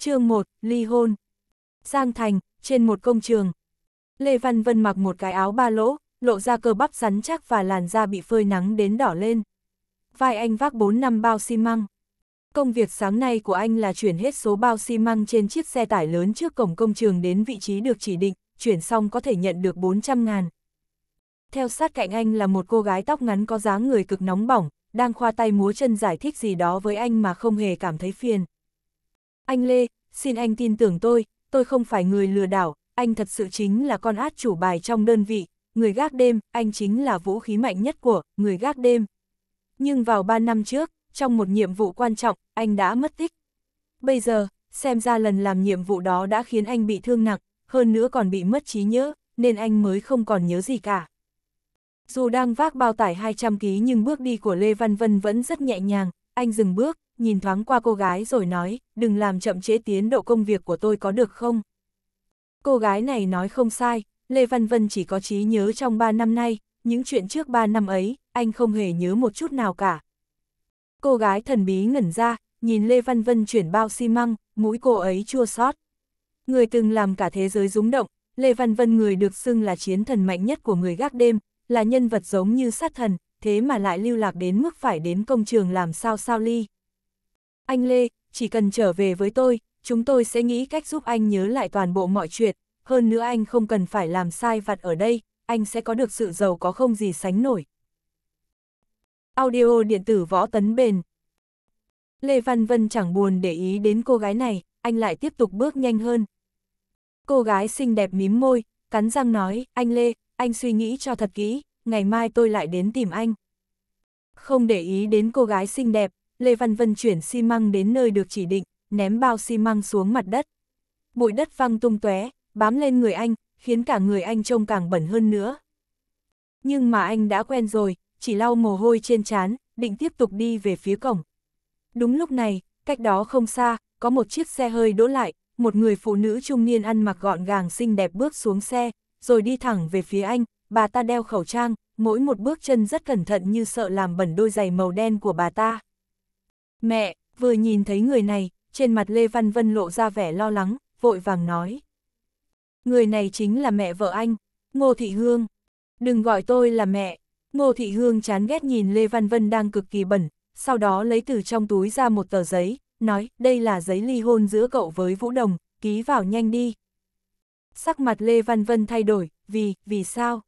chương 1, ly hôn. Giang Thành, trên một công trường. Lê Văn Vân mặc một cái áo ba lỗ, lộ ra cơ bắp rắn chắc và làn da bị phơi nắng đến đỏ lên. Vai anh vác 4 năm bao xi măng. Công việc sáng nay của anh là chuyển hết số bao xi măng trên chiếc xe tải lớn trước cổng công trường đến vị trí được chỉ định, chuyển xong có thể nhận được 400 ngàn. Theo sát cạnh anh là một cô gái tóc ngắn có dáng người cực nóng bỏng, đang khoa tay múa chân giải thích gì đó với anh mà không hề cảm thấy phiền anh Lê, xin anh tin tưởng tôi, tôi không phải người lừa đảo, anh thật sự chính là con át chủ bài trong đơn vị, người gác đêm, anh chính là vũ khí mạnh nhất của người gác đêm. Nhưng vào 3 năm trước, trong một nhiệm vụ quan trọng, anh đã mất tích. Bây giờ, xem ra lần làm nhiệm vụ đó đã khiến anh bị thương nặng, hơn nữa còn bị mất trí nhớ, nên anh mới không còn nhớ gì cả. Dù đang vác bao tải 200kg nhưng bước đi của Lê Văn Vân vẫn rất nhẹ nhàng, anh dừng bước, nhìn thoáng qua cô gái rồi nói, đừng làm chậm chế tiến độ công việc của tôi có được không? Cô gái này nói không sai, Lê Văn Vân chỉ có trí nhớ trong 3 năm nay, những chuyện trước 3 năm ấy, anh không hề nhớ một chút nào cả. Cô gái thần bí ngẩn ra, nhìn Lê Văn Vân chuyển bao xi măng, mũi cô ấy chua xót. Người từng làm cả thế giới rúng động, Lê Văn Vân người được xưng là chiến thần mạnh nhất của người gác đêm, là nhân vật giống như sát thần, thế mà lại lưu lạc đến mức phải đến công trường làm sao sao ly. Anh Lê, chỉ cần trở về với tôi, chúng tôi sẽ nghĩ cách giúp anh nhớ lại toàn bộ mọi chuyện, hơn nữa anh không cần phải làm sai vặt ở đây, anh sẽ có được sự giàu có không gì sánh nổi. Audio điện tử võ tấn bền Lê Văn Vân chẳng buồn để ý đến cô gái này, anh lại tiếp tục bước nhanh hơn. Cô gái xinh đẹp mím môi, cắn răng nói, anh Lê, anh suy nghĩ cho thật kỹ, ngày mai tôi lại đến tìm anh. Không để ý đến cô gái xinh đẹp, Lê Văn Vân chuyển xi măng đến nơi được chỉ định, ném bao xi măng xuống mặt đất. Bụi đất văng tung tóe, bám lên người anh, khiến cả người anh trông càng bẩn hơn nữa. Nhưng mà anh đã quen rồi, chỉ lau mồ hôi trên trán, định tiếp tục đi về phía cổng. Đúng lúc này, cách đó không xa, có một chiếc xe hơi đỗ lại, một người phụ nữ trung niên ăn mặc gọn gàng xinh đẹp bước xuống xe, rồi đi thẳng về phía anh, bà ta đeo khẩu trang, mỗi một bước chân rất cẩn thận như sợ làm bẩn đôi giày màu đen của bà ta. Mẹ, vừa nhìn thấy người này, trên mặt Lê Văn Vân lộ ra vẻ lo lắng, vội vàng nói. Người này chính là mẹ vợ anh, Ngô Thị Hương. Đừng gọi tôi là mẹ. Ngô Thị Hương chán ghét nhìn Lê Văn Vân đang cực kỳ bẩn, sau đó lấy từ trong túi ra một tờ giấy, nói đây là giấy ly hôn giữa cậu với Vũ Đồng, ký vào nhanh đi. Sắc mặt Lê Văn Vân thay đổi, vì, vì sao?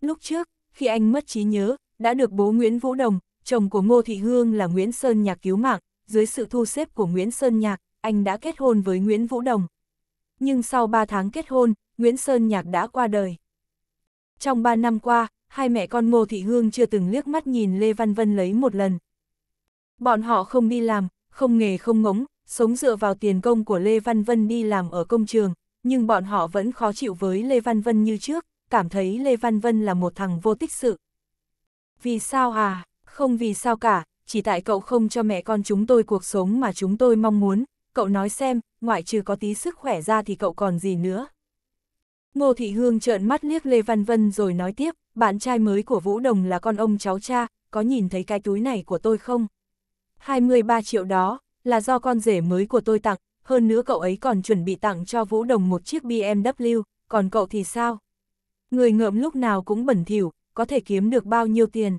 Lúc trước, khi anh mất trí nhớ, đã được bố Nguyễn Vũ Đồng, Chồng của Ngô Thị Hương là Nguyễn Sơn Nhạc cứu mạng, dưới sự thu xếp của Nguyễn Sơn Nhạc, anh đã kết hôn với Nguyễn Vũ Đồng. Nhưng sau 3 tháng kết hôn, Nguyễn Sơn Nhạc đã qua đời. Trong 3 năm qua, hai mẹ con Ngô Thị Hương chưa từng liếc mắt nhìn Lê Văn Vân lấy một lần. Bọn họ không đi làm, không nghề không ngống, sống dựa vào tiền công của Lê Văn Vân đi làm ở công trường, nhưng bọn họ vẫn khó chịu với Lê Văn Vân như trước, cảm thấy Lê Văn Vân là một thằng vô tích sự. Vì sao à? Không vì sao cả, chỉ tại cậu không cho mẹ con chúng tôi cuộc sống mà chúng tôi mong muốn, cậu nói xem, ngoại trừ có tí sức khỏe ra thì cậu còn gì nữa. Ngô Thị Hương trợn mắt liếc Lê Văn Vân rồi nói tiếp, bạn trai mới của Vũ Đồng là con ông cháu cha, có nhìn thấy cái túi này của tôi không? 23 triệu đó, là do con rể mới của tôi tặng, hơn nữa cậu ấy còn chuẩn bị tặng cho Vũ Đồng một chiếc BMW, còn cậu thì sao? Người ngợm lúc nào cũng bẩn thỉu, có thể kiếm được bao nhiêu tiền?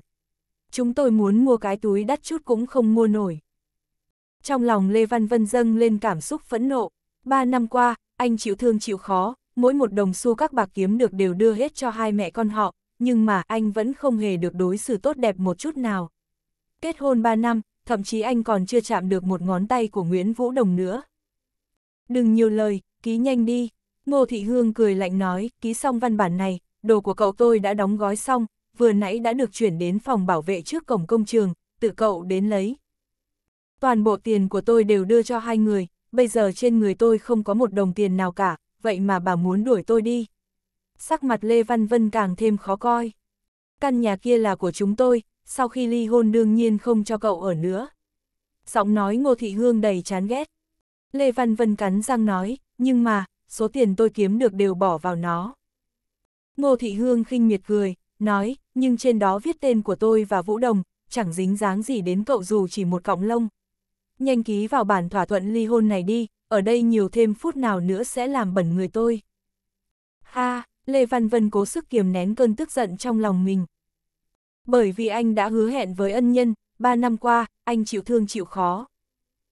chúng tôi muốn mua cái túi đắt chút cũng không mua nổi. Trong lòng Lê Văn Vân dâng lên cảm xúc phẫn nộ, ba năm qua, anh chịu thương chịu khó, mỗi một đồng xu các bạc kiếm được đều đưa hết cho hai mẹ con họ, nhưng mà anh vẫn không hề được đối xử tốt đẹp một chút nào. Kết hôn ba năm, thậm chí anh còn chưa chạm được một ngón tay của Nguyễn Vũ Đồng nữa. Đừng nhiều lời, ký nhanh đi. Ngô Thị Hương cười lạnh nói, ký xong văn bản này, đồ của cậu tôi đã đóng gói xong, vừa nãy đã được chuyển đến phòng bảo vệ trước cổng công trường, tự cậu đến lấy. Toàn bộ tiền của tôi đều đưa cho hai người, bây giờ trên người tôi không có một đồng tiền nào cả, vậy mà bà muốn đuổi tôi đi. Sắc mặt Lê Văn Vân càng thêm khó coi. Căn nhà kia là của chúng tôi, sau khi ly hôn đương nhiên không cho cậu ở nữa. Giọng nói Ngô Thị Hương đầy chán ghét. Lê Văn Vân cắn răng nói, nhưng mà, số tiền tôi kiếm được đều bỏ vào nó. Ngô Thị Hương khinh miệt cười, nói, nhưng trên đó viết tên của tôi và Vũ Đồng, chẳng dính dáng gì đến cậu dù chỉ một cọng lông. Nhanh ký vào bản thỏa thuận ly hôn này đi, ở đây nhiều thêm phút nào nữa sẽ làm bẩn người tôi. ha Lê Văn Vân cố sức kiềm nén cơn tức giận trong lòng mình. Bởi vì anh đã hứa hẹn với ân nhân, ba năm qua, anh chịu thương chịu khó.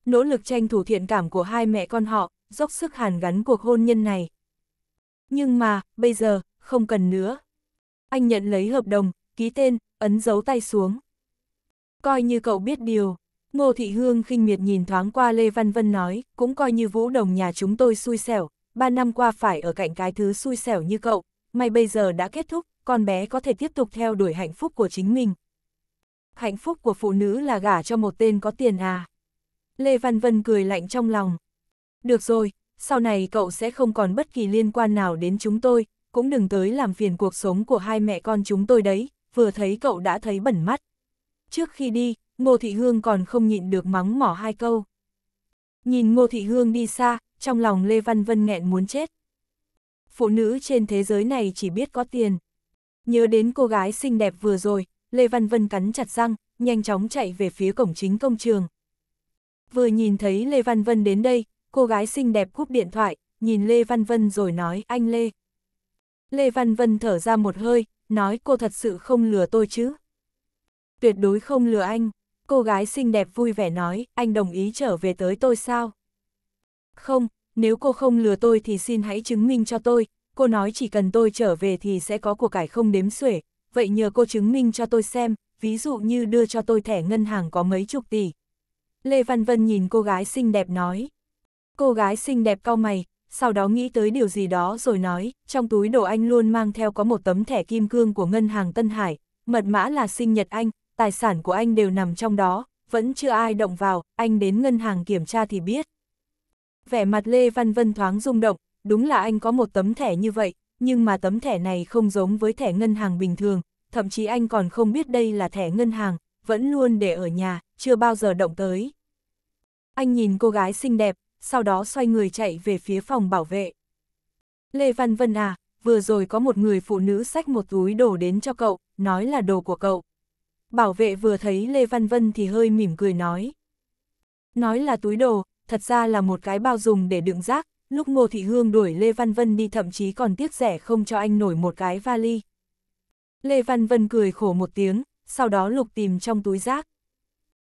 Nỗ lực tranh thủ thiện cảm của hai mẹ con họ, dốc sức hàn gắn cuộc hôn nhân này. Nhưng mà, bây giờ, không cần nữa. Anh nhận lấy hợp đồng, ký tên, ấn dấu tay xuống. Coi như cậu biết điều. Ngô Thị Hương khinh miệt nhìn thoáng qua Lê Văn Vân nói, cũng coi như vũ đồng nhà chúng tôi xui xẻo, ba năm qua phải ở cạnh cái thứ xui xẻo như cậu, may bây giờ đã kết thúc, con bé có thể tiếp tục theo đuổi hạnh phúc của chính mình. Hạnh phúc của phụ nữ là gả cho một tên có tiền à. Lê Văn Vân cười lạnh trong lòng. Được rồi, sau này cậu sẽ không còn bất kỳ liên quan nào đến chúng tôi, cũng đừng tới làm phiền cuộc sống của hai mẹ con chúng tôi đấy, vừa thấy cậu đã thấy bẩn mắt. Trước khi đi, Ngô Thị Hương còn không nhịn được mắng mỏ hai câu. Nhìn Ngô Thị Hương đi xa, trong lòng Lê Văn Vân nghẹn muốn chết. Phụ nữ trên thế giới này chỉ biết có tiền. Nhớ đến cô gái xinh đẹp vừa rồi, Lê Văn Vân cắn chặt răng, nhanh chóng chạy về phía cổng chính công trường. Vừa nhìn thấy Lê Văn Vân đến đây, cô gái xinh đẹp cúp điện thoại, nhìn Lê Văn Vân rồi nói anh Lê. Lê Văn Vân thở ra một hơi, nói cô thật sự không lừa tôi chứ. Tuyệt đối không lừa anh, cô gái xinh đẹp vui vẻ nói, anh đồng ý trở về tới tôi sao? Không, nếu cô không lừa tôi thì xin hãy chứng minh cho tôi, cô nói chỉ cần tôi trở về thì sẽ có của cải không đếm xuể, vậy nhờ cô chứng minh cho tôi xem, ví dụ như đưa cho tôi thẻ ngân hàng có mấy chục tỷ. Lê Văn Vân nhìn cô gái xinh đẹp nói. Cô gái xinh đẹp cau mày, sau đó nghĩ tới điều gì đó rồi nói, trong túi đồ anh luôn mang theo có một tấm thẻ kim cương của ngân hàng Tân Hải, mật mã là sinh nhật anh, tài sản của anh đều nằm trong đó, vẫn chưa ai động vào, anh đến ngân hàng kiểm tra thì biết. Vẻ mặt Lê Văn Vân thoáng rung động, đúng là anh có một tấm thẻ như vậy, nhưng mà tấm thẻ này không giống với thẻ ngân hàng bình thường, thậm chí anh còn không biết đây là thẻ ngân hàng, vẫn luôn để ở nhà, chưa bao giờ động tới. Anh nhìn cô gái xinh đẹp, sau đó xoay người chạy về phía phòng bảo vệ. Lê Văn Vân à, vừa rồi có một người phụ nữ xách một túi đồ đến cho cậu, nói là đồ của cậu. Bảo vệ vừa thấy Lê Văn Vân thì hơi mỉm cười nói. Nói là túi đồ, thật ra là một cái bao dùng để đựng rác, lúc Ngô Thị Hương đuổi Lê Văn Vân đi thậm chí còn tiếc rẻ không cho anh nổi một cái vali. Lê Văn Vân cười khổ một tiếng, sau đó lục tìm trong túi rác.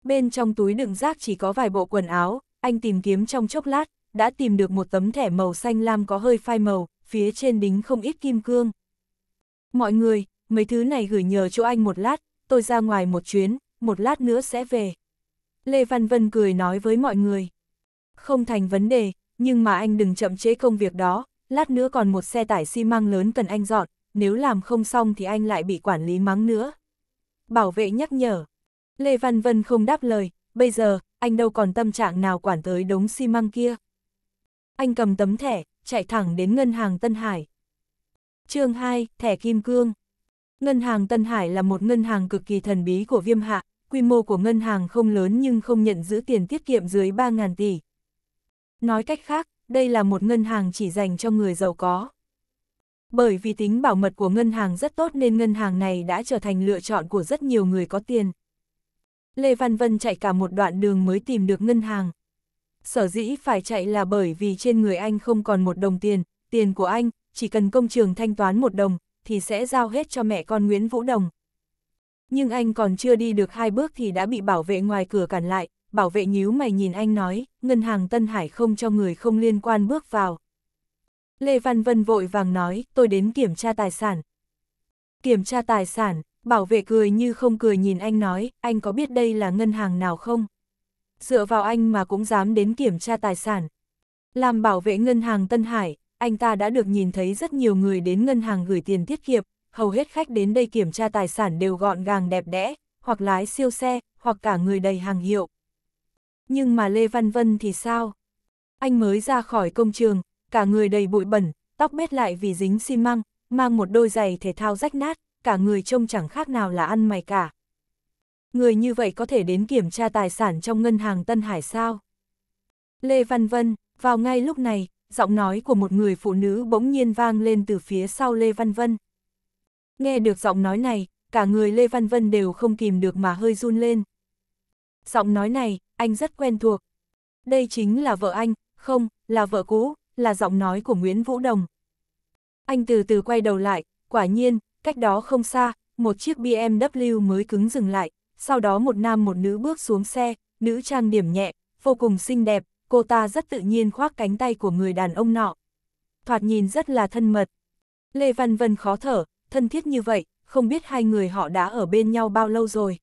Bên trong túi đựng rác chỉ có vài bộ quần áo, anh tìm kiếm trong chốc lát, đã tìm được một tấm thẻ màu xanh lam có hơi phai màu, phía trên đính không ít kim cương. Mọi người, mấy thứ này gửi nhờ chỗ anh một lát, tôi ra ngoài một chuyến, một lát nữa sẽ về. Lê Văn Vân cười nói với mọi người. Không thành vấn đề, nhưng mà anh đừng chậm chế công việc đó, lát nữa còn một xe tải xi măng lớn cần anh dọn, nếu làm không xong thì anh lại bị quản lý mắng nữa. Bảo vệ nhắc nhở. Lê Văn Vân không đáp lời, bây giờ, anh đâu còn tâm trạng nào quản tới đống xi măng kia. Anh cầm tấm thẻ, chạy thẳng đến ngân hàng Tân Hải. chương 2, thẻ kim cương. Ngân hàng Tân Hải là một ngân hàng cực kỳ thần bí của viêm hạ, quy mô của ngân hàng không lớn nhưng không nhận giữ tiền tiết kiệm dưới 3.000 tỷ. Nói cách khác, đây là một ngân hàng chỉ dành cho người giàu có. Bởi vì tính bảo mật của ngân hàng rất tốt nên ngân hàng này đã trở thành lựa chọn của rất nhiều người có tiền. Lê Văn Vân chạy cả một đoạn đường mới tìm được ngân hàng. Sở dĩ phải chạy là bởi vì trên người anh không còn một đồng tiền, tiền của anh, chỉ cần công trường thanh toán một đồng, thì sẽ giao hết cho mẹ con Nguyễn Vũ Đồng. Nhưng anh còn chưa đi được hai bước thì đã bị bảo vệ ngoài cửa cản lại, bảo vệ nhíu mày nhìn anh nói, ngân hàng Tân Hải không cho người không liên quan bước vào. Lê Văn Vân vội vàng nói, tôi đến kiểm tra tài sản. Kiểm tra tài sản, bảo vệ cười như không cười nhìn anh nói, anh có biết đây là ngân hàng nào không? Dựa vào anh mà cũng dám đến kiểm tra tài sản. Làm bảo vệ ngân hàng Tân Hải, anh ta đã được nhìn thấy rất nhiều người đến ngân hàng gửi tiền tiết kiệm, hầu hết khách đến đây kiểm tra tài sản đều gọn gàng đẹp đẽ, hoặc lái siêu xe, hoặc cả người đầy hàng hiệu. Nhưng mà Lê Văn Vân thì sao? Anh mới ra khỏi công trường, cả người đầy bụi bẩn, tóc bết lại vì dính xi măng, mang một đôi giày thể thao rách nát, cả người trông chẳng khác nào là ăn mày cả. Người như vậy có thể đến kiểm tra tài sản trong ngân hàng Tân Hải sao? Lê Văn Vân, vào ngay lúc này, giọng nói của một người phụ nữ bỗng nhiên vang lên từ phía sau Lê Văn Vân. Nghe được giọng nói này, cả người Lê Văn Vân đều không kìm được mà hơi run lên. Giọng nói này, anh rất quen thuộc. Đây chính là vợ anh, không, là vợ cũ, là giọng nói của Nguyễn Vũ Đồng. Anh từ từ quay đầu lại, quả nhiên, cách đó không xa, một chiếc BMW mới cứng dừng lại, sau đó một nam một nữ bước xuống xe, nữ trang điểm nhẹ, vô cùng xinh đẹp, cô ta rất tự nhiên khoác cánh tay của người đàn ông nọ. Thoạt nhìn rất là thân mật. Lê Văn Vân khó thở, thân thiết như vậy, không biết hai người họ đã ở bên nhau bao lâu rồi.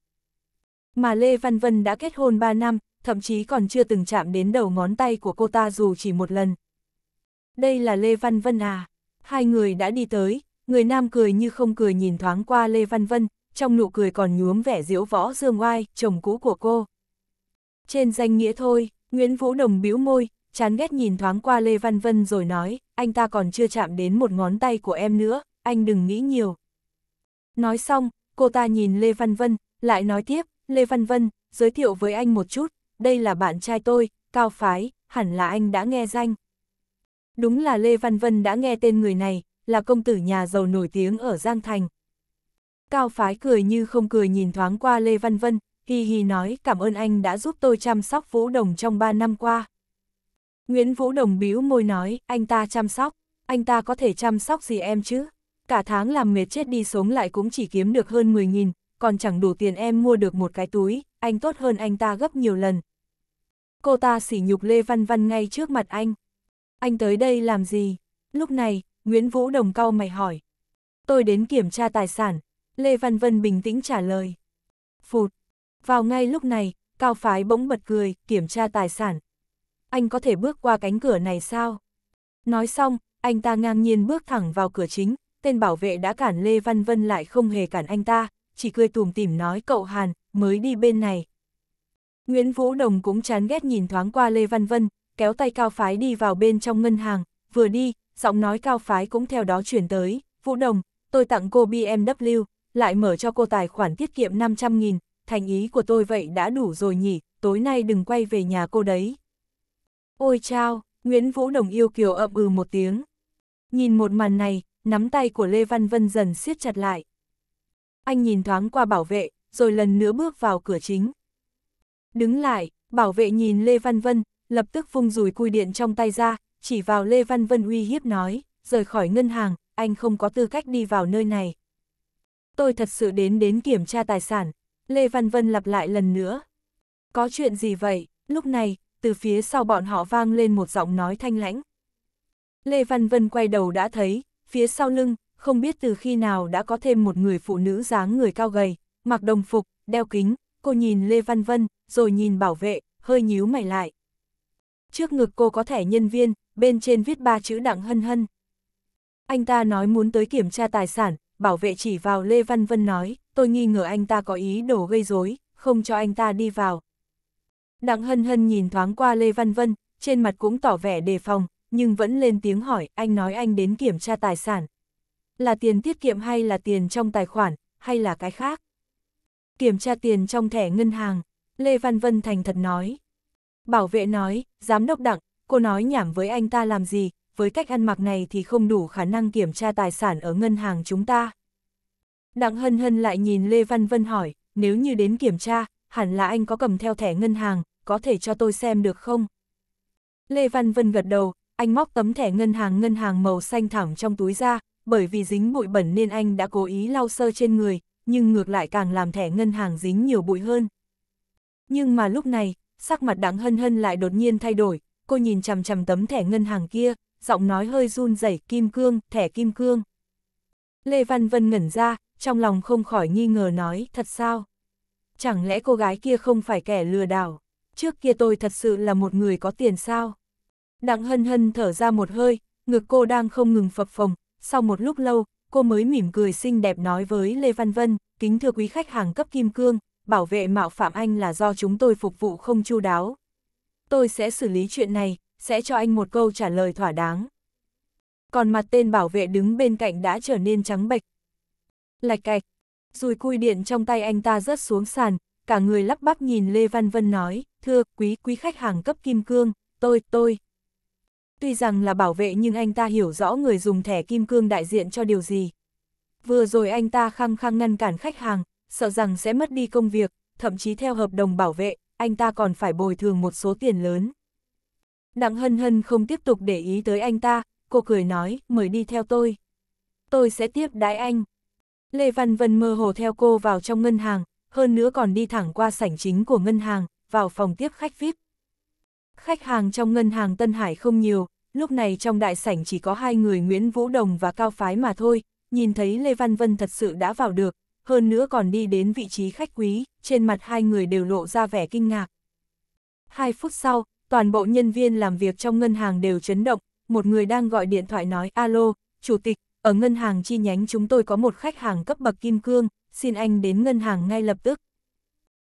Mà Lê Văn Vân đã kết hôn 3 năm, thậm chí còn chưa từng chạm đến đầu ngón tay của cô ta dù chỉ một lần. Đây là Lê Văn Vân à, hai người đã đi tới, Người nam cười như không cười nhìn thoáng qua Lê Văn Vân, trong nụ cười còn nhuốm vẻ diễu võ dương oai, chồng cũ của cô. Trên danh nghĩa thôi, Nguyễn Vũ Đồng bĩu môi, chán ghét nhìn thoáng qua Lê Văn Vân rồi nói, anh ta còn chưa chạm đến một ngón tay của em nữa, anh đừng nghĩ nhiều. Nói xong, cô ta nhìn Lê Văn Vân, lại nói tiếp, Lê Văn Vân, giới thiệu với anh một chút, đây là bạn trai tôi, Cao Phái, hẳn là anh đã nghe danh. Đúng là Lê Văn Vân đã nghe tên người này, là công tử nhà giàu nổi tiếng ở Giang Thành. Cao phái cười như không cười nhìn thoáng qua Lê Văn Vân, hi hi nói cảm ơn anh đã giúp tôi chăm sóc Vũ Đồng trong 3 năm qua. Nguyễn Vũ Đồng bĩu môi nói, anh ta chăm sóc, anh ta có thể chăm sóc gì em chứ? Cả tháng làm mệt chết đi sống lại cũng chỉ kiếm được hơn 10.000, còn chẳng đủ tiền em mua được một cái túi, anh tốt hơn anh ta gấp nhiều lần. Cô ta sỉ nhục Lê Văn Văn ngay trước mặt anh. Anh tới đây làm gì? Lúc này, Nguyễn Vũ Đồng cau mày hỏi. Tôi đến kiểm tra tài sản, Lê Văn Vân bình tĩnh trả lời. Phụt. Vào ngay lúc này, Cao Phái bỗng bật cười, kiểm tra tài sản. Anh có thể bước qua cánh cửa này sao? Nói xong, anh ta ngang nhiên bước thẳng vào cửa chính, tên bảo vệ đã cản Lê Văn Vân lại không hề cản anh ta, chỉ cười tùm tìm nói cậu Hàn, mới đi bên này. Nguyễn Vũ Đồng cũng chán ghét nhìn thoáng qua Lê Văn Vân, kéo tay Cao Phái đi vào bên trong ngân hàng, vừa đi, giọng nói cao phái cũng theo đó chuyển tới, Vũ Đồng, tôi tặng cô BMW, lại mở cho cô tài khoản tiết kiệm 500.000, thành ý của tôi vậy đã đủ rồi nhỉ, tối nay đừng quay về nhà cô đấy. Ôi chao, Nguyễn Vũ Đồng yêu kiều ậm ừ một tiếng. Nhìn một màn này, nắm tay của Lê Văn Vân dần siết chặt lại. Anh nhìn thoáng qua bảo vệ, rồi lần nữa bước vào cửa chính. Đứng lại, bảo vệ nhìn Lê Văn Vân, lập tức vung rùi cui điện trong tay ra, chỉ vào Lê Văn Vân uy hiếp nói, rời khỏi ngân hàng, anh không có tư cách đi vào nơi này. Tôi thật sự đến đến kiểm tra tài sản, Lê Văn Vân lặp lại lần nữa. Có chuyện gì vậy, lúc này, từ phía sau bọn họ vang lên một giọng nói thanh lãnh. Lê Văn Vân quay đầu đã thấy, phía sau lưng, không biết từ khi nào đã có thêm một người phụ nữ dáng người cao gầy, mặc đồng phục, đeo kính, cô nhìn Lê Văn Vân, rồi nhìn bảo vệ, hơi nhíu mày lại. Trước ngực cô có thẻ nhân viên, bên trên viết ba chữ đặng hân hân. Anh ta nói muốn tới kiểm tra tài sản, bảo vệ chỉ vào Lê Văn Vân nói, tôi nghi ngờ anh ta có ý đồ gây rối, không cho anh ta đi vào. Đặng hân hân nhìn thoáng qua Lê Văn Vân, trên mặt cũng tỏ vẻ đề phòng, nhưng vẫn lên tiếng hỏi, anh nói anh đến kiểm tra tài sản. Là tiền tiết kiệm hay là tiền trong tài khoản, hay là cái khác? Kiểm tra tiền trong thẻ ngân hàng, Lê Văn Vân thành thật nói. Bảo vệ nói, giám đốc đặng, cô nói nhảm với anh ta làm gì, với cách ăn mặc này thì không đủ khả năng kiểm tra tài sản ở ngân hàng chúng ta. Đặng hân hân lại nhìn Lê Văn Vân hỏi, nếu như đến kiểm tra, hẳn là anh có cầm theo thẻ ngân hàng, có thể cho tôi xem được không? Lê Văn Vân gật đầu, anh móc tấm thẻ ngân hàng ngân hàng màu xanh thẳm trong túi ra, bởi vì dính bụi bẩn nên anh đã cố ý lau sơ trên người, nhưng ngược lại càng làm thẻ ngân hàng dính nhiều bụi hơn. Nhưng mà lúc này, sắc mặt đặng hân hân lại đột nhiên thay đổi, cô nhìn chằm chằm tấm thẻ ngân hàng kia, giọng nói hơi run rẩy kim cương, thẻ kim cương. Lê Văn Vân ngẩn ra, trong lòng không khỏi nghi ngờ nói, thật sao? Chẳng lẽ cô gái kia không phải kẻ lừa đảo? Trước kia tôi thật sự là một người có tiền sao? Đặng hân hân thở ra một hơi, ngực cô đang không ngừng phập phồng, sau một lúc lâu, cô mới mỉm cười xinh đẹp nói với Lê Văn Vân, kính thưa quý khách hàng cấp kim cương, bảo vệ mạo phạm anh là do chúng tôi phục vụ không chu đáo, tôi sẽ xử lý chuyện này, sẽ cho anh một câu trả lời thỏa đáng. Còn mặt tên bảo vệ đứng bên cạnh đã trở nên trắng bệch. Lạch cạch, rùi cui điện trong tay anh ta rớt xuống sàn, cả người lắp bắp nhìn Lê Văn Vân nói, thưa quý quý khách hàng cấp kim cương, tôi, tôi. Tuy rằng là bảo vệ nhưng anh ta hiểu rõ người dùng thẻ kim cương đại diện cho điều gì. Vừa rồi anh ta khăng khăng ngăn cản khách hàng, sợ rằng sẽ mất đi công việc, thậm chí theo hợp đồng bảo vệ, anh ta còn phải bồi thường một số tiền lớn. Đặng hân hân không tiếp tục để ý tới anh ta, cô cười nói, mời đi theo tôi. Tôi sẽ tiếp đái anh. Lê Văn Vân mơ hồ theo cô vào trong ngân hàng, hơn nữa còn đi thẳng qua sảnh chính của ngân hàng, vào phòng tiếp khách VIP. Khách hàng trong ngân hàng Tân Hải không nhiều, lúc này trong đại sảnh chỉ có hai người Nguyễn Vũ Đồng và Cao Phái mà thôi, nhìn thấy Lê Văn Vân thật sự đã vào được, hơn nữa còn đi đến vị trí khách quý, trên mặt hai người đều lộ ra vẻ kinh ngạc. Hai phút sau, toàn bộ nhân viên làm việc trong ngân hàng đều chấn động, một người đang gọi điện thoại nói alo, chủ tịch, ở ngân hàng chi nhánh chúng tôi có một khách hàng cấp bậc kim cương, xin anh đến ngân hàng ngay lập tức.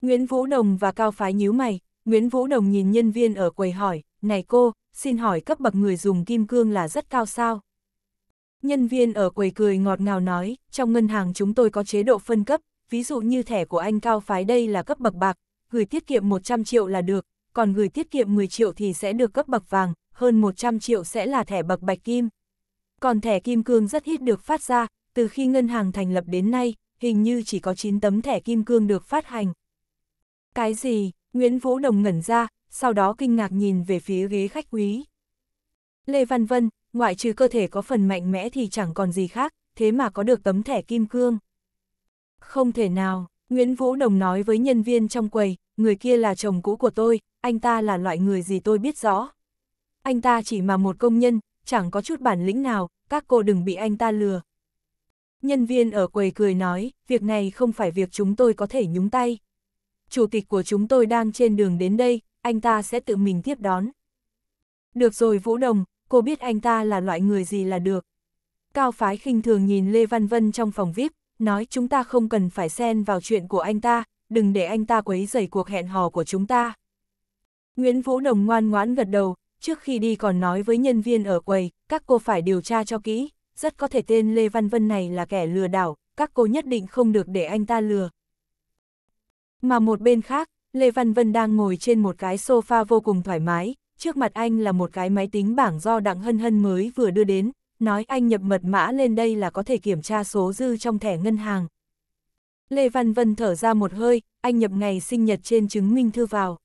Nguyễn Vũ Đồng và Cao Phái nhíu mày, Nguyễn Vũ Đồng nhìn nhân viên ở quầy hỏi, này cô, xin hỏi cấp bậc người dùng kim cương là rất cao sao? Nhân viên ở quầy cười ngọt ngào nói, trong ngân hàng chúng tôi có chế độ phân cấp, ví dụ như thẻ của anh cao phái đây là cấp bậc bạc, gửi tiết kiệm 100 triệu là được, còn gửi tiết kiệm 10 triệu thì sẽ được cấp bậc vàng, hơn 100 triệu sẽ là thẻ bậc bạch kim. Còn thẻ kim cương rất ít được phát ra, từ khi ngân hàng thành lập đến nay, hình như chỉ có 9 tấm thẻ kim cương được phát hành. Cái gì? Nguyễn Vũ Đồng ngẩn ra, sau đó kinh ngạc nhìn về phía ghế khách quý. Lê Văn Vân, ngoại trừ cơ thể có phần mạnh mẽ thì chẳng còn gì khác, thế mà có được tấm thẻ kim cương. Không thể nào, Nguyễn Vũ Đồng nói với nhân viên trong quầy, người kia là chồng cũ của tôi, anh ta là loại người gì tôi biết rõ. Anh ta chỉ mà một công nhân, chẳng có chút bản lĩnh nào, các cô đừng bị anh ta lừa. Nhân viên ở quầy cười nói, việc này không phải việc chúng tôi có thể nhúng tay. Chủ tịch của chúng tôi đang trên đường đến đây, anh ta sẽ tự mình tiếp đón. Được rồi Vũ Đồng, cô biết anh ta là loại người gì là được. Cao Phái khinh thường nhìn Lê Văn Vân trong phòng VIP, nói chúng ta không cần phải xen vào chuyện của anh ta, đừng để anh ta quấy rầy cuộc hẹn hò của chúng ta. Nguyễn Vũ Đồng ngoan ngoãn gật đầu, trước khi đi còn nói với nhân viên ở quầy, các cô phải điều tra cho kỹ, rất có thể tên Lê Văn Vân này là kẻ lừa đảo, các cô nhất định không được để anh ta lừa. Mà một bên khác, Lê Văn Vân đang ngồi trên một cái sofa vô cùng thoải mái, trước mặt anh là một cái máy tính bảng do Đặng Hân Hân mới vừa đưa đến, nói anh nhập mật mã lên đây là có thể kiểm tra số dư trong thẻ ngân hàng. Lê Văn Vân thở ra một hơi, anh nhập ngày sinh nhật trên chứng minh thư vào.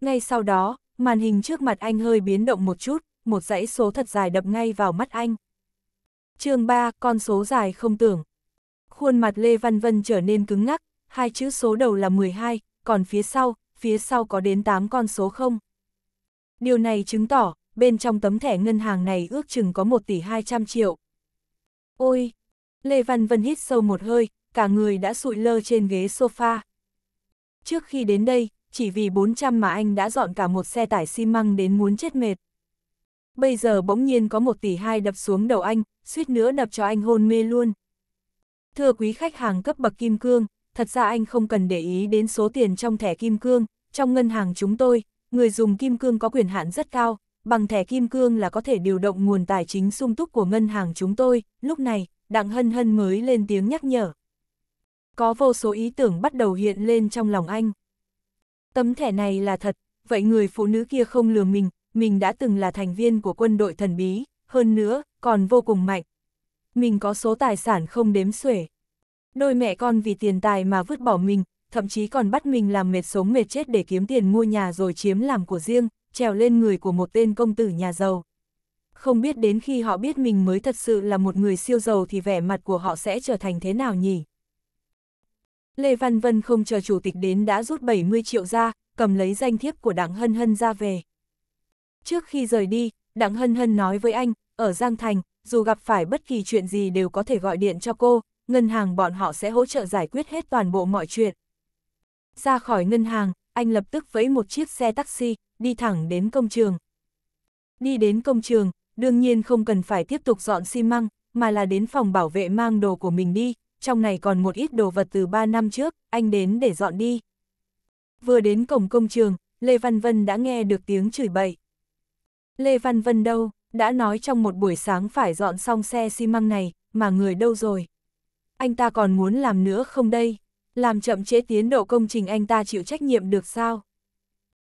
Ngay sau đó, màn hình trước mặt anh hơi biến động một chút, một dãy số thật dài đập ngay vào mắt anh. chương 3, con số dài không tưởng. Khuôn mặt Lê Văn Vân trở nên cứng ngắc, hai chữ số đầu là 12, còn phía sau, phía sau có đến 8 con số không. Điều này chứng tỏ, bên trong tấm thẻ ngân hàng này ước chừng có 1 tỷ 200 triệu. Ôi! Lê Văn Vân hít sâu một hơi, cả người đã sụi lơ trên ghế sofa. Trước khi đến đây, chỉ vì 400 mà anh đã dọn cả một xe tải xi măng đến muốn chết mệt. Bây giờ bỗng nhiên có một tỷ hai đập xuống đầu anh, suýt nữa đập cho anh hôn mê luôn. Thưa quý khách hàng cấp bậc kim cương, thật ra anh không cần để ý đến số tiền trong thẻ kim cương, trong ngân hàng chúng tôi, người dùng kim cương có quyền hạn rất cao, bằng thẻ kim cương là có thể điều động nguồn tài chính sung túc của ngân hàng chúng tôi, lúc này, Đặng Hân Hân mới lên tiếng nhắc nhở. Có vô số ý tưởng bắt đầu hiện lên trong lòng anh. Tấm thẻ này là thật, vậy người phụ nữ kia không lừa mình, mình đã từng là thành viên của quân đội thần bí, hơn nữa, còn vô cùng mạnh. Mình có số tài sản không đếm xuể. Đôi mẹ con vì tiền tài mà vứt bỏ mình, thậm chí còn bắt mình làm mệt sống mệt chết để kiếm tiền mua nhà rồi chiếm làm của riêng, trèo lên người của một tên công tử nhà giàu. Không biết đến khi họ biết mình mới thật sự là một người siêu giàu thì vẻ mặt của họ sẽ trở thành thế nào nhỉ? Lê Văn Vân không chờ chủ tịch đến đã rút 70 triệu ra, cầm lấy danh thiếp của Đặng Hân Hân ra về. Trước khi rời đi, Đặng Hân Hân nói với anh, ở Giang Thành, dù gặp phải bất kỳ chuyện gì đều có thể gọi điện cho cô, ngân hàng bọn họ sẽ hỗ trợ giải quyết hết toàn bộ mọi chuyện. Ra khỏi ngân hàng, anh lập tức vẫy một chiếc xe taxi, đi thẳng đến công trường. Đi đến công trường, đương nhiên không cần phải tiếp tục dọn xi măng, mà là đến phòng bảo vệ mang đồ của mình đi, trong này còn một ít đồ vật từ 3 năm trước, anh đến để dọn đi. Vừa đến cổng công trường, Lê Văn Vân đã nghe được tiếng chửi bậy. Lê Văn Vân đâu, đã nói trong một buổi sáng phải dọn xong xe xi măng này, mà người đâu rồi? Anh ta còn muốn làm nữa không đây? làm chậm trễ tiến độ công trình anh ta chịu trách nhiệm được sao?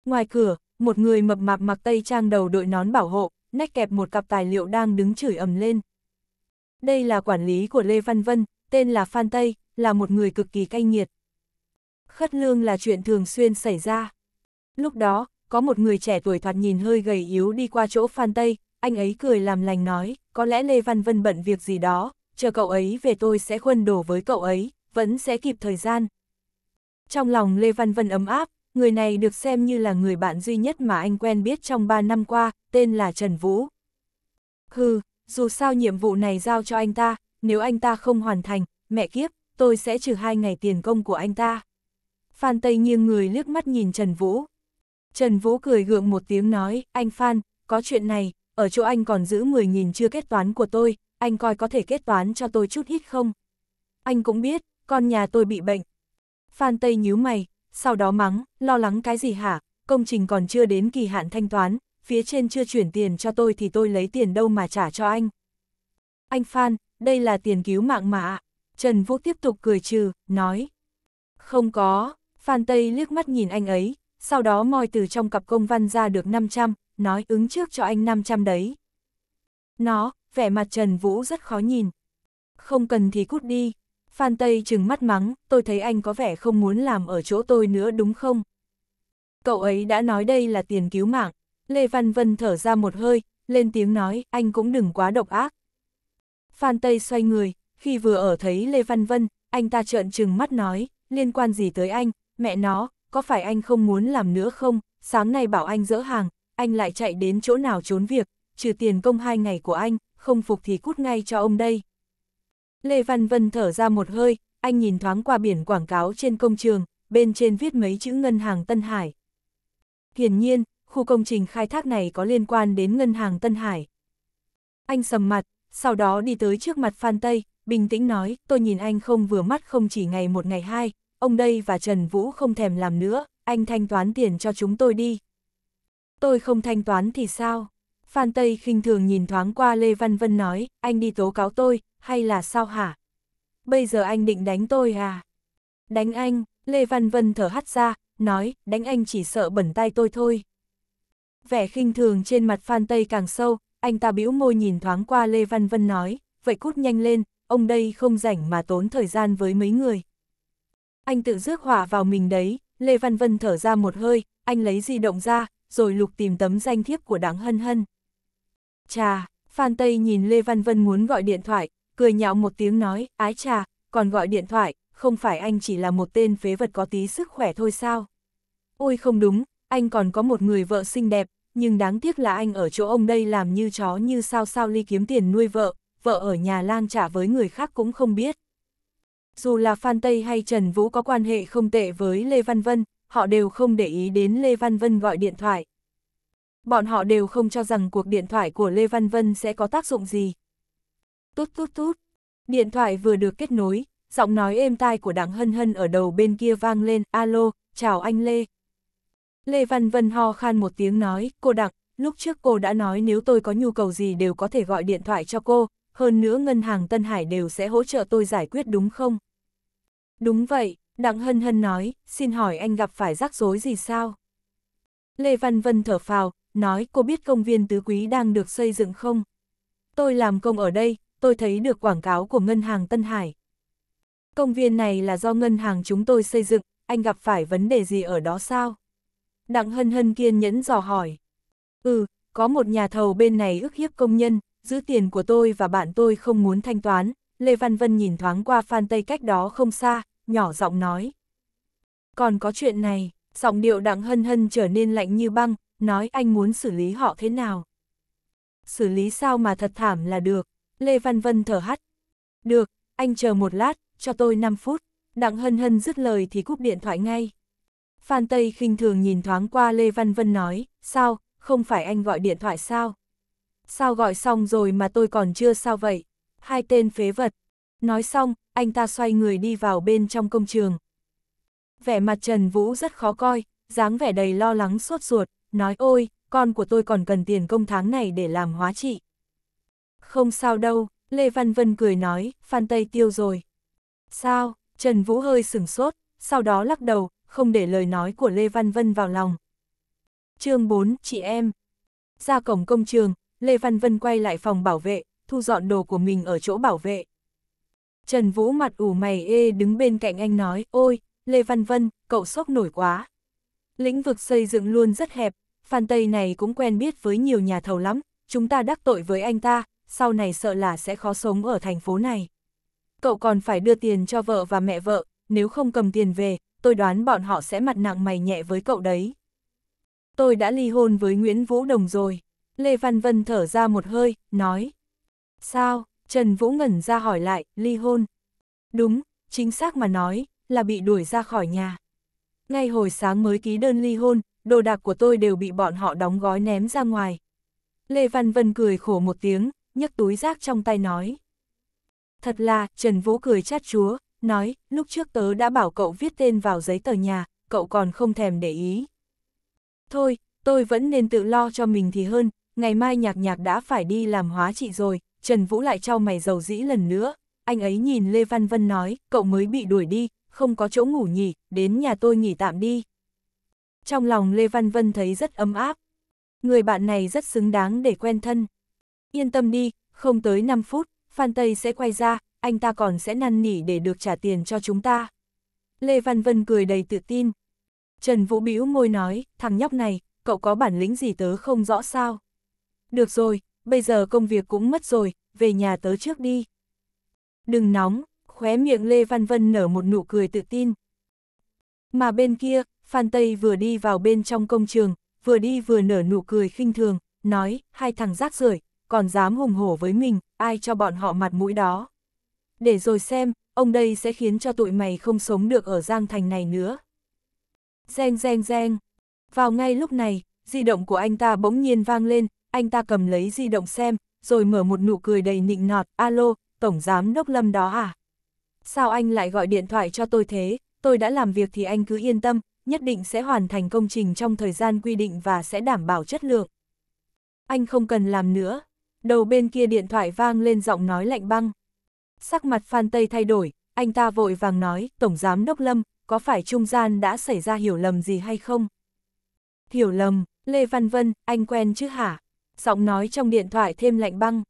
Ngoài cửa, một người mập mạp mặc tây trang đầu đội nón bảo hộ, nách kẹp một cặp tài liệu đang đứng chửi ầm lên. Đây là quản lý của Lê Văn Vân, tên là Phan Tây, là một người cực kỳ cay nghiệt. Khất lương là chuyện thường xuyên xảy ra. Lúc đó, có một người trẻ tuổi thoạt nhìn hơi gầy yếu đi qua chỗ Phan Tây, anh ấy cười làm lành nói, có lẽ Lê Văn Vân bận việc gì đó, chờ cậu ấy về tôi sẽ khuân đổ với cậu ấy, vẫn sẽ kịp thời gian. Trong lòng Lê Văn Vân ấm áp, người này được xem như là người bạn duy nhất mà anh quen biết trong 3 năm qua, tên là Trần Vũ. Hừ, dù sao nhiệm vụ này giao cho anh ta, nếu anh ta không hoàn thành, mẹ kiếp, tôi sẽ trừ hai ngày tiền công của anh ta. Phan Tây nghiêng người liếc mắt nhìn Trần Vũ. Trần Vũ cười gượng một tiếng nói, anh Phan, có chuyện này, ở chỗ anh còn giữ 10.000 chưa kết toán của tôi, anh coi có thể kết toán cho tôi chút ít không? Anh cũng biết, con nhà tôi bị bệnh. Phan Tây nhíu mày, sau đó mắng, lo lắng cái gì hả, công trình còn chưa đến kỳ hạn thanh toán, phía trên chưa chuyển tiền cho tôi thì tôi lấy tiền đâu mà trả cho anh. Anh Phan, đây là tiền cứu mạng mà ạ. Trần Vũ tiếp tục cười trừ, nói. Không có, Phan Tây liếc mắt nhìn anh ấy, sau đó moi từ trong cặp công văn ra được 500, nói ứng trước cho anh 500 đấy. Nó, vẻ mặt Trần Vũ rất khó nhìn. Không cần thì cút đi. Phan Tây chừng mắt mắng, tôi thấy anh có vẻ không muốn làm ở chỗ tôi nữa đúng không? Cậu ấy đã nói đây là tiền cứu mạng. Lê Văn Vân thở ra một hơi, lên tiếng nói, anh cũng đừng quá độc ác. Phan Tây xoay người, khi vừa ở thấy Lê Văn Vân, anh ta trợn trừng mắt nói, liên quan gì tới anh, mẹ nó, có phải anh không muốn làm nữa không, sáng nay bảo anh dỡ hàng, anh lại chạy đến chỗ nào trốn việc, trừ tiền công hai ngày của anh, không phục thì cút ngay cho ông đây. Lê Văn Vân thở ra một hơi, anh nhìn thoáng qua biển quảng cáo trên công trường, bên trên viết mấy chữ Ngân hàng Tân Hải. Hiển nhiên, khu công trình khai thác này có liên quan đến Ngân hàng Tân Hải. Anh sầm mặt, sau đó đi tới trước mặt Phan Tây, bình tĩnh nói, tôi nhìn anh không vừa mắt không chỉ ngày một ngày hai, ông đây và Trần Vũ không thèm làm nữa, anh thanh toán tiền cho chúng tôi đi. Tôi không thanh toán thì sao? Phan Tây khinh thường nhìn thoáng qua Lê Văn Vân nói, anh đi tố cáo tôi, hay là sao hả? Bây giờ anh định đánh tôi à? Đánh anh, Lê Văn Vân thở hắt ra, nói, đánh anh chỉ sợ bẩn tay tôi thôi. Vẻ khinh thường trên mặt Phan Tây càng sâu, anh ta bĩu môi nhìn thoáng qua Lê Văn Vân nói, vậy cút nhanh lên, ông đây không rảnh mà tốn thời gian với mấy người. Anh tự rước hỏa vào mình đấy, Lê Văn Vân thở ra một hơi, anh lấy di động ra, rồi lục tìm tấm danh thiếp của đáng hân hân. Chà, Phan Tây nhìn Lê Văn Vân muốn gọi điện thoại, cười nhạo một tiếng nói, ái trà, còn gọi điện thoại, không phải anh chỉ là một tên phế vật có tí sức khỏe thôi sao? Ôi không đúng, anh còn có một người vợ xinh đẹp, nhưng đáng tiếc là anh ở chỗ ông đây làm như chó như sao sao ly kiếm tiền nuôi vợ, vợ ở nhà lang trả với người khác cũng không biết. Dù là Phan Tây hay Trần Vũ có quan hệ không tệ với Lê Văn Vân, họ đều không để ý đến Lê Văn Vân gọi điện thoại. Bọn họ đều không cho rằng cuộc điện thoại của Lê Văn Vân sẽ có tác dụng gì. Tút tút tút. Điện thoại vừa được kết nối, giọng nói êm tai của Đặng hân hân ở đầu bên kia vang lên, alo, chào anh Lê. Lê Văn Vân ho khan một tiếng nói, cô đặng, lúc trước cô đã nói nếu tôi có nhu cầu gì đều có thể gọi điện thoại cho cô, hơn nữa ngân hàng Tân Hải đều sẽ hỗ trợ tôi giải quyết đúng không? Đúng vậy, đặng hân hân nói, xin hỏi anh gặp phải rắc rối gì sao? Lê Văn Vân thở phào, nói cô biết công viên tứ quý đang được xây dựng không? Tôi làm công ở đây, tôi thấy được quảng cáo của ngân hàng Tân Hải. Công viên này là do ngân hàng chúng tôi xây dựng, anh gặp phải vấn đề gì ở đó sao? Đặng hân hân kiên nhẫn dò hỏi. Ừ, có một nhà thầu bên này ức hiếp công nhân, giữ tiền của tôi và bạn tôi không muốn thanh toán. Lê Văn Vân nhìn thoáng qua Phan Tây cách đó không xa, nhỏ giọng nói. Còn có chuyện này, giọng điệu đặng hân hân trở nên lạnh như băng, nói anh muốn xử lý họ thế nào? Xử lý sao mà thật thảm là được. Lê Văn Vân thở hắt. Được, anh chờ một lát, cho tôi 5 phút. Đặng hân hân dứt lời thì cúp điện thoại ngay. Phan Tây khinh thường nhìn thoáng qua Lê Văn Vân nói, sao, không phải anh gọi điện thoại sao? Sao gọi xong rồi mà tôi còn chưa sao vậy? Hai tên phế vật. Nói xong, anh ta xoay người đi vào bên trong công trường. Vẻ mặt Trần Vũ rất khó coi, dáng vẻ đầy lo lắng sốt ruột, nói ôi, con của tôi còn cần tiền công tháng này để làm hóa trị. Không sao đâu, Lê Văn Vân cười nói, Phan Tây tiêu rồi. Sao, Trần Vũ hơi sửng sốt, sau đó lắc đầu, không để lời nói của Lê Văn Vân vào lòng. chương 4, chị em. Ra cổng công trường, Lê Văn Vân quay lại phòng bảo vệ, thu dọn đồ của mình ở chỗ bảo vệ. Trần Vũ mặt ủ mày ê đứng bên cạnh anh nói, ôi, Lê Văn Vân, cậu sốc nổi quá. Lĩnh vực xây dựng luôn rất hẹp, Phan Tây này cũng quen biết với nhiều nhà thầu lắm, chúng ta đắc tội với anh ta, sau này sợ là sẽ khó sống ở thành phố này. Cậu còn phải đưa tiền cho vợ và mẹ vợ, nếu không cầm tiền về, tôi đoán bọn họ sẽ mặt nặng mày nhẹ với cậu đấy. Tôi đã ly hôn với Nguyễn Vũ Đồng rồi. Lê Văn Vân thở ra một hơi, nói. Sao? Trần Vũ ngẩn ra hỏi lại, ly hôn. Đúng, chính xác mà nói, là bị đuổi ra khỏi nhà. Ngay hồi sáng mới ký đơn ly hôn, đồ đạc của tôi đều bị bọn họ đóng gói ném ra ngoài. Lê Văn Vân cười khổ một tiếng, nhấc túi rác trong tay nói. Thật là, Trần Vũ cười chát chúa, nói, lúc trước tớ đã bảo cậu viết tên vào giấy tờ nhà, cậu còn không thèm để ý. Thôi, tôi vẫn nên tự lo cho mình thì hơn, ngày mai nhạc nhạc đã phải đi làm hóa trị rồi, Trần Vũ lại trao mày dầu dĩ lần nữa, anh ấy nhìn Lê Văn Vân nói, cậu mới bị đuổi đi, không có chỗ ngủ nhỉ, đến nhà tôi nghỉ tạm đi. Trong lòng Lê Văn Vân thấy rất ấm áp, người bạn này rất xứng đáng để quen thân. Yên tâm đi, không tới 5 phút, Phan Tây sẽ quay ra, anh ta còn sẽ năn nỉ để được trả tiền cho chúng ta. Lê Văn Vân cười đầy tự tin. Trần Vũ bĩu môi nói, thằng nhóc này, cậu có bản lĩnh gì tớ không rõ sao. Được rồi, bây giờ công việc cũng mất rồi, về nhà tớ trước đi. Đừng nóng, khóe miệng Lê Văn Vân nở một nụ cười tự tin. Mà bên kia, Phan Tây vừa đi vào bên trong công trường, vừa đi vừa nở nụ cười khinh thường, nói, hai thằng rác rưởi còn dám hùng hổ với mình, ai cho bọn họ mặt mũi đó. Để rồi xem, ông đây sẽ khiến cho tụi mày không sống được ở Giang Thành này nữa. Reng reng reng. Vào ngay lúc này, di động của anh ta bỗng nhiên vang lên, anh ta cầm lấy di động xem, rồi mở một nụ cười đầy nịnh nọt, alo, Tổng Giám Đốc Lâm đó à? Sao anh lại gọi điện thoại cho tôi thế, tôi đã làm việc thì anh cứ yên tâm, nhất định sẽ hoàn thành công trình trong thời gian quy định và sẽ đảm bảo chất lượng. Anh không cần làm nữa, đầu bên kia điện thoại vang lên giọng nói lạnh băng. Sắc mặt Phan Tây thay đổi, anh ta vội vàng nói, Tổng Giám Đốc Lâm, có phải trung gian đã xảy ra hiểu lầm gì hay không? Hiểu lầm, Lê Văn Vân, anh quen chứ hả? Giọng nói trong điện thoại thêm lạnh băng.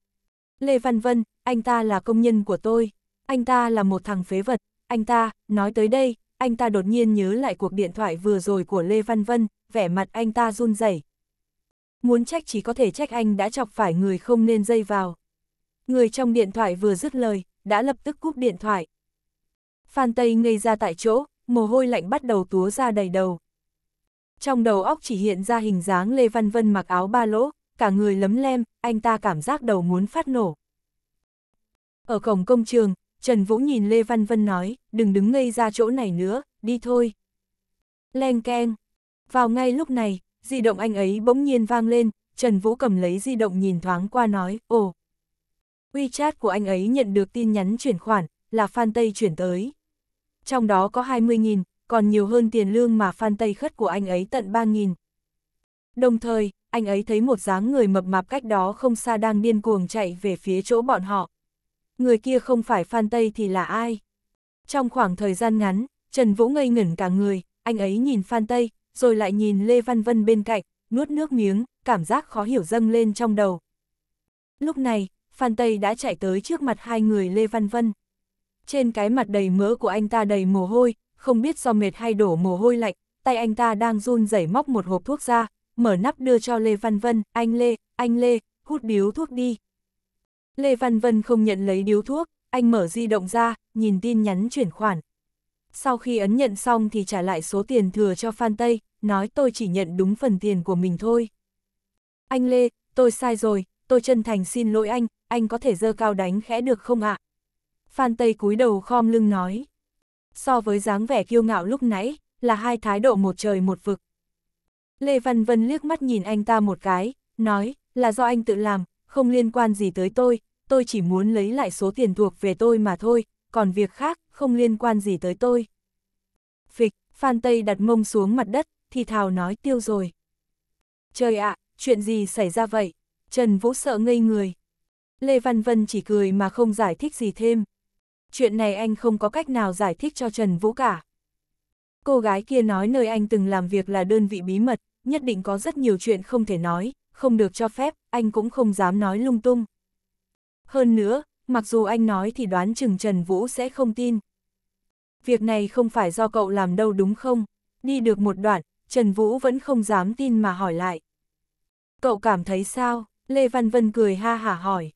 Lê Văn Vân, anh ta là công nhân của tôi, anh ta là một thằng phế vật, anh ta, nói tới đây, anh ta đột nhiên nhớ lại cuộc điện thoại vừa rồi của Lê Văn Vân, vẻ mặt anh ta run rẩy muốn trách chỉ có thể trách anh đã chọc phải người không nên dây vào. Người trong điện thoại vừa dứt lời, đã lập tức cúp điện thoại. Phan Tây ngây ra tại chỗ, mồ hôi lạnh bắt đầu túa ra đầy đầu. Trong đầu óc chỉ hiện ra hình dáng Lê Văn Vân mặc áo ba lỗ, cả người lấm lem, anh ta cảm giác đầu muốn phát nổ. Ở cổng công trường, Trần Vũ nhìn Lê Văn Vân nói, đừng đứng ngây ra chỗ này nữa, đi thôi. Leng keng. Vào ngay lúc này, di động anh ấy bỗng nhiên vang lên, Trần Vũ cầm lấy di động nhìn thoáng qua nói, ồ. WeChat của anh ấy nhận được tin nhắn chuyển khoản, là Phan Tây chuyển tới. Trong đó có 20.000, còn nhiều hơn tiền lương mà Phan Tây khất của anh ấy tận 3.000. Đồng thời, anh ấy thấy một dáng người mập mạp cách đó không xa đang điên cuồng chạy về phía chỗ bọn họ. Người kia không phải Phan Tây thì là ai? Trong khoảng thời gian ngắn, Trần Vũ ngây ngẩn cả người, anh ấy nhìn Phan Tây, rồi lại nhìn Lê Văn Vân bên cạnh, nuốt nước miếng, cảm giác khó hiểu dâng lên trong đầu. Lúc này, Phan Tây đã chạy tới trước mặt hai người Lê Văn Vân. Trên cái mặt đầy mỡ của anh ta đầy mồ hôi, không biết do mệt hay đổ mồ hôi lạnh, tay anh ta đang run rẩy móc một hộp thuốc ra, mở nắp đưa cho Lê Văn Vân, anh Lê, anh Lê, hút điếu thuốc đi. Lê Văn Vân không nhận lấy điếu thuốc, anh mở di động ra, nhìn tin nhắn chuyển khoản, sau khi ấn nhận xong thì trả lại số tiền thừa cho Phan Tây, nói tôi chỉ nhận đúng phần tiền của mình thôi. Anh Lê, tôi sai rồi, tôi chân thành xin lỗi anh, anh có thể dơ cao đánh khẽ được không ạ? Phan Tây cúi đầu khom lưng nói. So với dáng vẻ kiêu ngạo lúc nãy, là hai thái độ một trời một vực. Lê Văn Vân liếc mắt nhìn anh ta một cái, nói, là do anh tự làm, không liên quan gì tới tôi, tôi chỉ muốn lấy lại số tiền thuộc về tôi mà thôi, còn việc khác, không liên quan gì tới tôi. Phịch, Phan Tây đặt mông xuống mặt đất, thì thào nói tiêu rồi. Trời ạ, chuyện gì xảy ra vậy? Trần Vũ sợ ngây người. Lê Văn Vân chỉ cười mà không giải thích gì thêm. Chuyện này anh không có cách nào giải thích cho Trần Vũ cả. Cô gái kia nói nơi anh từng làm việc là đơn vị bí mật, nhất định có rất nhiều chuyện không thể nói, không được cho phép, anh cũng không dám nói lung tung. Hơn nữa, mặc dù anh nói thì đoán chừng Trần Vũ sẽ không tin. Việc này không phải do cậu làm đâu đúng không? Đi được một đoạn, Trần Vũ vẫn không dám tin mà hỏi lại. Cậu cảm thấy sao? Lê Văn Vân cười ha hả hỏi.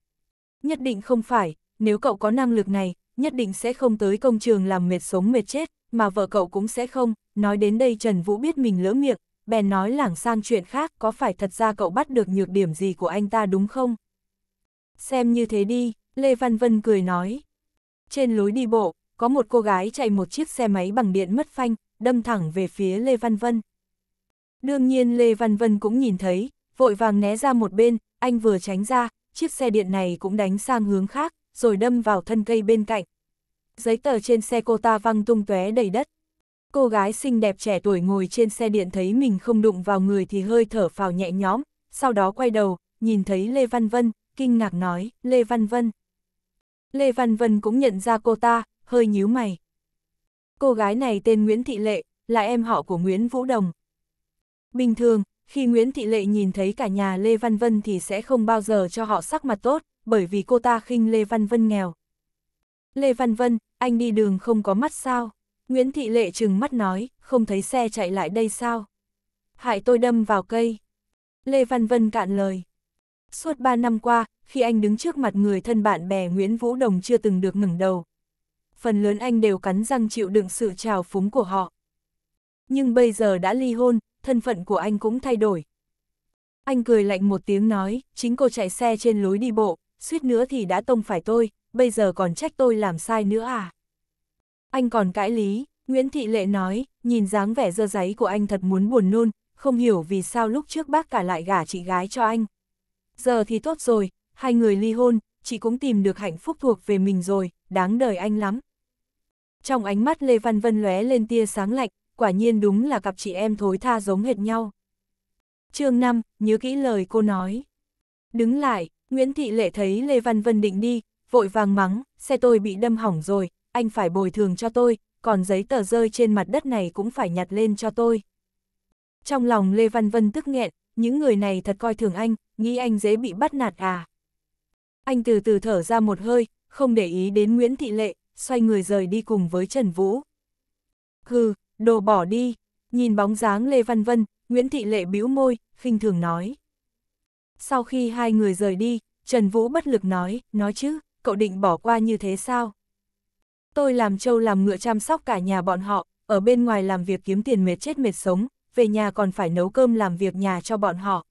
Nhất định không phải, nếu cậu có năng lực này, nhất định sẽ không tới công trường làm mệt sống mệt chết, mà vợ cậu cũng sẽ không. Nói đến đây Trần Vũ biết mình lỡ miệng, bèn nói lảng sang chuyện khác có phải thật ra cậu bắt được nhược điểm gì của anh ta đúng không? Xem như thế đi, Lê Văn Vân cười nói. Trên lối đi bộ, có một cô gái chạy một chiếc xe máy bằng điện mất phanh, đâm thẳng về phía Lê Văn Vân. Đương nhiên Lê Văn Vân cũng nhìn thấy, vội vàng né ra một bên, anh vừa tránh ra, chiếc xe điện này cũng đánh sang hướng khác, rồi đâm vào thân cây bên cạnh. Giấy tờ trên xe cô ta văng tung tóe đầy đất. Cô gái xinh đẹp trẻ tuổi ngồi trên xe điện thấy mình không đụng vào người thì hơi thở phào nhẹ nhõm, sau đó quay đầu, nhìn thấy Lê Văn Vân, kinh ngạc nói, Lê Văn Vân. Lê Văn Vân cũng nhận ra cô ta, hơi nhíu mày. Cô gái này tên Nguyễn Thị Lệ, là em họ của Nguyễn Vũ Đồng. Bình thường, khi Nguyễn Thị Lệ nhìn thấy cả nhà Lê Văn Vân thì sẽ không bao giờ cho họ sắc mặt tốt, bởi vì cô ta khinh Lê Văn Vân nghèo. Lê Văn Vân, anh đi đường không có mắt sao? Nguyễn Thị Lệ trừng mắt nói, không thấy xe chạy lại đây sao? Hại tôi đâm vào cây. Lê Văn Vân cạn lời. Suốt 3 năm qua, khi anh đứng trước mặt người thân bạn bè Nguyễn Vũ Đồng chưa từng được ngẩng đầu. Phần lớn anh đều cắn răng chịu đựng sự trào phúng của họ. Nhưng bây giờ đã ly hôn, thân phận của anh cũng thay đổi. Anh cười lạnh một tiếng nói, chính cô chạy xe trên lối đi bộ, suýt nữa thì đã tông phải tôi, bây giờ còn trách tôi làm sai nữa à? Anh còn cãi lý, Nguyễn Thị Lệ nói, nhìn dáng vẻ dơ giấy của anh thật muốn buồn nôn, không hiểu vì sao lúc trước bác cả lại gả chị gái cho anh. Giờ thì tốt rồi, hai người ly hôn, chị cũng tìm được hạnh phúc thuộc về mình rồi, đáng đời anh lắm. Trong ánh mắt Lê Văn Vân lóe lên tia sáng lạnh, quả nhiên đúng là cặp chị em thối tha giống hệt nhau. chương 5, nhớ kỹ lời cô nói. Đứng lại, Nguyễn Thị Lệ thấy Lê Văn Vân định đi, vội vàng mắng, xe tôi bị đâm hỏng rồi, anh phải bồi thường cho tôi, còn giấy tờ rơi trên mặt đất này cũng phải nhặt lên cho tôi. Trong lòng Lê Văn Vân tức nghẹn, những người này thật coi thường anh, nghĩ anh dễ bị bắt nạt à. Anh từ từ thở ra một hơi, không để ý đến Nguyễn Thị Lệ, xoay người rời đi cùng với Trần Vũ. Hừ, đồ bỏ đi, nhìn bóng dáng Lê Văn Vân, Nguyễn Thị Lệ bĩu môi, khinh thường nói. Sau khi hai người rời đi, Trần Vũ bất lực nói, nói chứ, cậu định bỏ qua như thế sao? Tôi làm trâu làm ngựa chăm sóc cả nhà bọn họ, ở bên ngoài làm việc kiếm tiền mệt chết mệt sống, về nhà còn phải nấu cơm làm việc nhà cho bọn họ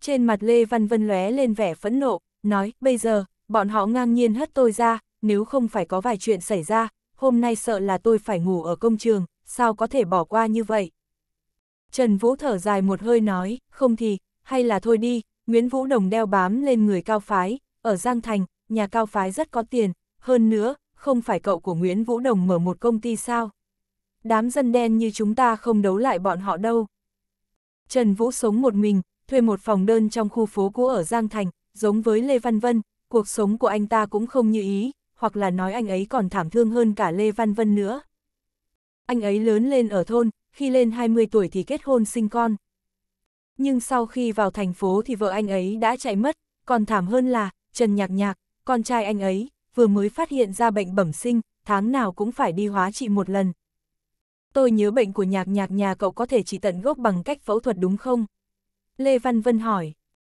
trên mặt Lê Văn Vân lóe lên vẻ phẫn nộ, nói, bây giờ, bọn họ ngang nhiên hất tôi ra, nếu không phải có vài chuyện xảy ra, hôm nay sợ là tôi phải ngủ ở công trường, sao có thể bỏ qua như vậy. Trần Vũ thở dài một hơi nói, không thì, hay là thôi đi, Nguyễn Vũ Đồng đeo bám lên người cao phái, ở Giang Thành, nhà cao phái rất có tiền, hơn nữa, không phải cậu của Nguyễn Vũ Đồng mở một công ty sao? Đám dân đen như chúng ta không đấu lại bọn họ đâu. Trần Vũ sống một mình, thuê một phòng đơn trong khu phố cũ ở Giang Thành, giống với Lê Văn Vân, cuộc sống của anh ta cũng không như ý, hoặc là nói anh ấy còn thảm thương hơn cả Lê Văn Vân nữa. Anh ấy lớn lên ở thôn, khi lên 20 tuổi thì kết hôn sinh con. Nhưng sau khi vào thành phố thì vợ anh ấy đã chạy mất, còn thảm hơn là Trần Nhạc Nhạc, con trai anh ấy, vừa mới phát hiện ra bệnh bẩm sinh, tháng nào cũng phải đi hóa trị một lần. Tôi nhớ bệnh của Nhạc Nhạc nhà cậu có thể chỉ tận gốc bằng cách phẫu thuật đúng không? Lê Văn Vân hỏi.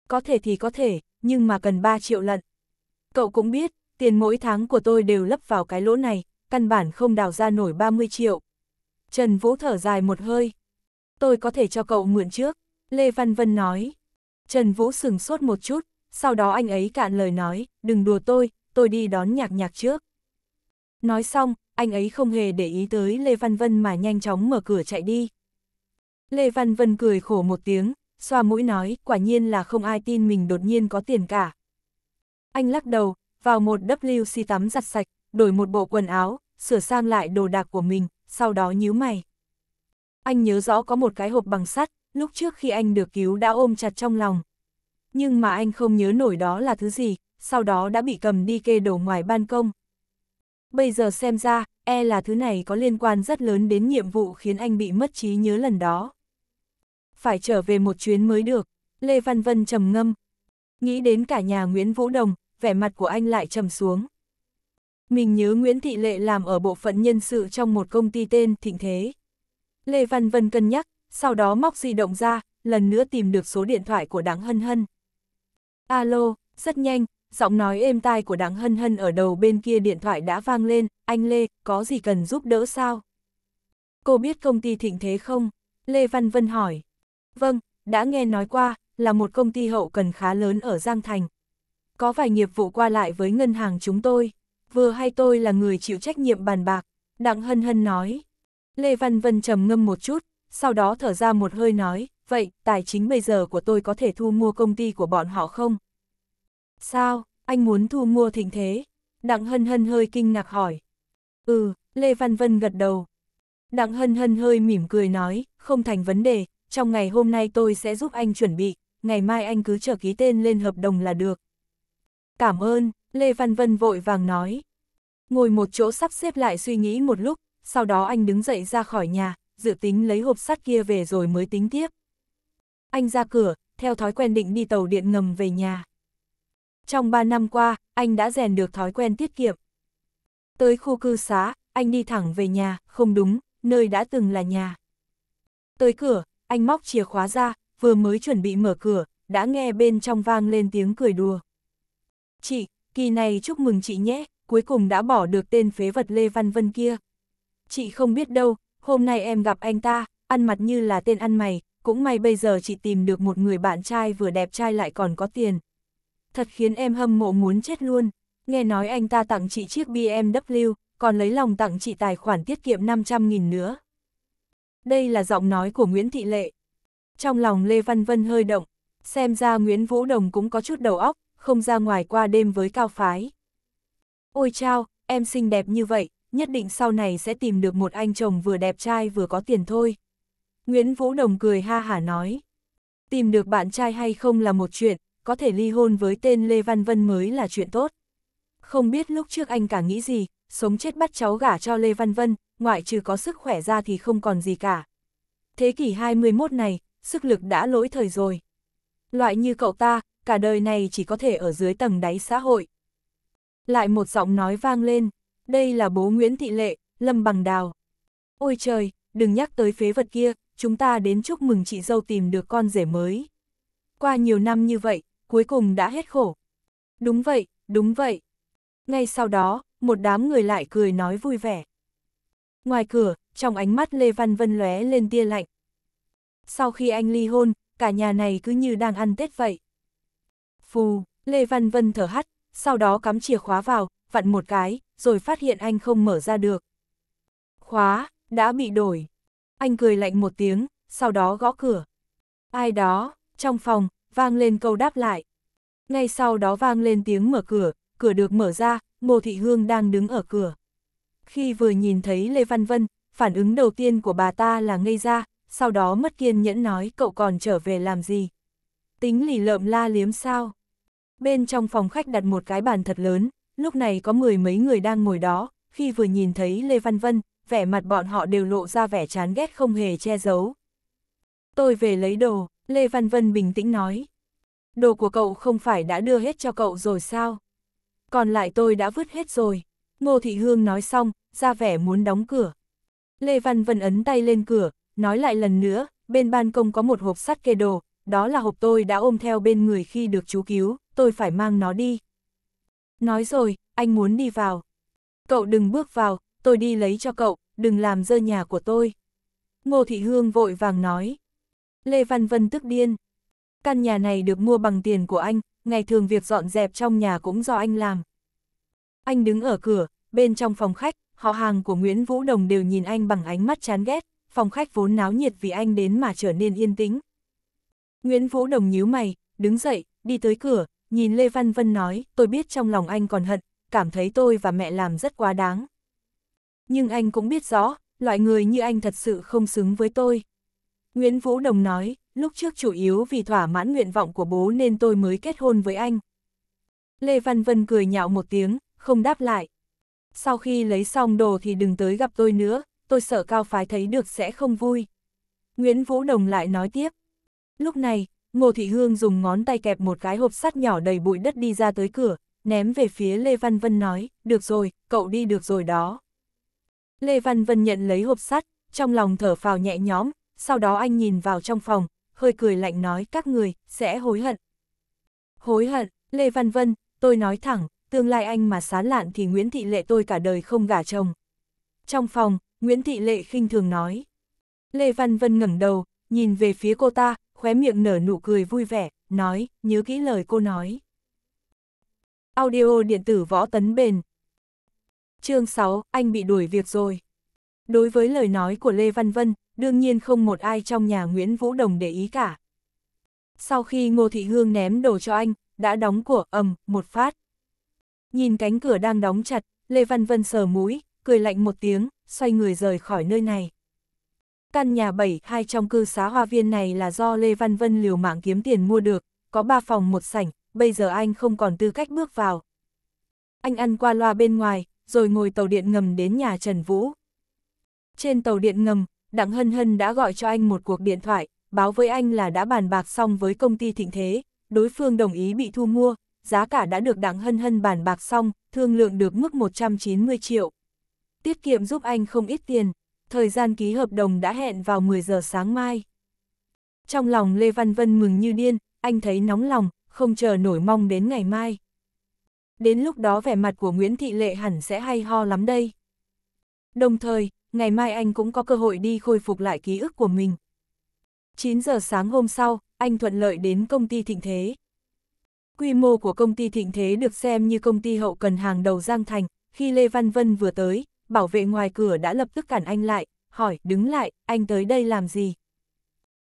Có thể thì có thể, nhưng mà cần 3 triệu lận. Cậu cũng biết, tiền mỗi tháng của tôi đều lấp vào cái lỗ này, căn bản không đào ra nổi 30 triệu. Trần Vũ thở dài một hơi. Tôi có thể cho cậu mượn trước, Lê Văn Vân nói. Trần Vũ sừng sốt một chút, sau đó anh ấy cạn lời nói, đừng đùa tôi, tôi đi đón nhạc nhạc trước. Nói xong, anh ấy không hề để ý tới Lê Văn Vân mà nhanh chóng mở cửa chạy đi. Lê Văn Vân cười khổ một tiếng, xoa mũi nói, quả nhiên là không ai tin mình đột nhiên có tiền cả. Anh lắc đầu, vào một WC tắm giặt sạch, đổi một bộ quần áo, sửa sang lại đồ đạc của mình, sau đó nhíu mày. Anh nhớ rõ có một cái hộp bằng sắt, lúc trước khi anh được cứu đã ôm chặt trong lòng. Nhưng mà anh không nhớ nổi đó là thứ gì, sau đó đã bị cầm đi kê đổ ngoài ban công. Bây giờ xem ra, e là thứ này có liên quan rất lớn đến nhiệm vụ khiến anh bị mất trí nhớ lần đó phải trở về một chuyến mới được. Lê Văn Vân trầm ngâm. Nghĩ đến cả nhà Nguyễn Vũ Đồng, vẻ mặt của anh lại trầm xuống. Mình nhớ Nguyễn Thị Lệ làm ở bộ phận nhân sự trong một công ty tên Thịnh Thế. Lê Văn Vân cân nhắc, sau đó móc di động ra, lần nữa tìm được số điện thoại của đáng Hân Hân. Alo, rất nhanh, giọng nói êm tai của đáng Hân Hân ở đầu bên kia điện thoại đã vang lên, anh Lê, có gì cần giúp đỡ sao? Cô biết công ty Thịnh Thế không? Lê Văn Vân hỏi. Vâng, đã nghe nói qua, là một công ty hậu cần khá lớn ở Giang Thành. Có vài nghiệp vụ qua lại với ngân hàng chúng tôi, vừa hay tôi là người chịu trách nhiệm bàn bạc, Đặng Hân Hân nói. Lê Văn Vân trầm ngâm một chút, sau đó thở ra một hơi nói, vậy, tài chính bây giờ của tôi có thể thu mua công ty của bọn họ không? Sao, anh muốn thu mua thịnh thế? Đặng Hân Hân hơi kinh ngạc hỏi. Ừ, Lê Văn Vân gật đầu. Đặng Hân Hân hơi mỉm cười nói, không thành vấn đề, trong ngày hôm nay tôi sẽ giúp anh chuẩn bị, ngày mai anh cứ chờ ký tên lên hợp đồng là được. Cảm ơn, Lê Văn Vân vội vàng nói. Ngồi một chỗ sắp xếp lại suy nghĩ một lúc, sau đó anh đứng dậy ra khỏi nhà, dự tính lấy hộp sắt kia về rồi mới tính tiếp. Anh ra cửa, theo thói quen định đi tàu điện ngầm về nhà. Trong 3 năm qua, anh đã rèn được thói quen tiết kiệm. Tới khu cư xá, anh đi thẳng về nhà, không đúng, nơi đã từng là nhà. Tới cửa, anh móc chìa khóa ra, vừa mới chuẩn bị mở cửa, đã nghe bên trong vang lên tiếng cười đùa. Chị, kỳ này chúc mừng chị nhé, cuối cùng đã bỏ được tên phế vật Lê Văn Vân kia. Chị không biết đâu, hôm nay em gặp anh ta, ăn mặt như là tên ăn mày, cũng may bây giờ chị tìm được một người bạn trai vừa đẹp trai lại còn có tiền. Thật khiến em hâm mộ muốn chết luôn, nghe nói anh ta tặng chị chiếc BMW, còn lấy lòng tặng chị tài khoản tiết kiệm 500.000 nữa. Đây là giọng nói của Nguyễn Thị Lệ. Trong lòng Lê Văn Vân hơi động, xem ra Nguyễn Vũ Đồng cũng có chút đầu óc, không ra ngoài qua đêm với cao phái. Ôi chao, em xinh đẹp như vậy, nhất định sau này sẽ tìm được một anh chồng vừa đẹp trai vừa có tiền thôi. Nguyễn Vũ Đồng cười ha hả nói. Tìm được bạn trai hay không là một chuyện, có thể ly hôn với tên Lê Văn Vân mới là chuyện tốt. Không biết lúc trước anh cả nghĩ gì, sống chết bắt cháu gả cho Lê Văn Vân, ngoại trừ có sức khỏe ra thì không còn gì cả. Thế kỷ 21 này, sức lực đã lỗi thời rồi. Loại như cậu ta, cả đời này chỉ có thể ở dưới tầng đáy xã hội. Lại một giọng nói vang lên, đây là bố Nguyễn Thị Lệ, Lâm Bằng Đào. Ôi trời, đừng nhắc tới phế vật kia, chúng ta đến chúc mừng chị dâu tìm được con rể mới. Qua nhiều năm như vậy, cuối cùng đã hết khổ. Đúng vậy, đúng vậy. Ngay sau đó, một đám người lại cười nói vui vẻ. Ngoài cửa, trong ánh mắt Lê Văn Vân lóe lên tia lạnh. Sau khi anh ly hôn, cả nhà này cứ như đang ăn Tết vậy. Phù, Lê Văn Vân thở hắt, sau đó cắm chìa khóa vào, vặn một cái, rồi phát hiện anh không mở ra được. Khóa, đã bị đổi. Anh cười lạnh một tiếng, sau đó gõ cửa. Ai đó, trong phòng, vang lên câu đáp lại. Ngay sau đó vang lên tiếng mở cửa, cửa được mở ra, Ngô Thị Hương đang đứng ở cửa. Khi vừa nhìn thấy Lê Văn Vân, phản ứng đầu tiên của bà ta là ngây ra, sau đó mất kiên nhẫn nói cậu còn trở về làm gì. Tính lì lợm la liếm sao. Bên trong phòng khách đặt một cái bàn thật lớn, lúc này có mười mấy người đang ngồi đó, khi vừa nhìn thấy Lê Văn Vân, vẻ mặt bọn họ đều lộ ra vẻ chán ghét không hề che giấu. Tôi về lấy đồ, Lê Văn Vân bình tĩnh nói. Đồ của cậu không phải đã đưa hết cho cậu rồi sao? còn lại tôi đã vứt hết rồi. Ngô Thị Hương nói xong, ra vẻ muốn đóng cửa. Lê Văn Vân ấn tay lên cửa, nói lại lần nữa, bên ban công có một hộp sắt kê đồ, đó là hộp tôi đã ôm theo bên người khi được chú cứu, tôi phải mang nó đi. Nói rồi, anh muốn đi vào. Cậu đừng bước vào, tôi đi lấy cho cậu, đừng làm dơ nhà của tôi. Ngô Thị Hương vội vàng nói. Lê Văn Vân tức điên. Căn nhà này được mua bằng tiền của anh, ngày thường việc dọn dẹp trong nhà cũng do anh làm. Anh đứng ở cửa, bên trong phòng khách, họ hàng của Nguyễn Vũ Đồng đều nhìn anh bằng ánh mắt chán ghét, phòng khách vốn náo nhiệt vì anh đến mà trở nên yên tĩnh. Nguyễn Vũ Đồng nhíu mày, đứng dậy, đi tới cửa, nhìn Lê Văn Vân nói, tôi biết trong lòng anh còn hận, cảm thấy tôi và mẹ làm rất quá đáng. Nhưng anh cũng biết rõ, loại người như anh thật sự không xứng với tôi. Nguyễn Vũ Đồng nói, lúc trước chủ yếu vì thỏa mãn nguyện vọng của bố nên tôi mới kết hôn với anh. Lê Văn Vân cười nhạo một tiếng, không đáp lại. Sau khi lấy xong đồ thì đừng tới gặp tôi nữa, tôi sợ cao phái thấy được sẽ không vui. Nguyễn Vũ Đồng lại nói tiếp. Lúc này, Ngô Thị Hương dùng ngón tay kẹp một cái hộp sắt nhỏ đầy bụi đất đi ra tới cửa, ném về phía Lê Văn Vân nói, được rồi, cậu đi được rồi đó. Lê Văn Vân nhận lấy hộp sắt, trong lòng thở phào nhẹ nhõm, sau đó anh nhìn vào trong phòng, hơi cười lạnh nói các người, sẽ hối hận. Hối hận, Lê Văn Vân, tôi nói thẳng, tương lai anh mà xá lạn thì Nguyễn Thị Lệ tôi cả đời không gả chồng. Trong phòng, Nguyễn Thị Lệ khinh thường nói. Lê Văn Vân ngẩng đầu, nhìn về phía cô ta, khóe miệng nở nụ cười vui vẻ, nói, nhớ kỹ lời cô nói. Audio điện tử võ tấn bền. Chương 6, anh bị đuổi việc rồi. Đối với lời nói của Lê Văn Vân, đương nhiên không một ai trong nhà Nguyễn Vũ Đồng để ý cả. Sau khi Ngô Thị Hương ném đồ cho anh, đã đóng cửa ầm một phát. Nhìn cánh cửa đang đóng chặt, Lê Văn Vân sờ mũi, cười lạnh một tiếng, xoay người rời khỏi nơi này. Căn nhà 72 trong cư xá hoa viên này là do Lê Văn Vân liều mạng kiếm tiền mua được, có 3 phòng một sảnh, bây giờ anh không còn tư cách bước vào. Anh ăn qua loa bên ngoài, rồi ngồi tàu điện ngầm đến nhà Trần Vũ. Trên tàu điện ngầm, Đặng Hân Hân đã gọi cho anh một cuộc điện thoại, báo với anh là đã bàn bạc xong với công ty thịnh thế, đối phương đồng ý bị thu mua, giá cả đã được Đặng Hân Hân bàn bạc xong, thương lượng được mức 190 triệu. Tiết kiệm giúp anh không ít tiền, thời gian ký hợp đồng đã hẹn vào 10 giờ sáng mai. Trong lòng Lê Văn Vân mừng như điên, anh thấy nóng lòng, không chờ nổi mong đến ngày mai. Đến lúc đó vẻ mặt của Nguyễn Thị Lệ hẳn sẽ hay ho lắm đây. Đồng thời, ngày mai anh cũng có cơ hội đi khôi phục lại ký ức của mình. 9 giờ sáng hôm sau, anh thuận lợi đến công ty Thịnh Thế. Quy mô của công ty Thịnh Thế được xem như công ty hậu cần hàng đầu Giang Thành. Khi Lê Văn Vân vừa tới, bảo vệ ngoài cửa đã lập tức cản anh lại, hỏi, đứng lại, anh tới đây làm gì?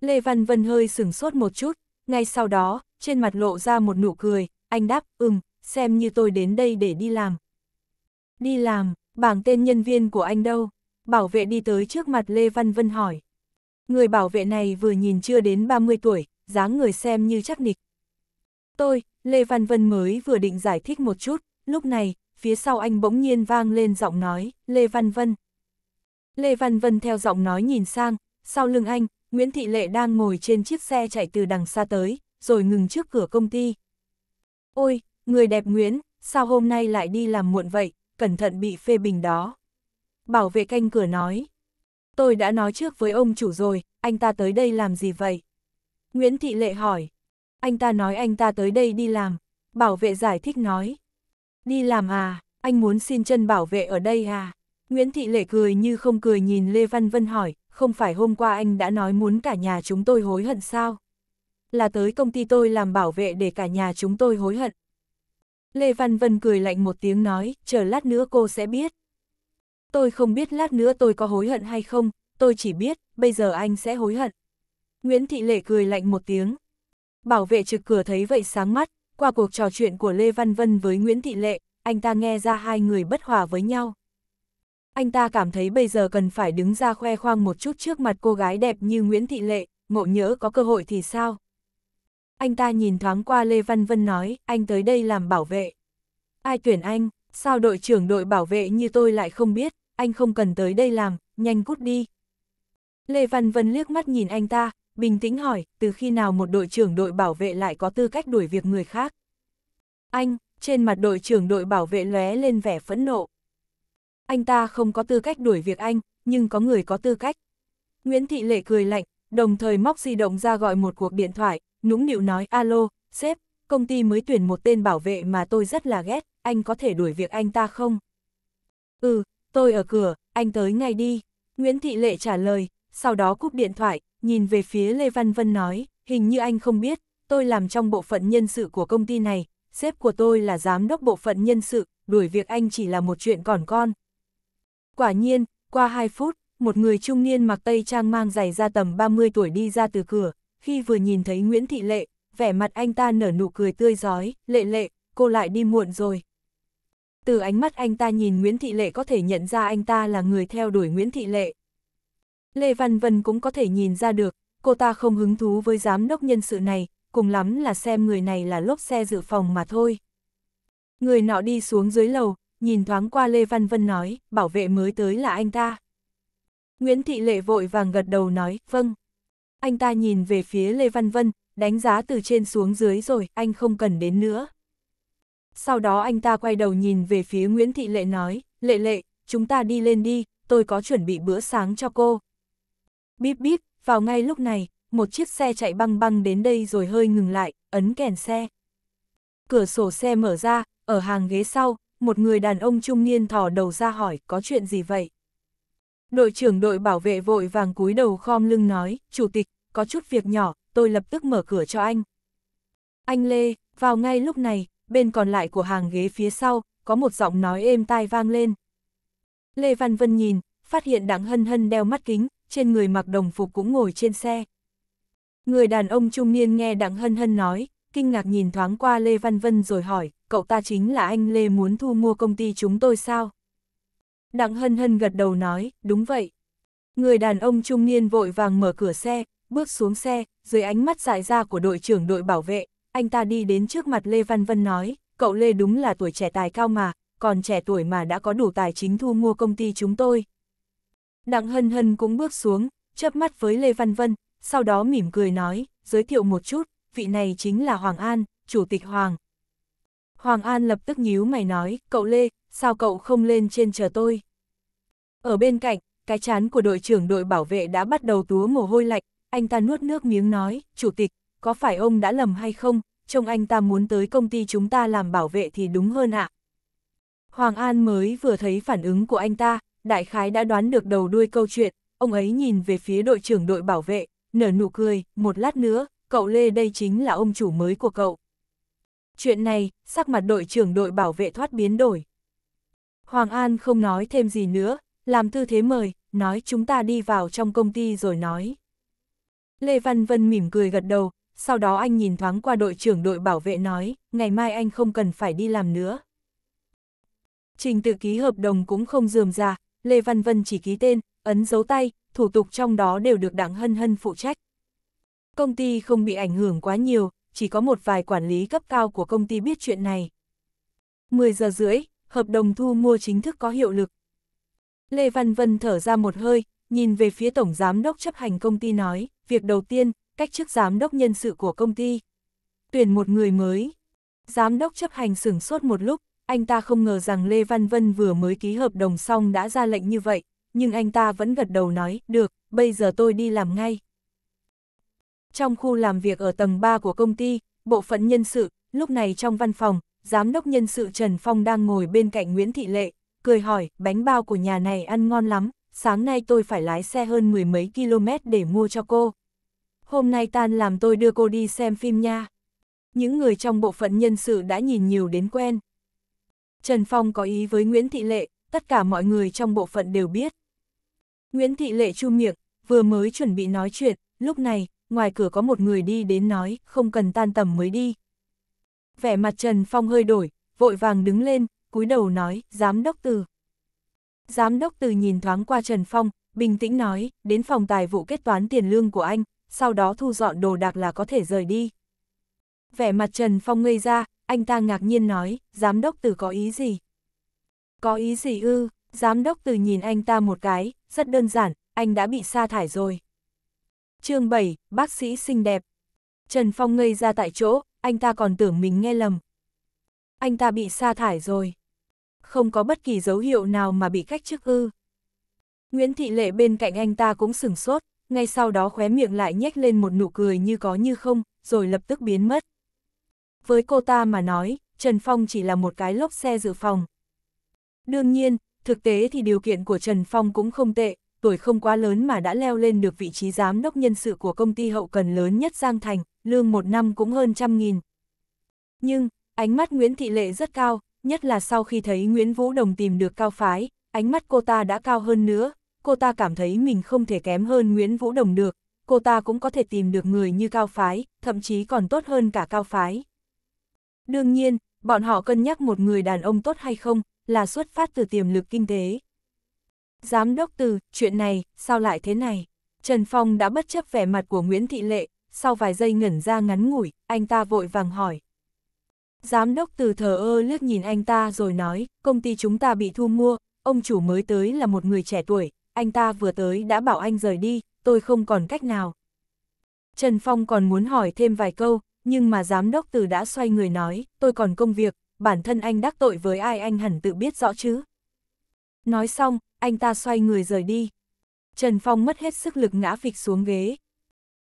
Lê Văn Vân hơi sửng sốt một chút, ngay sau đó, trên mặt lộ ra một nụ cười, anh đáp, ừm, xem như tôi đến đây để đi làm. Đi làm, bảng tên nhân viên của anh đâu? Bảo vệ đi tới trước mặt Lê Văn Vân hỏi. Người bảo vệ này vừa nhìn chưa đến 30 tuổi, dáng người xem như chắc nịch. Tôi, Lê Văn Vân mới vừa định giải thích một chút, lúc này, phía sau anh bỗng nhiên vang lên giọng nói, Lê Văn Vân. Lê Văn Vân theo giọng nói nhìn sang, sau lưng anh, Nguyễn Thị Lệ đang ngồi trên chiếc xe chạy từ đằng xa tới, rồi ngừng trước cửa công ty. Ôi, người đẹp Nguyễn, sao hôm nay lại đi làm muộn vậy, cẩn thận bị phê bình đó. Bảo vệ canh cửa nói, tôi đã nói trước với ông chủ rồi, anh ta tới đây làm gì vậy? Nguyễn Thị Lệ hỏi, anh ta nói anh ta tới đây đi làm, bảo vệ giải thích nói, đi làm à, anh muốn xin chân bảo vệ ở đây à? Nguyễn Thị Lệ cười như không cười nhìn Lê Văn Vân hỏi, không phải hôm qua anh đã nói muốn cả nhà chúng tôi hối hận sao? Là tới công ty tôi làm bảo vệ để cả nhà chúng tôi hối hận, Lê Văn Vân cười lạnh một tiếng nói, chờ lát nữa cô sẽ biết. Tôi không biết lát nữa tôi có hối hận hay không, tôi chỉ biết, bây giờ anh sẽ hối hận. Nguyễn Thị Lệ cười lạnh một tiếng. Bảo vệ trực cửa thấy vậy sáng mắt, qua cuộc trò chuyện của Lê Văn Vân với Nguyễn Thị Lệ, anh ta nghe ra hai người bất hòa với nhau. Anh ta cảm thấy bây giờ cần phải đứng ra khoe khoang một chút trước mặt cô gái đẹp như Nguyễn Thị Lệ, ngộ nhỡ có cơ hội thì sao? Anh ta nhìn thoáng qua Lê Văn Vân nói, anh tới đây làm bảo vệ. Ai tuyển anh, sao đội trưởng đội bảo vệ như tôi lại không biết, anh không cần tới đây làm, nhanh cút đi. Lê Văn Vân liếc mắt nhìn anh ta, bình tĩnh hỏi, từ khi nào một đội trưởng đội bảo vệ lại có tư cách đuổi việc người khác? Anh, trên mặt đội trưởng đội bảo vệ lóe lên vẻ phẫn nộ. Anh ta không có tư cách đuổi việc anh, nhưng có người có tư cách. Nguyễn Thị Lệ cười lạnh, đồng thời móc di động ra gọi một cuộc điện thoại, nũng nịu nói alo, sếp, công ty mới tuyển một tên bảo vệ mà tôi rất là ghét, anh có thể đuổi việc anh ta không? Ừ, tôi ở cửa, anh tới ngay đi. Nguyễn Thị Lệ trả lời, sau đó cúp điện thoại, nhìn về phía Lê Văn Vân nói, hình như anh không biết, tôi làm trong bộ phận nhân sự của công ty này, sếp của tôi là giám đốc bộ phận nhân sự, đuổi việc anh chỉ là một chuyện còn con. Quả nhiên, qua 2 phút, một người trung niên mặc tây trang mang giày da tầm 30 tuổi đi ra từ cửa, khi vừa nhìn thấy Nguyễn Thị Lệ, vẻ mặt anh ta nở nụ cười tươi giói, lệ lệ, cô lại đi muộn rồi. Từ ánh mắt anh ta nhìn Nguyễn Thị Lệ có thể nhận ra anh ta là người theo đuổi Nguyễn Thị Lệ. Lê Văn Vân cũng có thể nhìn ra được, cô ta không hứng thú với giám đốc nhân sự này, cùng lắm là xem người này là lốp xe dự phòng mà thôi. Người nọ đi xuống dưới lầu, nhìn thoáng qua Lê Văn Vân nói, bảo vệ mới tới là anh ta. Nguyễn Thị Lệ vội vàng gật đầu nói, vâng. Anh ta nhìn về phía Lê Văn Vân, đánh giá từ trên xuống dưới rồi, anh không cần đến nữa. Sau đó anh ta quay đầu nhìn về phía Nguyễn Thị Lệ nói, Lệ Lệ, chúng ta đi lên đi, tôi có chuẩn bị bữa sáng cho cô. Bíp bíp, vào ngay lúc này, một chiếc xe chạy băng băng đến đây rồi hơi ngừng lại, ấn kèn xe. Cửa sổ xe mở ra, ở hàng ghế sau, một người đàn ông trung niên thò đầu ra hỏi có chuyện gì vậy. Đội trưởng đội bảo vệ vội vàng cúi đầu khom lưng nói, Chủ tịch, có chút việc nhỏ, tôi lập tức mở cửa cho anh. Anh Lê, vào ngay lúc này, bên còn lại của hàng ghế phía sau, có một giọng nói êm tai vang lên. Lê Văn Vân nhìn, phát hiện đặng hân hân đeo mắt kính, trên người mặc đồng phục cũng ngồi trên xe. Người đàn ông trung niên nghe đặng hân hân nói, kinh ngạc nhìn thoáng qua Lê Văn Vân rồi hỏi, cậu ta chính là anh Lê muốn thu mua công ty chúng tôi sao? Đặng hân hân gật đầu nói, đúng vậy. Người đàn ông trung niên vội vàng mở cửa xe, bước xuống xe, dưới ánh mắt dại ra của đội trưởng đội bảo vệ, anh ta đi đến trước mặt Lê Văn Vân nói, cậu Lê đúng là tuổi trẻ tài cao mà, còn trẻ tuổi mà đã có đủ tài chính thu mua công ty chúng tôi. Đặng hân hân cũng bước xuống, chớp mắt với Lê Văn Vân, sau đó mỉm cười nói, giới thiệu một chút, vị này chính là Hoàng An, Chủ tịch Hoàng, Hoàng An lập tức nhíu mày nói, cậu Lê, sao cậu không lên trên chờ tôi? Ở bên cạnh, cái chán của đội trưởng đội bảo vệ đã bắt đầu túa mồ hôi lạnh, anh ta nuốt nước miếng nói, chủ tịch, có phải ông đã lầm hay không, trông anh ta muốn tới công ty chúng ta làm bảo vệ thì đúng hơn ạ. À? Hoàng An mới vừa thấy phản ứng của anh ta, đại khái đã đoán được đầu đuôi câu chuyện, ông ấy nhìn về phía đội trưởng đội bảo vệ, nở nụ cười, một lát nữa, cậu Lê đây chính là ông chủ mới của cậu. Chuyện này, sắc mặt đội trưởng đội bảo vệ thoát biến đổi. Hoàng An không nói thêm gì nữa, làm tư thế mời, nói chúng ta đi vào trong công ty rồi nói. Lê Văn Vân mỉm cười gật đầu, sau đó anh nhìn thoáng qua đội trưởng đội bảo vệ nói, ngày mai anh không cần phải đi làm nữa. Trình tự ký hợp đồng cũng không dườm ra, Lê Văn Vân chỉ ký tên, ấn dấu tay, thủ tục trong đó đều được đặng hân hân phụ trách. Công ty không bị ảnh hưởng quá nhiều, chỉ có một vài quản lý cấp cao của công ty biết chuyện này. 10 giờ rưỡi, hợp đồng thu mua chính thức có hiệu lực. Lê Văn Vân thở ra một hơi, nhìn về phía Tổng Giám đốc chấp hành công ty nói, việc đầu tiên, cách chức Giám đốc nhân sự của công ty. Tuyển một người mới. Giám đốc chấp hành sửng sốt một lúc, anh ta không ngờ rằng Lê Văn Vân vừa mới ký hợp đồng xong đã ra lệnh như vậy, nhưng anh ta vẫn gật đầu nói, được, bây giờ tôi đi làm ngay. Trong khu làm việc ở tầng 3 của công ty, bộ phận nhân sự, lúc này trong văn phòng, giám đốc nhân sự Trần Phong đang ngồi bên cạnh Nguyễn Thị Lệ, cười hỏi, bánh bao của nhà này ăn ngon lắm, sáng nay tôi phải lái xe hơn mười mấy km để mua cho cô. Hôm nay tan làm tôi đưa cô đi xem phim nha. Những người trong bộ phận nhân sự đã nhìn nhiều đến quen. Trần Phong có ý với Nguyễn Thị Lệ, tất cả mọi người trong bộ phận đều biết. Nguyễn Thị Lệ chu miệng, vừa mới chuẩn bị nói chuyện, lúc này, ngoài cửa có một người đi đến nói, không cần tan tầm mới đi. Vẻ mặt Trần Phong hơi đổi, vội vàng đứng lên, cúi đầu nói, giám đốc từ. Giám đốc từ nhìn thoáng qua Trần Phong, bình tĩnh nói, đến phòng tài vụ kết toán tiền lương của anh, sau đó thu dọn đồ đạc là có thể rời đi. Vẻ mặt Trần Phong ngây ra, anh ta ngạc nhiên nói, giám đốc từ có ý gì? Có ý gì ư, giám đốc từ nhìn anh ta một cái, rất đơn giản, anh đã bị sa thải rồi chương 7, bác sĩ xinh đẹp. Trần Phong ngây ra tại chỗ, anh ta còn tưởng mình nghe lầm. Anh ta bị sa thải rồi. Không có bất kỳ dấu hiệu nào mà bị cách chức ư. Nguyễn Thị Lệ bên cạnh anh ta cũng sửng sốt, ngay sau đó khóe miệng lại nhếch lên một nụ cười như có như không, rồi lập tức biến mất. Với cô ta mà nói, Trần Phong chỉ là một cái lốc xe dự phòng. Đương nhiên, thực tế thì điều kiện của Trần Phong cũng không tệ, tuổi không quá lớn mà đã leo lên được vị trí giám đốc nhân sự của công ty hậu cần lớn nhất Giang Thành, lương một năm cũng hơn trăm nghìn. Nhưng, ánh mắt Nguyễn Thị Lệ rất cao, nhất là sau khi thấy Nguyễn Vũ Đồng tìm được cao phái, ánh mắt cô ta đã cao hơn nữa, cô ta cảm thấy mình không thể kém hơn Nguyễn Vũ Đồng được, cô ta cũng có thể tìm được người như cao phái, thậm chí còn tốt hơn cả cao phái. Đương nhiên, bọn họ cân nhắc một người đàn ông tốt hay không, là xuất phát từ tiềm lực kinh tế. Giám đốc từ, chuyện này, sao lại thế này? Trần Phong đã bất chấp vẻ mặt của Nguyễn Thị Lệ, sau vài giây ngẩn ra ngắn ngủi, anh ta vội vàng hỏi. Giám đốc từ thờ ơ lướt nhìn anh ta rồi nói, công ty chúng ta bị thu mua, ông chủ mới tới là một người trẻ tuổi, anh ta vừa tới đã bảo anh rời đi, tôi không còn cách nào. Trần Phong còn muốn hỏi thêm vài câu, nhưng mà giám đốc từ đã xoay người nói, tôi còn công việc, bản thân anh đắc tội với ai anh hẳn tự biết rõ chứ. Nói xong, anh ta xoay người rời đi. Trần Phong mất hết sức lực ngã phịch xuống ghế.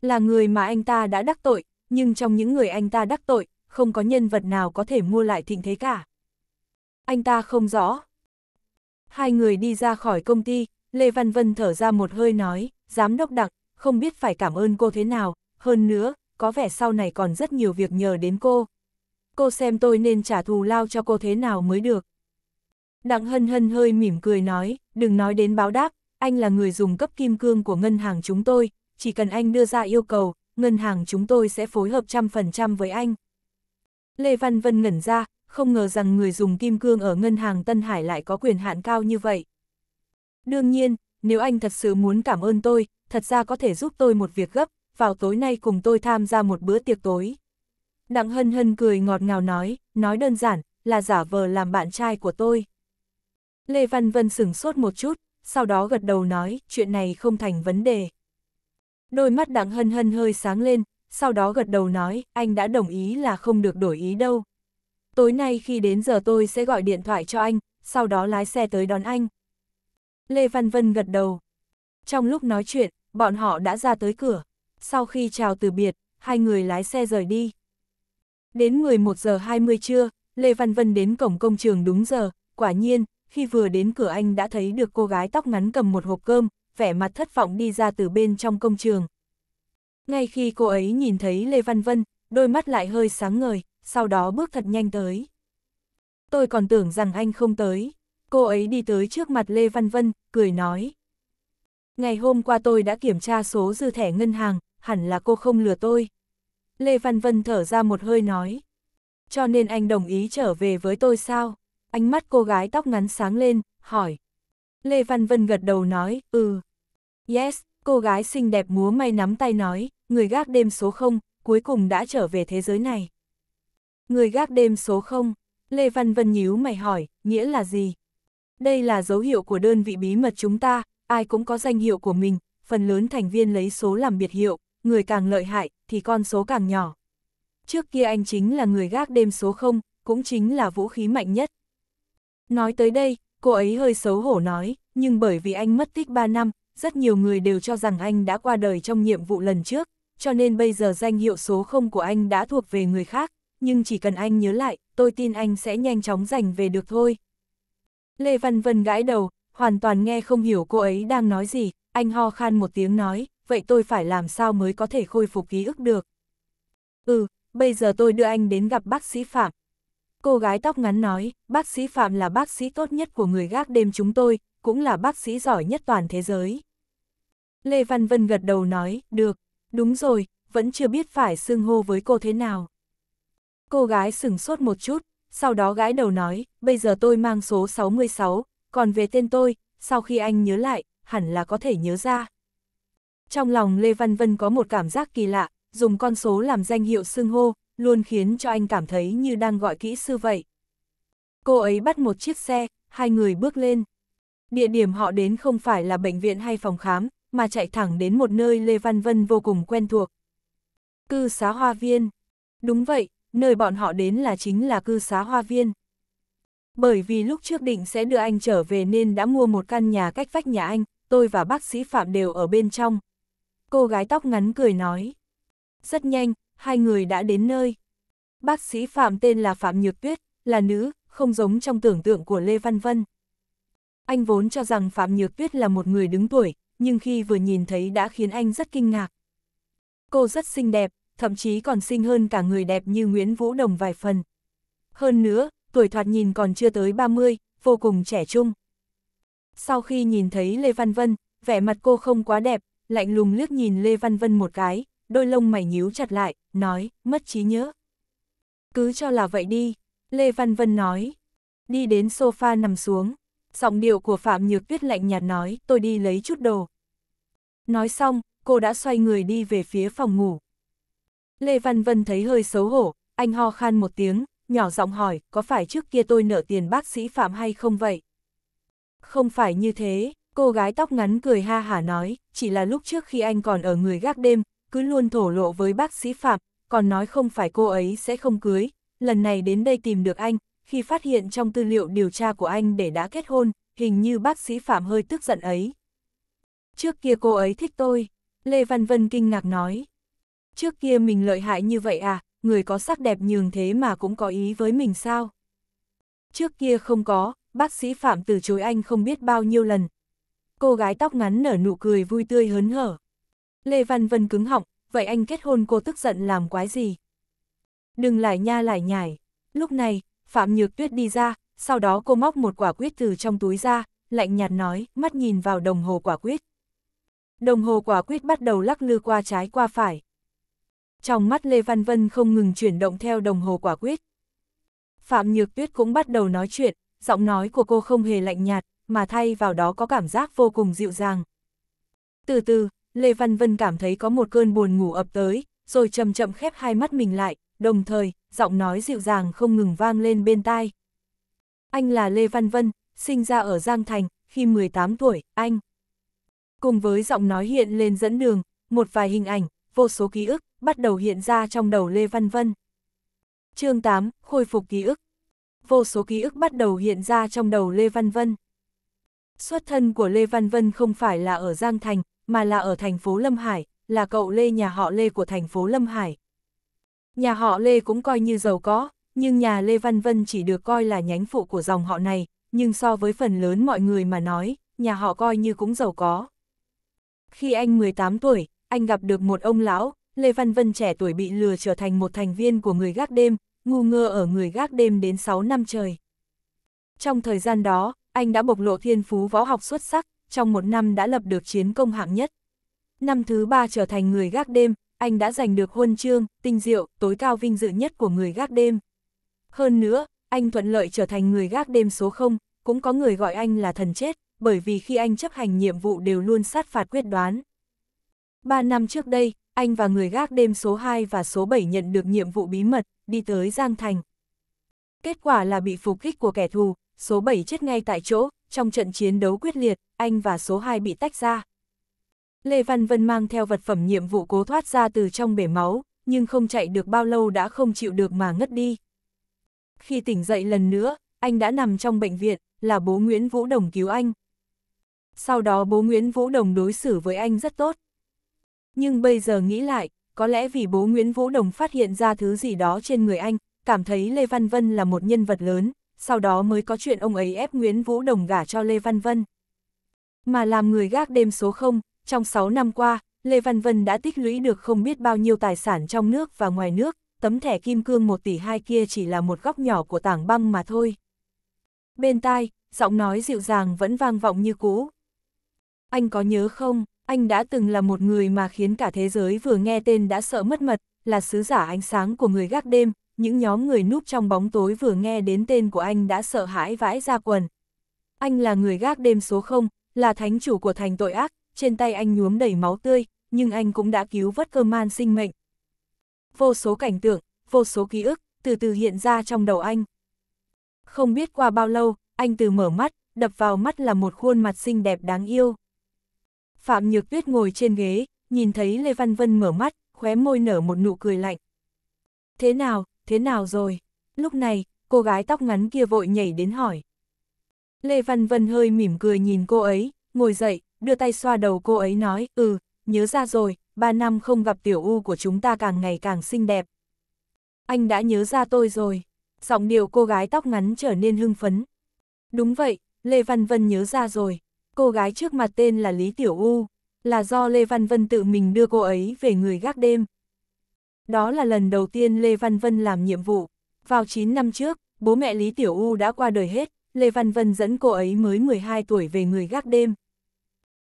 Là người mà anh ta đã đắc tội, nhưng trong những người anh ta đắc tội, không có nhân vật nào có thể mua lại thịnh thế cả. Anh ta không rõ. Hai người đi ra khỏi công ty, Lê Văn Vân thở ra một hơi nói, giám đốc đặc, không biết phải cảm ơn cô thế nào, hơn nữa, có vẻ sau này còn rất nhiều việc nhờ đến cô. Cô xem tôi nên trả thù lao cho cô thế nào mới được. Đặng hân hân hơi mỉm cười nói, đừng nói đến báo đáp, anh là người dùng cấp kim cương của ngân hàng chúng tôi, chỉ cần anh đưa ra yêu cầu, ngân hàng chúng tôi sẽ phối hợp trăm phần trăm với anh. Lê Văn Vân ngẩn ra, không ngờ rằng người dùng kim cương ở ngân hàng Tân Hải lại có quyền hạn cao như vậy. Đương nhiên, nếu anh thật sự muốn cảm ơn tôi, thật ra có thể giúp tôi một việc gấp, vào tối nay cùng tôi tham gia một bữa tiệc tối. Đặng hân hân cười ngọt ngào nói, nói đơn giản, là giả vờ làm bạn trai của tôi. Lê Văn Vân sửng sốt một chút, sau đó gật đầu nói, chuyện này không thành vấn đề. Đôi mắt đặng hân hân hơi sáng lên, sau đó gật đầu nói, anh đã đồng ý là không được đổi ý đâu. Tối nay khi đến giờ tôi sẽ gọi điện thoại cho anh, sau đó lái xe tới đón anh. Lê Văn Vân gật đầu. Trong lúc nói chuyện, bọn họ đã ra tới cửa. Sau khi chào từ biệt, hai người lái xe rời đi. Đến 11 giờ 20 trưa, Lê Văn Vân đến cổng công trường đúng giờ, quả nhiên, khi vừa đến cửa anh đã thấy được cô gái tóc ngắn cầm một hộp cơm, vẻ mặt thất vọng đi ra từ bên trong công trường. Ngay khi cô ấy nhìn thấy Lê Văn Vân, đôi mắt lại hơi sáng ngời, sau đó bước thật nhanh tới. Tôi còn tưởng rằng anh không tới. Cô ấy đi tới trước mặt Lê Văn Vân, cười nói. Ngày hôm qua tôi đã kiểm tra số dư thẻ ngân hàng, hẳn là cô không lừa tôi. Lê Văn Vân thở ra một hơi nói. Cho nên anh đồng ý trở về với tôi sao? ánh mắt cô gái tóc ngắn sáng lên, hỏi. Lê Văn Vân gật đầu nói, ừ. Yes, cô gái xinh đẹp múa may nắm tay nói, người gác đêm số 0, cuối cùng đã trở về thế giới này. Người gác đêm số 0, Lê Văn Vân nhíu mày hỏi, nghĩa là gì? Đây là dấu hiệu của đơn vị bí mật chúng ta, ai cũng có danh hiệu của mình, phần lớn thành viên lấy số làm biệt hiệu, người càng lợi hại thì con số càng nhỏ. Trước kia anh chính là người gác đêm số 0, cũng chính là vũ khí mạnh nhất. Nói tới đây, cô ấy hơi xấu hổ nói, nhưng bởi vì anh mất tích 3 năm, rất nhiều người đều cho rằng anh đã qua đời trong nhiệm vụ lần trước, cho nên bây giờ danh hiệu số 0 của anh đã thuộc về người khác, nhưng chỉ cần anh nhớ lại, tôi tin anh sẽ nhanh chóng giành về được thôi. Lê Văn Vân gãi đầu, hoàn toàn nghe không hiểu cô ấy đang nói gì, anh ho khan một tiếng nói, vậy tôi phải làm sao mới có thể khôi phục ký ức được. Ừ, bây giờ tôi đưa anh đến gặp bác sĩ Phạm, Cô gái tóc ngắn nói, bác sĩ Phạm là bác sĩ tốt nhất của người gác đêm chúng tôi, cũng là bác sĩ giỏi nhất toàn thế giới. Lê Văn Vân gật đầu nói, được, đúng rồi, vẫn chưa biết phải xưng hô với cô thế nào. Cô gái sừng sốt một chút, sau đó gái đầu nói, bây giờ tôi mang số 66, còn về tên tôi, sau khi anh nhớ lại, hẳn là có thể nhớ ra. Trong lòng Lê Văn Vân có một cảm giác kỳ lạ, dùng con số làm danh hiệu xưng hô, luôn khiến cho anh cảm thấy như đang gọi kỹ sư vậy. Cô ấy bắt một chiếc xe, hai người bước lên. Địa điểm họ đến không phải là bệnh viện hay phòng khám, mà chạy thẳng đến một nơi Lê Văn Vân vô cùng quen thuộc. Cư xá Hoa Viên. Đúng vậy, nơi bọn họ đến là chính là cư xá Hoa Viên. Bởi vì lúc trước định sẽ đưa anh trở về nên đã mua một căn nhà cách vách nhà anh, tôi và bác sĩ Phạm đều ở bên trong. Cô gái tóc ngắn cười nói. Rất nhanh, hai người đã đến nơi. Bác sĩ Phạm tên là Phạm Nhược Tuyết, là nữ, không giống trong tưởng tượng của Lê Văn Vân. Anh vốn cho rằng Phạm Nhược Tuyết là một người đứng tuổi, nhưng khi vừa nhìn thấy đã khiến anh rất kinh ngạc. Cô rất xinh đẹp, thậm chí còn xinh hơn cả người đẹp như Nguyễn Vũ Đồng vài phần. Hơn nữa, tuổi thoạt nhìn còn chưa tới 30, vô cùng trẻ trung. Sau khi nhìn thấy Lê Văn Vân, vẻ mặt cô không quá đẹp, lạnh lùng liếc nhìn Lê Văn Vân một cái, đôi lông mày nhíu chặt lại, nói, mất trí nhớ. Cứ cho là vậy đi, Lê Văn Vân nói. Đi đến sofa nằm xuống, giọng điệu của Phạm Nhược Tuyết lạnh nhạt nói, tôi đi lấy chút đồ. Nói xong, cô đã xoay người đi về phía phòng ngủ. Lê Văn Vân thấy hơi xấu hổ, anh ho khan một tiếng, nhỏ giọng hỏi, có phải trước kia tôi nợ tiền bác sĩ Phạm hay không vậy? Không phải như thế, cô gái tóc ngắn cười ha hả nói, chỉ là lúc trước khi anh còn ở người gác đêm, cứ luôn thổ lộ với bác sĩ Phạm, còn nói không phải cô ấy sẽ không cưới, lần này đến đây tìm được anh, khi phát hiện trong tư liệu điều tra của anh để đã kết hôn, hình như bác sĩ Phạm hơi tức giận ấy. Trước kia cô ấy thích tôi, Lê Văn Vân kinh ngạc nói. Trước kia mình lợi hại như vậy à, người có sắc đẹp nhường thế mà cũng có ý với mình sao? Trước kia không có, bác sĩ Phạm từ chối anh không biết bao nhiêu lần. Cô gái tóc ngắn nở nụ cười vui tươi hớn hở. Lê Văn Vân cứng họng, vậy anh kết hôn cô tức giận làm quái gì? Đừng lại nha lại nhải. Lúc này, Phạm Nhược Tuyết đi ra, sau đó cô móc một quả quyết từ trong túi ra, lạnh nhạt nói, mắt nhìn vào đồng hồ quả quyết. Đồng hồ quả quyết bắt đầu lắc lư qua trái qua phải. Trong mắt Lê Văn Vân không ngừng chuyển động theo đồng hồ quả quyết. Phạm Nhược Tuyết cũng bắt đầu nói chuyện, giọng nói của cô không hề lạnh nhạt, mà thay vào đó có cảm giác vô cùng dịu dàng. Từ từ, Lê Văn Vân cảm thấy có một cơn buồn ngủ ập tới, rồi chậm chậm khép hai mắt mình lại, đồng thời, giọng nói dịu dàng không ngừng vang lên bên tai. Anh là Lê Văn Vân, sinh ra ở Giang Thành, khi 18 tuổi, anh. Cùng với giọng nói hiện lên dẫn đường, một vài hình ảnh, vô số ký ức, bắt đầu hiện ra trong đầu Lê Văn Vân. chương 8, khôi phục ký ức. Vô số ký ức bắt đầu hiện ra trong đầu Lê Văn Vân. Xuất thân của Lê Văn Vân không phải là ở Giang Thành, mà là ở thành phố Lâm Hải, là cậu Lê nhà họ Lê của thành phố Lâm Hải. Nhà họ Lê cũng coi như giàu có, nhưng nhà Lê Văn Vân chỉ được coi là nhánh phụ của dòng họ này, nhưng so với phần lớn mọi người mà nói, nhà họ coi như cũng giàu có. Khi anh 18 tuổi, anh gặp được một ông lão, Lê Văn Vân trẻ tuổi bị lừa trở thành một thành viên của người gác đêm, ngu ngơ ở người gác đêm đến 6 năm trời. Trong thời gian đó, anh đã bộc lộ thiên phú võ học xuất sắc, trong một năm đã lập được chiến công hạng nhất. Năm thứ ba trở thành người gác đêm, anh đã giành được huân chương, tinh diệu, tối cao vinh dự nhất của người gác đêm. Hơn nữa, anh thuận lợi trở thành người gác đêm số 0, cũng có người gọi anh là thần chết, bởi vì khi anh chấp hành nhiệm vụ đều luôn sát phạt quyết đoán. Ba năm trước đây, anh và người gác đêm số 2 và số 7 nhận được nhiệm vụ bí mật, đi tới Giang Thành. Kết quả là bị phục kích của kẻ thù, số 7 chết ngay tại chỗ, trong trận chiến đấu quyết liệt, anh và số 2 bị tách ra. Lê Văn Vân mang theo vật phẩm nhiệm vụ cố thoát ra từ trong bể máu, nhưng không chạy được bao lâu đã không chịu được mà ngất đi. Khi tỉnh dậy lần nữa, anh đã nằm trong bệnh viện, là bố Nguyễn Vũ Đồng cứu anh. Sau đó bố Nguyễn Vũ Đồng đối xử với anh rất tốt. Nhưng bây giờ nghĩ lại, có lẽ vì bố Nguyễn Vũ Đồng phát hiện ra thứ gì đó trên người anh, cảm thấy Lê Văn Vân là một nhân vật lớn, sau đó mới có chuyện ông ấy ép Nguyễn Vũ Đồng gả cho Lê Văn Vân. Mà làm người gác đêm số 0, trong 6 năm qua, Lê Văn Vân đã tích lũy được không biết bao nhiêu tài sản trong nước và ngoài nước, tấm thẻ kim cương 1 tỷ 2 kia chỉ là một góc nhỏ của tảng băng mà thôi. Bên tai, giọng nói dịu dàng vẫn vang vọng như cũ. Anh có nhớ không, anh đã từng là một người mà khiến cả thế giới vừa nghe tên đã sợ mất mật, là sứ giả ánh sáng của người gác đêm, những nhóm người núp trong bóng tối vừa nghe đến tên của anh đã sợ hãi vãi ra quần. Anh là người gác đêm số 0, là thánh chủ của thành tội ác, trên tay anh nhuốm đầy máu tươi, nhưng anh cũng đã cứu vớt cơ man sinh mệnh. Vô số cảnh tượng, vô số ký ức, từ từ hiện ra trong đầu anh. Không biết qua bao lâu, anh từ mở mắt, đập vào mắt là một khuôn mặt xinh đẹp đáng yêu. Phạm Nhược Tuyết ngồi trên ghế, nhìn thấy Lê Văn Vân mở mắt, khóe môi nở một nụ cười lạnh. Thế nào, thế nào rồi? Lúc này, cô gái tóc ngắn kia vội nhảy đến hỏi. Lê Văn Vân hơi mỉm cười nhìn cô ấy, ngồi dậy, đưa tay xoa đầu cô ấy nói, ừ, nhớ ra rồi, ba năm không gặp tiểu u của chúng ta càng ngày càng xinh đẹp. Anh đã nhớ ra tôi rồi. Giọng điệu cô gái tóc ngắn trở nên hưng phấn. Đúng vậy, Lê Văn Vân nhớ ra rồi. Cô gái trước mặt tên là Lý Tiểu U, là do Lê Văn Vân tự mình đưa cô ấy về người gác đêm, đó là lần đầu tiên Lê Văn Vân làm nhiệm vụ. Vào 9 năm trước, bố mẹ Lý Tiểu U đã qua đời hết, Lê Văn Vân dẫn cô ấy mới 12 tuổi về người gác đêm.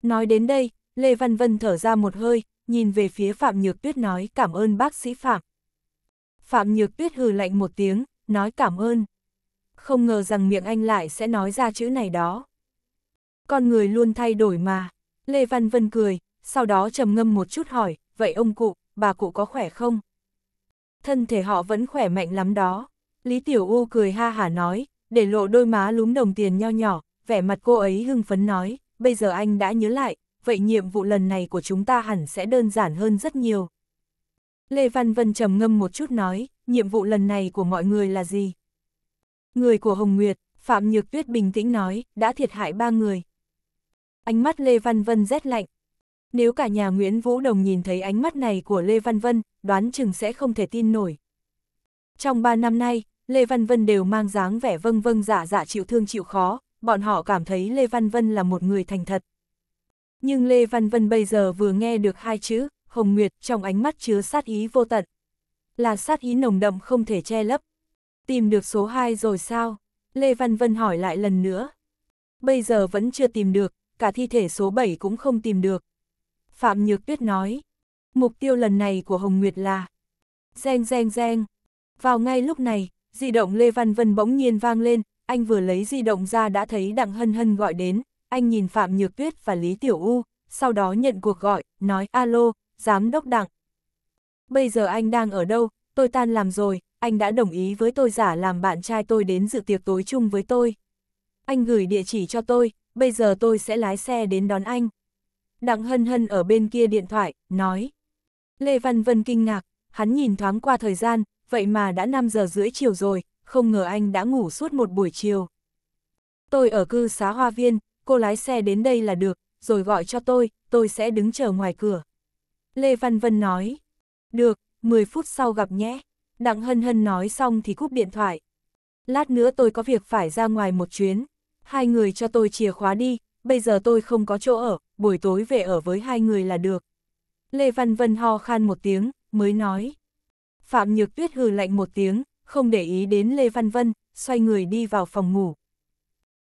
Nói đến đây, Lê Văn Vân thở ra một hơi, nhìn về phía Phạm Nhược Tuyết nói cảm ơn bác sĩ Phạm. Phạm Nhược Tuyết hừ lạnh một tiếng, nói cảm ơn. Không ngờ rằng miệng anh lại sẽ nói ra chữ này đó. Con người luôn thay đổi mà. Lê Văn Vân cười, sau đó trầm ngâm một chút hỏi, vậy ông cụ, bà cụ có khỏe không? Thân thể họ vẫn khỏe mạnh lắm đó. Lý Tiểu U cười ha hả nói, để lộ đôi má lúm đồng tiền nho nhỏ, vẻ mặt cô ấy hưng phấn nói, bây giờ anh đã nhớ lại, vậy nhiệm vụ lần này của chúng ta hẳn sẽ đơn giản hơn rất nhiều. Lê Văn Vân trầm ngâm một chút nói, nhiệm vụ lần này của mọi người là gì? Người của Hồng Nguyệt, Phạm Nhược Tuyết bình tĩnh nói, đã thiệt hại ba người. Ánh mắt Lê Văn Vân rét lạnh, nếu cả nhà Nguyễn Vũ Đồng nhìn thấy ánh mắt này của Lê Văn Vân, đoán chừng sẽ không thể tin nổi. Trong 3 năm nay, Lê Văn Vân đều mang dáng vẻ vâng vâng giả dạ giả dạ chịu thương chịu khó, bọn họ cảm thấy Lê Văn Vân là một người thành thật. Nhưng Lê Văn Vân bây giờ vừa nghe được hai chữ, Hồng Nguyệt trong ánh mắt chứa sát ý vô tận. Là sát ý nồng đậm không thể che lấp. Tìm được số 2 rồi sao? Lê Văn Vân hỏi lại lần nữa. Bây giờ vẫn chưa tìm được, cả thi thể số 7 cũng không tìm được. Phạm Nhược Tuyết nói. Mục tiêu lần này của Hồng Nguyệt là... Reng reng reng. Vào ngay lúc này, di động Lê Văn Vân bỗng nhiên vang lên, anh vừa lấy di động ra đã thấy Đặng Hân Hân gọi đến, anh nhìn Phạm Nhược Tuyết và Lý Tiểu U, sau đó nhận cuộc gọi, nói alo, giám đốc Đặng. Bây giờ anh đang ở đâu, tôi tan làm rồi, anh đã đồng ý với tôi giả làm bạn trai tôi đến dự tiệc tối chung với tôi. Anh gửi địa chỉ cho tôi, bây giờ tôi sẽ lái xe đến đón anh đặng hân hân ở bên kia điện thoại, nói. Lê Văn Vân kinh ngạc, hắn nhìn thoáng qua thời gian, vậy mà đã 5 giờ rưỡi chiều rồi, không ngờ anh đã ngủ suốt một buổi chiều. Tôi ở cư xá hoa viên, cô lái xe đến đây là được, rồi gọi cho tôi, tôi sẽ đứng chờ ngoài cửa. Lê Văn Vân nói, được, 10 phút sau gặp nhé. Đặng Hân Hân nói xong thì cúp điện thoại. Lát nữa tôi có việc phải ra ngoài một chuyến. Hai người cho tôi chìa khóa đi, bây giờ tôi không có chỗ ở, buổi tối về ở với hai người là được. Lê Văn Vân ho khan một tiếng, mới nói. Phạm Nhược Tuyết hừ lạnh một tiếng, không để ý đến Lê Văn Vân, xoay người đi vào phòng ngủ.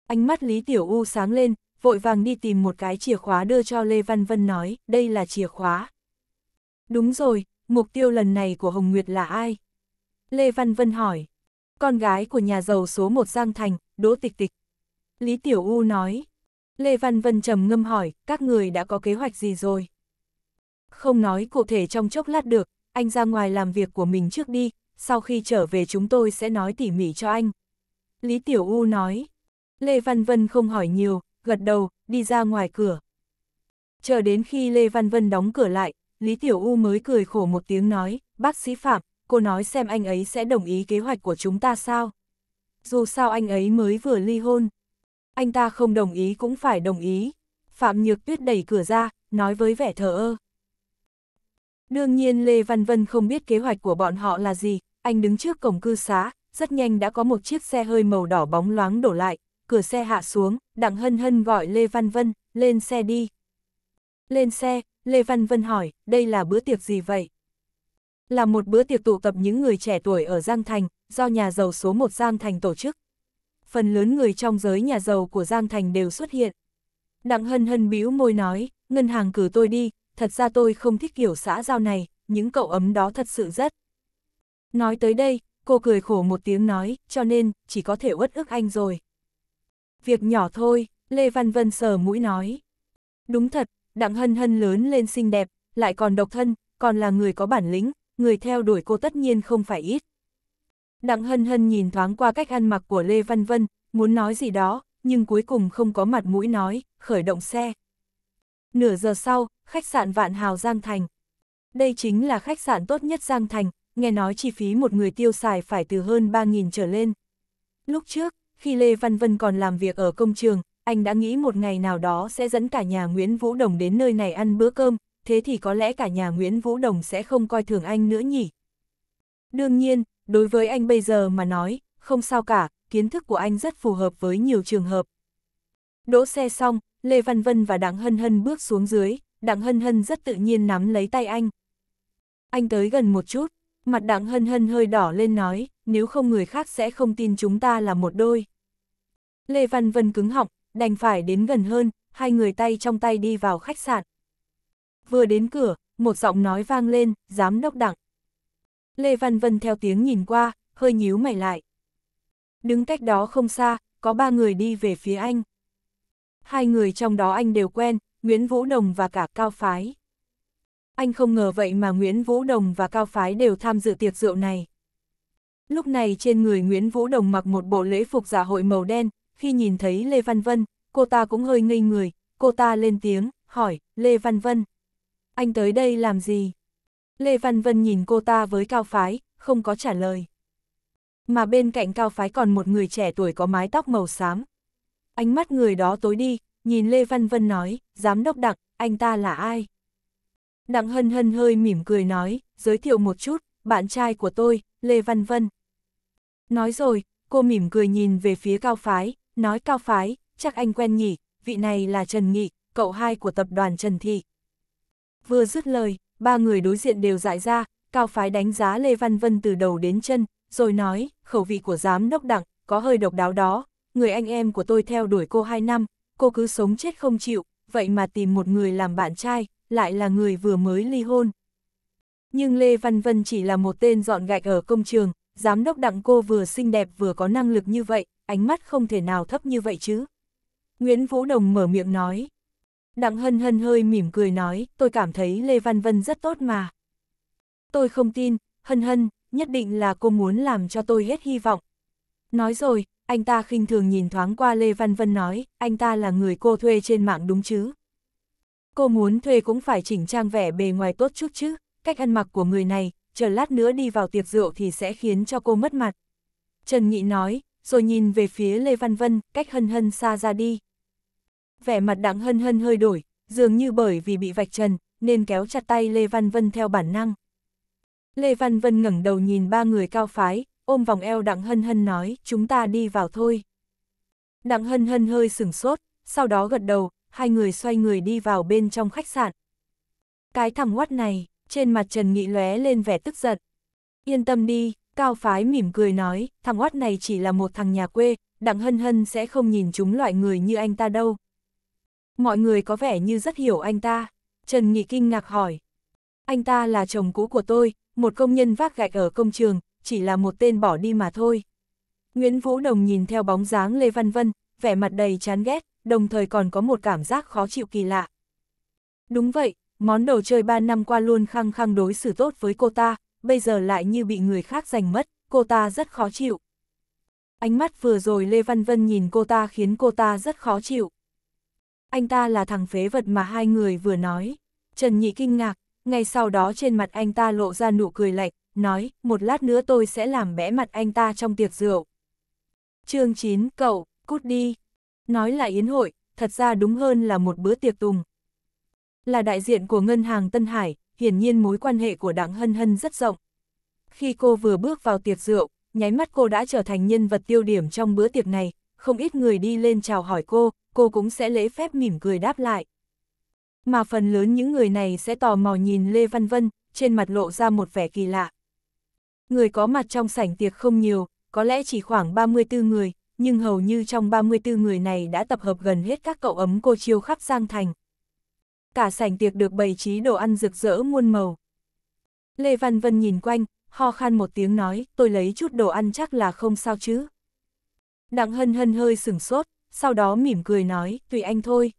Ánh mắt Lý Tiểu U sáng lên, vội vàng đi tìm một cái chìa khóa đưa cho Lê Văn Vân nói, đây là chìa khóa. Đúng rồi, mục tiêu lần này của Hồng Nguyệt là ai? Lê Văn Vân hỏi, con gái của nhà giàu số 1 Giang Thành, Đỗ Tịch Tịch. Lý Tiểu U nói, Lê Văn Vân trầm ngâm hỏi, các người đã có kế hoạch gì rồi? Không nói cụ thể trong chốc lát được, anh ra ngoài làm việc của mình trước đi, sau khi trở về chúng tôi sẽ nói tỉ mỉ cho anh. Lý Tiểu U nói. Lê Văn Vân không hỏi nhiều, gật đầu, đi ra ngoài cửa. Chờ đến khi Lê Văn Vân đóng cửa lại, Lý Tiểu U mới cười khổ một tiếng nói, bác sĩ Phạm, cô nói xem anh ấy sẽ đồng ý kế hoạch của chúng ta sao? Dù sao anh ấy mới vừa ly hôn anh ta không đồng ý cũng phải đồng ý. Phạm Nhược Tuyết đẩy cửa ra, nói với vẻ thờ ơ. Đương nhiên Lê Văn Vân không biết kế hoạch của bọn họ là gì, anh đứng trước cổng cư xá, rất nhanh đã có một chiếc xe hơi màu đỏ bóng loáng đổ lại, cửa xe hạ xuống, Đặng Hân Hân gọi Lê Văn Vân, lên xe đi. Lên xe, Lê Văn Vân hỏi, đây là bữa tiệc gì vậy? Là một bữa tiệc tụ tập những người trẻ tuổi ở Giang Thành, do nhà giàu số 1 Giang Thành tổ chức phần lớn người trong giới nhà giàu của Giang Thành đều xuất hiện. Đặng hân hân bĩu môi nói, ngân hàng cử tôi đi, thật ra tôi không thích kiểu xã giao này, những cậu ấm đó thật sự rất. Nói tới đây, cô cười khổ một tiếng nói, cho nên, chỉ có thể uất ức anh rồi. Việc nhỏ thôi, Lê Văn Vân sờ mũi nói. Đúng thật, Đặng Hân Hân lớn lên xinh đẹp, lại còn độc thân, còn là người có bản lĩnh, người theo đuổi cô tất nhiên không phải ít. Đặng hân hân nhìn thoáng qua cách ăn mặc của Lê Văn Vân, muốn nói gì đó, nhưng cuối cùng không có mặt mũi nói, khởi động xe. Nửa giờ sau, khách sạn Vạn Hào Giang Thành. Đây chính là khách sạn tốt nhất Giang Thành, nghe nói chi phí một người tiêu xài phải từ hơn 3.000 trở lên. Lúc trước, khi Lê Văn Vân còn làm việc ở công trường, anh đã nghĩ một ngày nào đó sẽ dẫn cả nhà Nguyễn Vũ Đồng đến nơi này ăn bữa cơm, thế thì có lẽ cả nhà Nguyễn Vũ Đồng sẽ không coi thường anh nữa nhỉ. Đương nhiên, đối với anh bây giờ mà nói, không sao cả, kiến thức của anh rất phù hợp với nhiều trường hợp. Đỗ xe xong, Lê Văn Vân và Đặng Hân Hân bước xuống dưới, Đặng Hân Hân rất tự nhiên nắm lấy tay anh. Anh tới gần một chút, mặt Đặng Hân Hân hơi đỏ lên nói, nếu không người khác sẽ không tin chúng ta là một đôi. Lê Văn Vân cứng họng, đành phải đến gần hơn, hai người tay trong tay đi vào khách sạn. Vừa đến cửa, một giọng nói vang lên, giám đốc đặng. Lê Văn Vân theo tiếng nhìn qua, hơi nhíu mày lại. Đứng cách đó không xa, có ba người đi về phía anh. Hai người trong đó anh đều quen, Nguyễn Vũ Đồng và cả Cao Phái. Anh không ngờ vậy mà Nguyễn Vũ Đồng và Cao Phái đều tham dự tiệc rượu này. Lúc này trên người Nguyễn Vũ Đồng mặc một bộ lễ phục giả dạ hội màu đen, khi nhìn thấy Lê Văn Vân, cô ta cũng hơi ngây người, cô ta lên tiếng, hỏi, Lê Văn Vân, anh tới đây làm gì? Lê Văn Vân nhìn cô ta với cao phái, không có trả lời. Mà bên cạnh cao phái còn một người trẻ tuổi có mái tóc màu xám. Ánh mắt người đó tối đi, nhìn Lê Văn Vân nói, giám đốc đặc, anh ta là ai? Đặng hân hân hơi mỉm cười nói, giới thiệu một chút, bạn trai của tôi, Lê Văn Vân. Nói rồi, cô mỉm cười nhìn về phía cao phái, nói cao phái, chắc anh quen nhỉ, vị này là Trần Nghị, cậu hai của tập đoàn Trần Thị. Vừa dứt lời, ba người đối diện đều dại ra, Cao Phái đánh giá Lê Văn Vân từ đầu đến chân, rồi nói, khẩu vị của giám đốc đặng, có hơi độc đáo đó, người anh em của tôi theo đuổi cô 2 năm, cô cứ sống chết không chịu, vậy mà tìm một người làm bạn trai, lại là người vừa mới ly hôn. Nhưng Lê Văn Vân chỉ là một tên dọn gạch ở công trường, giám đốc đặng cô vừa xinh đẹp vừa có năng lực như vậy, ánh mắt không thể nào thấp như vậy chứ. Nguyễn Vũ Đồng mở miệng nói. Đặng hân hân hơi mỉm cười nói, tôi cảm thấy Lê Văn Vân rất tốt mà. Tôi không tin, hân hân, nhất định là cô muốn làm cho tôi hết hy vọng. Nói rồi, anh ta khinh thường nhìn thoáng qua Lê Văn Vân nói, anh ta là người cô thuê trên mạng đúng chứ? Cô muốn thuê cũng phải chỉnh trang vẻ bề ngoài tốt chút chứ, cách ăn mặc của người này, chờ lát nữa đi vào tiệc rượu thì sẽ khiến cho cô mất mặt. Trần Nghị nói, rồi nhìn về phía Lê Văn Vân, cách hân hân xa ra đi vẻ mặt đặng hân hân hơi đổi, dường như bởi vì bị vạch trần, nên kéo chặt tay Lê Văn Vân theo bản năng. Lê Văn Vân ngẩng đầu nhìn ba người cao phái, ôm vòng eo đặng hân hân nói, chúng ta đi vào thôi. Đặng hân hân hơi sửng sốt, sau đó gật đầu, hai người xoay người đi vào bên trong khách sạn. Cái thằng quát này, trên mặt Trần Nghị lóe lên vẻ tức giận. Yên tâm đi, Cao Phái mỉm cười nói, thằng quát này chỉ là một thằng nhà quê, Đặng Hân Hân sẽ không nhìn chúng loại người như anh ta đâu mọi người có vẻ như rất hiểu anh ta. Trần Nghị kinh ngạc hỏi. Anh ta là chồng cũ của tôi, một công nhân vác gạch ở công trường, chỉ là một tên bỏ đi mà thôi. Nguyễn Vũ Đồng nhìn theo bóng dáng Lê Văn Vân, vẻ mặt đầy chán ghét, đồng thời còn có một cảm giác khó chịu kỳ lạ. Đúng vậy, món đồ chơi 3 năm qua luôn khăng khăng đối xử tốt với cô ta, bây giờ lại như bị người khác giành mất, cô ta rất khó chịu. Ánh mắt vừa rồi Lê Văn Vân nhìn cô ta khiến cô ta rất khó chịu anh ta là thằng phế vật mà hai người vừa nói. Trần Nhị kinh ngạc, ngay sau đó trên mặt anh ta lộ ra nụ cười lạnh, nói, một lát nữa tôi sẽ làm bẽ mặt anh ta trong tiệc rượu. chương 9, cậu, cút đi. Nói là yến hội, thật ra đúng hơn là một bữa tiệc tùng. Là đại diện của ngân hàng Tân Hải, hiển nhiên mối quan hệ của đảng Hân Hân rất rộng. Khi cô vừa bước vào tiệc rượu, nháy mắt cô đã trở thành nhân vật tiêu điểm trong bữa tiệc này, không ít người đi lên chào hỏi cô, cô cũng sẽ lễ phép mỉm cười đáp lại. Mà phần lớn những người này sẽ tò mò nhìn Lê Văn Vân, trên mặt lộ ra một vẻ kỳ lạ. Người có mặt trong sảnh tiệc không nhiều, có lẽ chỉ khoảng 34 người, nhưng hầu như trong 34 người này đã tập hợp gần hết các cậu ấm cô chiêu khắp Giang Thành. Cả sảnh tiệc được bày trí đồ ăn rực rỡ muôn màu. Lê Văn Vân nhìn quanh, ho khan một tiếng nói, tôi lấy chút đồ ăn chắc là không sao chứ. Đặng hân hân hơi sừng sốt, sau đó mỉm cười nói, tùy anh thôi.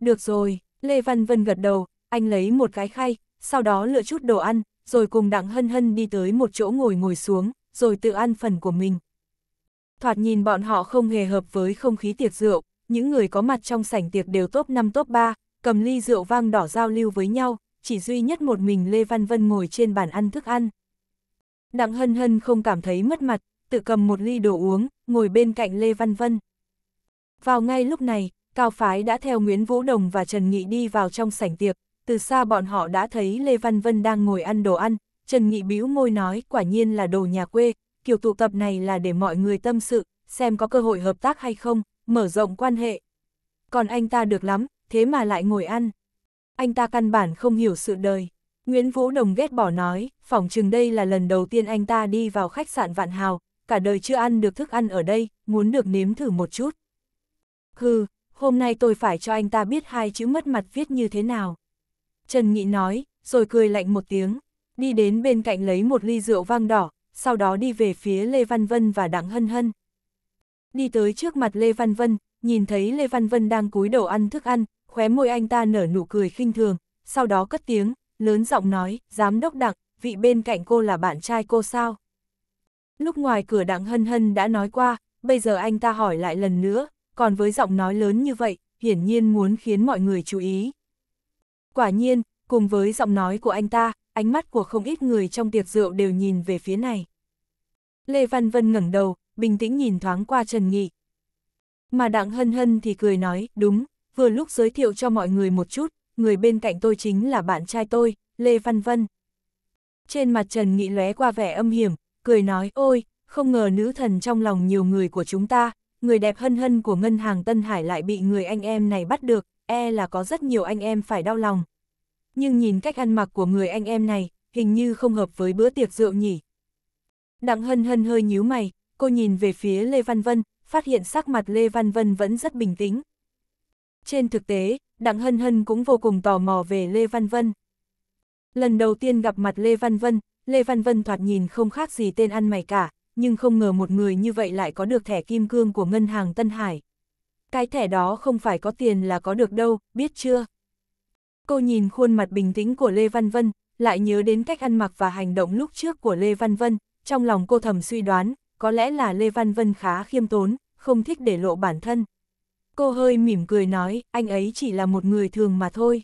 Được rồi, Lê Văn Vân gật đầu, anh lấy một cái khay, sau đó lựa chút đồ ăn, rồi cùng Đặng Hân Hân đi tới một chỗ ngồi ngồi xuống, rồi tự ăn phần của mình. Thoạt nhìn bọn họ không hề hợp với không khí tiệc rượu, những người có mặt trong sảnh tiệc đều top 5 top 3, cầm ly rượu vang đỏ giao lưu với nhau, chỉ duy nhất một mình Lê Văn Vân ngồi trên bàn ăn thức ăn. Đặng Hân Hân không cảm thấy mất mặt, tự cầm một ly đồ uống, ngồi bên cạnh Lê Văn Vân. Vào ngay lúc này, Cao Phái đã theo Nguyễn Vũ Đồng và Trần Nghị đi vào trong sảnh tiệc, từ xa bọn họ đã thấy Lê Văn Vân đang ngồi ăn đồ ăn, Trần Nghị bĩu môi nói quả nhiên là đồ nhà quê, kiểu tụ tập này là để mọi người tâm sự, xem có cơ hội hợp tác hay không, mở rộng quan hệ. Còn anh ta được lắm, thế mà lại ngồi ăn. Anh ta căn bản không hiểu sự đời. Nguyễn Vũ Đồng ghét bỏ nói, phỏng chừng đây là lần đầu tiên anh ta đi vào khách sạn Vạn Hào, cả đời chưa ăn được thức ăn ở đây, muốn được nếm thử một chút. Hừ, hôm nay tôi phải cho anh ta biết hai chữ mất mặt viết như thế nào. Trần Nghị nói, rồi cười lạnh một tiếng, đi đến bên cạnh lấy một ly rượu vang đỏ, sau đó đi về phía Lê Văn Vân và Đặng Hân Hân. Đi tới trước mặt Lê Văn Vân, nhìn thấy Lê Văn Vân đang cúi đầu ăn thức ăn, khóe môi anh ta nở nụ cười khinh thường, sau đó cất tiếng, lớn giọng nói, giám đốc đặng, vị bên cạnh cô là bạn trai cô sao? Lúc ngoài cửa đặng hân hân đã nói qua, bây giờ anh ta hỏi lại lần nữa, còn với giọng nói lớn như vậy, hiển nhiên muốn khiến mọi người chú ý. Quả nhiên, cùng với giọng nói của anh ta, ánh mắt của không ít người trong tiệc rượu đều nhìn về phía này. Lê Văn Vân ngẩng đầu, bình tĩnh nhìn thoáng qua Trần Nghị. Mà Đặng Hân Hân thì cười nói, đúng, vừa lúc giới thiệu cho mọi người một chút, người bên cạnh tôi chính là bạn trai tôi, Lê Văn Vân. Trên mặt Trần Nghị lóe qua vẻ âm hiểm, cười nói, ôi, không ngờ nữ thần trong lòng nhiều người của chúng ta, người đẹp hân hân của ngân hàng Tân Hải lại bị người anh em này bắt được, e là có rất nhiều anh em phải đau lòng. Nhưng nhìn cách ăn mặc của người anh em này, hình như không hợp với bữa tiệc rượu nhỉ. Đặng hân hân hơi nhíu mày, cô nhìn về phía Lê Văn Vân, phát hiện sắc mặt Lê Văn Vân vẫn rất bình tĩnh. Trên thực tế, Đặng Hân Hân cũng vô cùng tò mò về Lê Văn Vân. Lần đầu tiên gặp mặt Lê Văn Vân, Lê Văn Vân thoạt nhìn không khác gì tên ăn mày cả, nhưng không ngờ một người như vậy lại có được thẻ kim cương của ngân hàng Tân Hải. Cái thẻ đó không phải có tiền là có được đâu, biết chưa? Cô nhìn khuôn mặt bình tĩnh của Lê Văn Vân, lại nhớ đến cách ăn mặc và hành động lúc trước của Lê Văn Vân, trong lòng cô thầm suy đoán, có lẽ là Lê Văn Vân khá khiêm tốn, không thích để lộ bản thân. Cô hơi mỉm cười nói, anh ấy chỉ là một người thường mà thôi.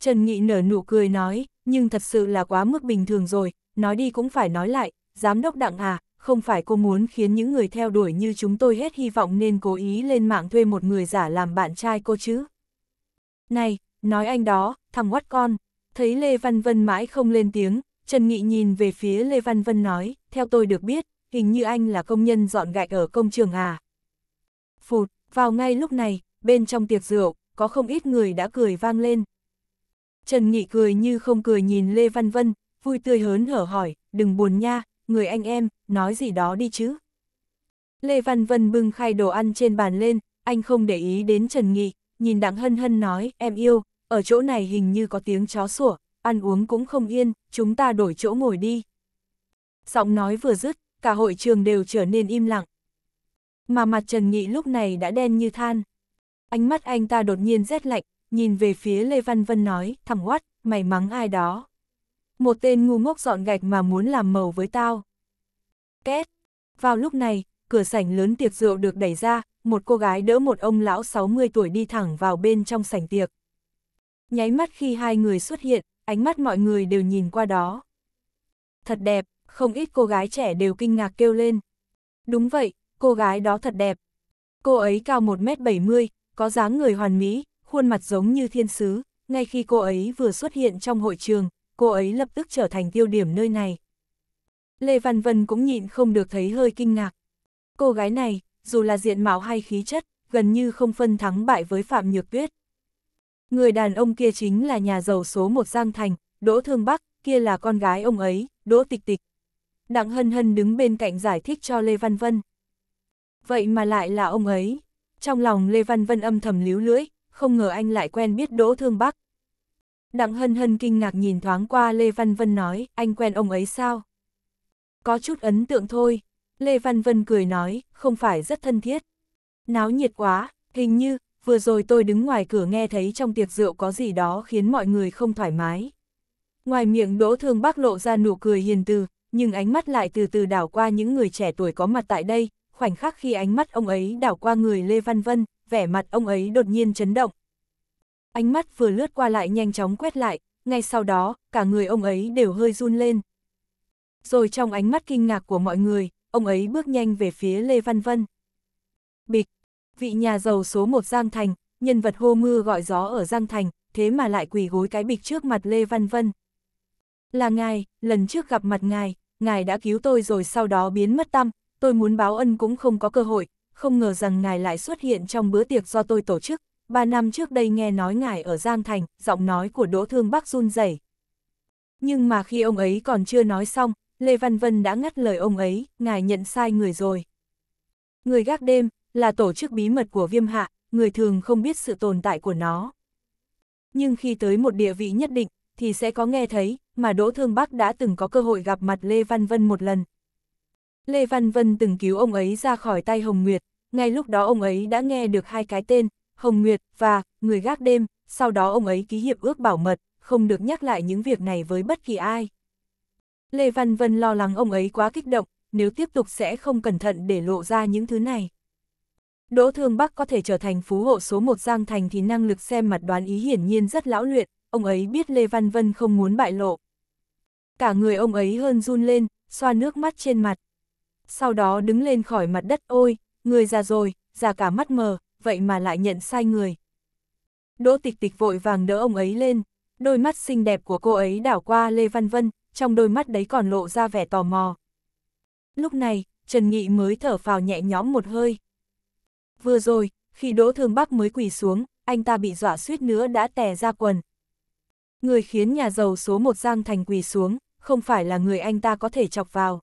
Trần Nghị nở nụ cười nói, nhưng thật sự là quá mức bình thường rồi, nói đi cũng phải nói lại, giám đốc đặng à, không phải cô muốn khiến những người theo đuổi như chúng tôi hết hy vọng nên cố ý lên mạng thuê một người giả làm bạn trai cô chứ. Này, nói anh đó, thằng quát con, thấy Lê Văn Vân mãi không lên tiếng, Trần Nghị nhìn về phía Lê Văn Vân nói, theo tôi được biết, hình như anh là công nhân dọn gạch ở công trường à. Phụt, vào ngay lúc này, bên trong tiệc rượu, có không ít người đã cười vang lên. Trần Nghị cười như không cười nhìn Lê Văn Vân, vui tươi hớn hở hỏi, đừng buồn nha, người anh em, nói gì đó đi chứ. Lê Văn Vân bưng khay đồ ăn trên bàn lên, anh không để ý đến Trần Nghị, nhìn Đặng Hân Hân nói, em yêu, ở chỗ này hình như có tiếng chó sủa, ăn uống cũng không yên, chúng ta đổi chỗ ngồi đi. Giọng nói vừa dứt, cả hội trường đều trở nên im lặng. Mà mặt Trần Nghị lúc này đã đen như than. Ánh mắt anh ta đột nhiên rét lạnh, nhìn về phía Lê Văn Vân nói, thằng quát, mày mắng ai đó một tên ngu ngốc dọn gạch mà muốn làm màu với tao. Két. Vào lúc này, cửa sảnh lớn tiệc rượu được đẩy ra, một cô gái đỡ một ông lão 60 tuổi đi thẳng vào bên trong sảnh tiệc. Nháy mắt khi hai người xuất hiện, ánh mắt mọi người đều nhìn qua đó. Thật đẹp, không ít cô gái trẻ đều kinh ngạc kêu lên. Đúng vậy, cô gái đó thật đẹp. Cô ấy cao 1m70, có dáng người hoàn mỹ, khuôn mặt giống như thiên sứ. Ngay khi cô ấy vừa xuất hiện trong hội trường, cô ấy lập tức trở thành tiêu điểm nơi này. Lê Văn Vân cũng nhịn không được thấy hơi kinh ngạc. Cô gái này, dù là diện mạo hay khí chất, gần như không phân thắng bại với Phạm Nhược Tuyết. Người đàn ông kia chính là nhà giàu số một Giang Thành, Đỗ Thương Bắc, kia là con gái ông ấy, Đỗ Tịch Tịch. Đặng Hân Hân đứng bên cạnh giải thích cho Lê Văn Vân. Vậy mà lại là ông ấy. Trong lòng Lê Văn Vân âm thầm líu lưỡi, không ngờ anh lại quen biết Đỗ Thương Bắc. Đặng hân hân kinh ngạc nhìn thoáng qua Lê Văn Vân nói, anh quen ông ấy sao? Có chút ấn tượng thôi. Lê Văn Vân cười nói, không phải rất thân thiết. Náo nhiệt quá, hình như, vừa rồi tôi đứng ngoài cửa nghe thấy trong tiệc rượu có gì đó khiến mọi người không thoải mái. Ngoài miệng Đỗ Thương bác lộ ra nụ cười hiền từ, nhưng ánh mắt lại từ từ đảo qua những người trẻ tuổi có mặt tại đây, khoảnh khắc khi ánh mắt ông ấy đảo qua người Lê Văn Vân, vẻ mặt ông ấy đột nhiên chấn động ánh mắt vừa lướt qua lại nhanh chóng quét lại, ngay sau đó, cả người ông ấy đều hơi run lên. Rồi trong ánh mắt kinh ngạc của mọi người, ông ấy bước nhanh về phía Lê Văn Vân. Bịch, vị nhà giàu số một Giang Thành, nhân vật hô mưa gọi gió ở Giang Thành, thế mà lại quỳ gối cái bịch trước mặt Lê Văn Vân. Là ngài, lần trước gặp mặt ngài, ngài đã cứu tôi rồi sau đó biến mất tâm, tôi muốn báo ân cũng không có cơ hội, không ngờ rằng ngài lại xuất hiện trong bữa tiệc do tôi tổ chức, ba năm trước đây nghe nói ngài ở Giang Thành, giọng nói của Đỗ Thương Bắc run rẩy. Nhưng mà khi ông ấy còn chưa nói xong, Lê Văn Vân đã ngắt lời ông ấy, ngài nhận sai người rồi. Người gác đêm, là tổ chức bí mật của viêm hạ, người thường không biết sự tồn tại của nó. Nhưng khi tới một địa vị nhất định, thì sẽ có nghe thấy, mà Đỗ Thương Bắc đã từng có cơ hội gặp mặt Lê Văn Vân một lần. Lê Văn Vân từng cứu ông ấy ra khỏi tay Hồng Nguyệt, ngay lúc đó ông ấy đã nghe được hai cái tên, Hồng Nguyệt và người gác đêm, sau đó ông ấy ký hiệp ước bảo mật, không được nhắc lại những việc này với bất kỳ ai. Lê Văn Vân lo lắng ông ấy quá kích động, nếu tiếp tục sẽ không cẩn thận để lộ ra những thứ này. Đỗ Thương Bắc có thể trở thành phú hộ số một Giang Thành thì năng lực xem mặt đoán ý hiển nhiên rất lão luyện, ông ấy biết Lê Văn Vân không muốn bại lộ. Cả người ông ấy hơn run lên, xoa nước mắt trên mặt. Sau đó đứng lên khỏi mặt đất ôi, người già rồi, già cả mắt mờ, vậy mà lại nhận sai người. Đỗ tịch tịch vội vàng đỡ ông ấy lên, đôi mắt xinh đẹp của cô ấy đảo qua Lê Văn Vân, trong đôi mắt đấy còn lộ ra vẻ tò mò. Lúc này, Trần Nghị mới thở phào nhẹ nhõm một hơi. Vừa rồi, khi Đỗ Thương Bắc mới quỳ xuống, anh ta bị dọa suýt nữa đã tè ra quần. Người khiến nhà giàu số một Giang Thành quỳ xuống, không phải là người anh ta có thể chọc vào.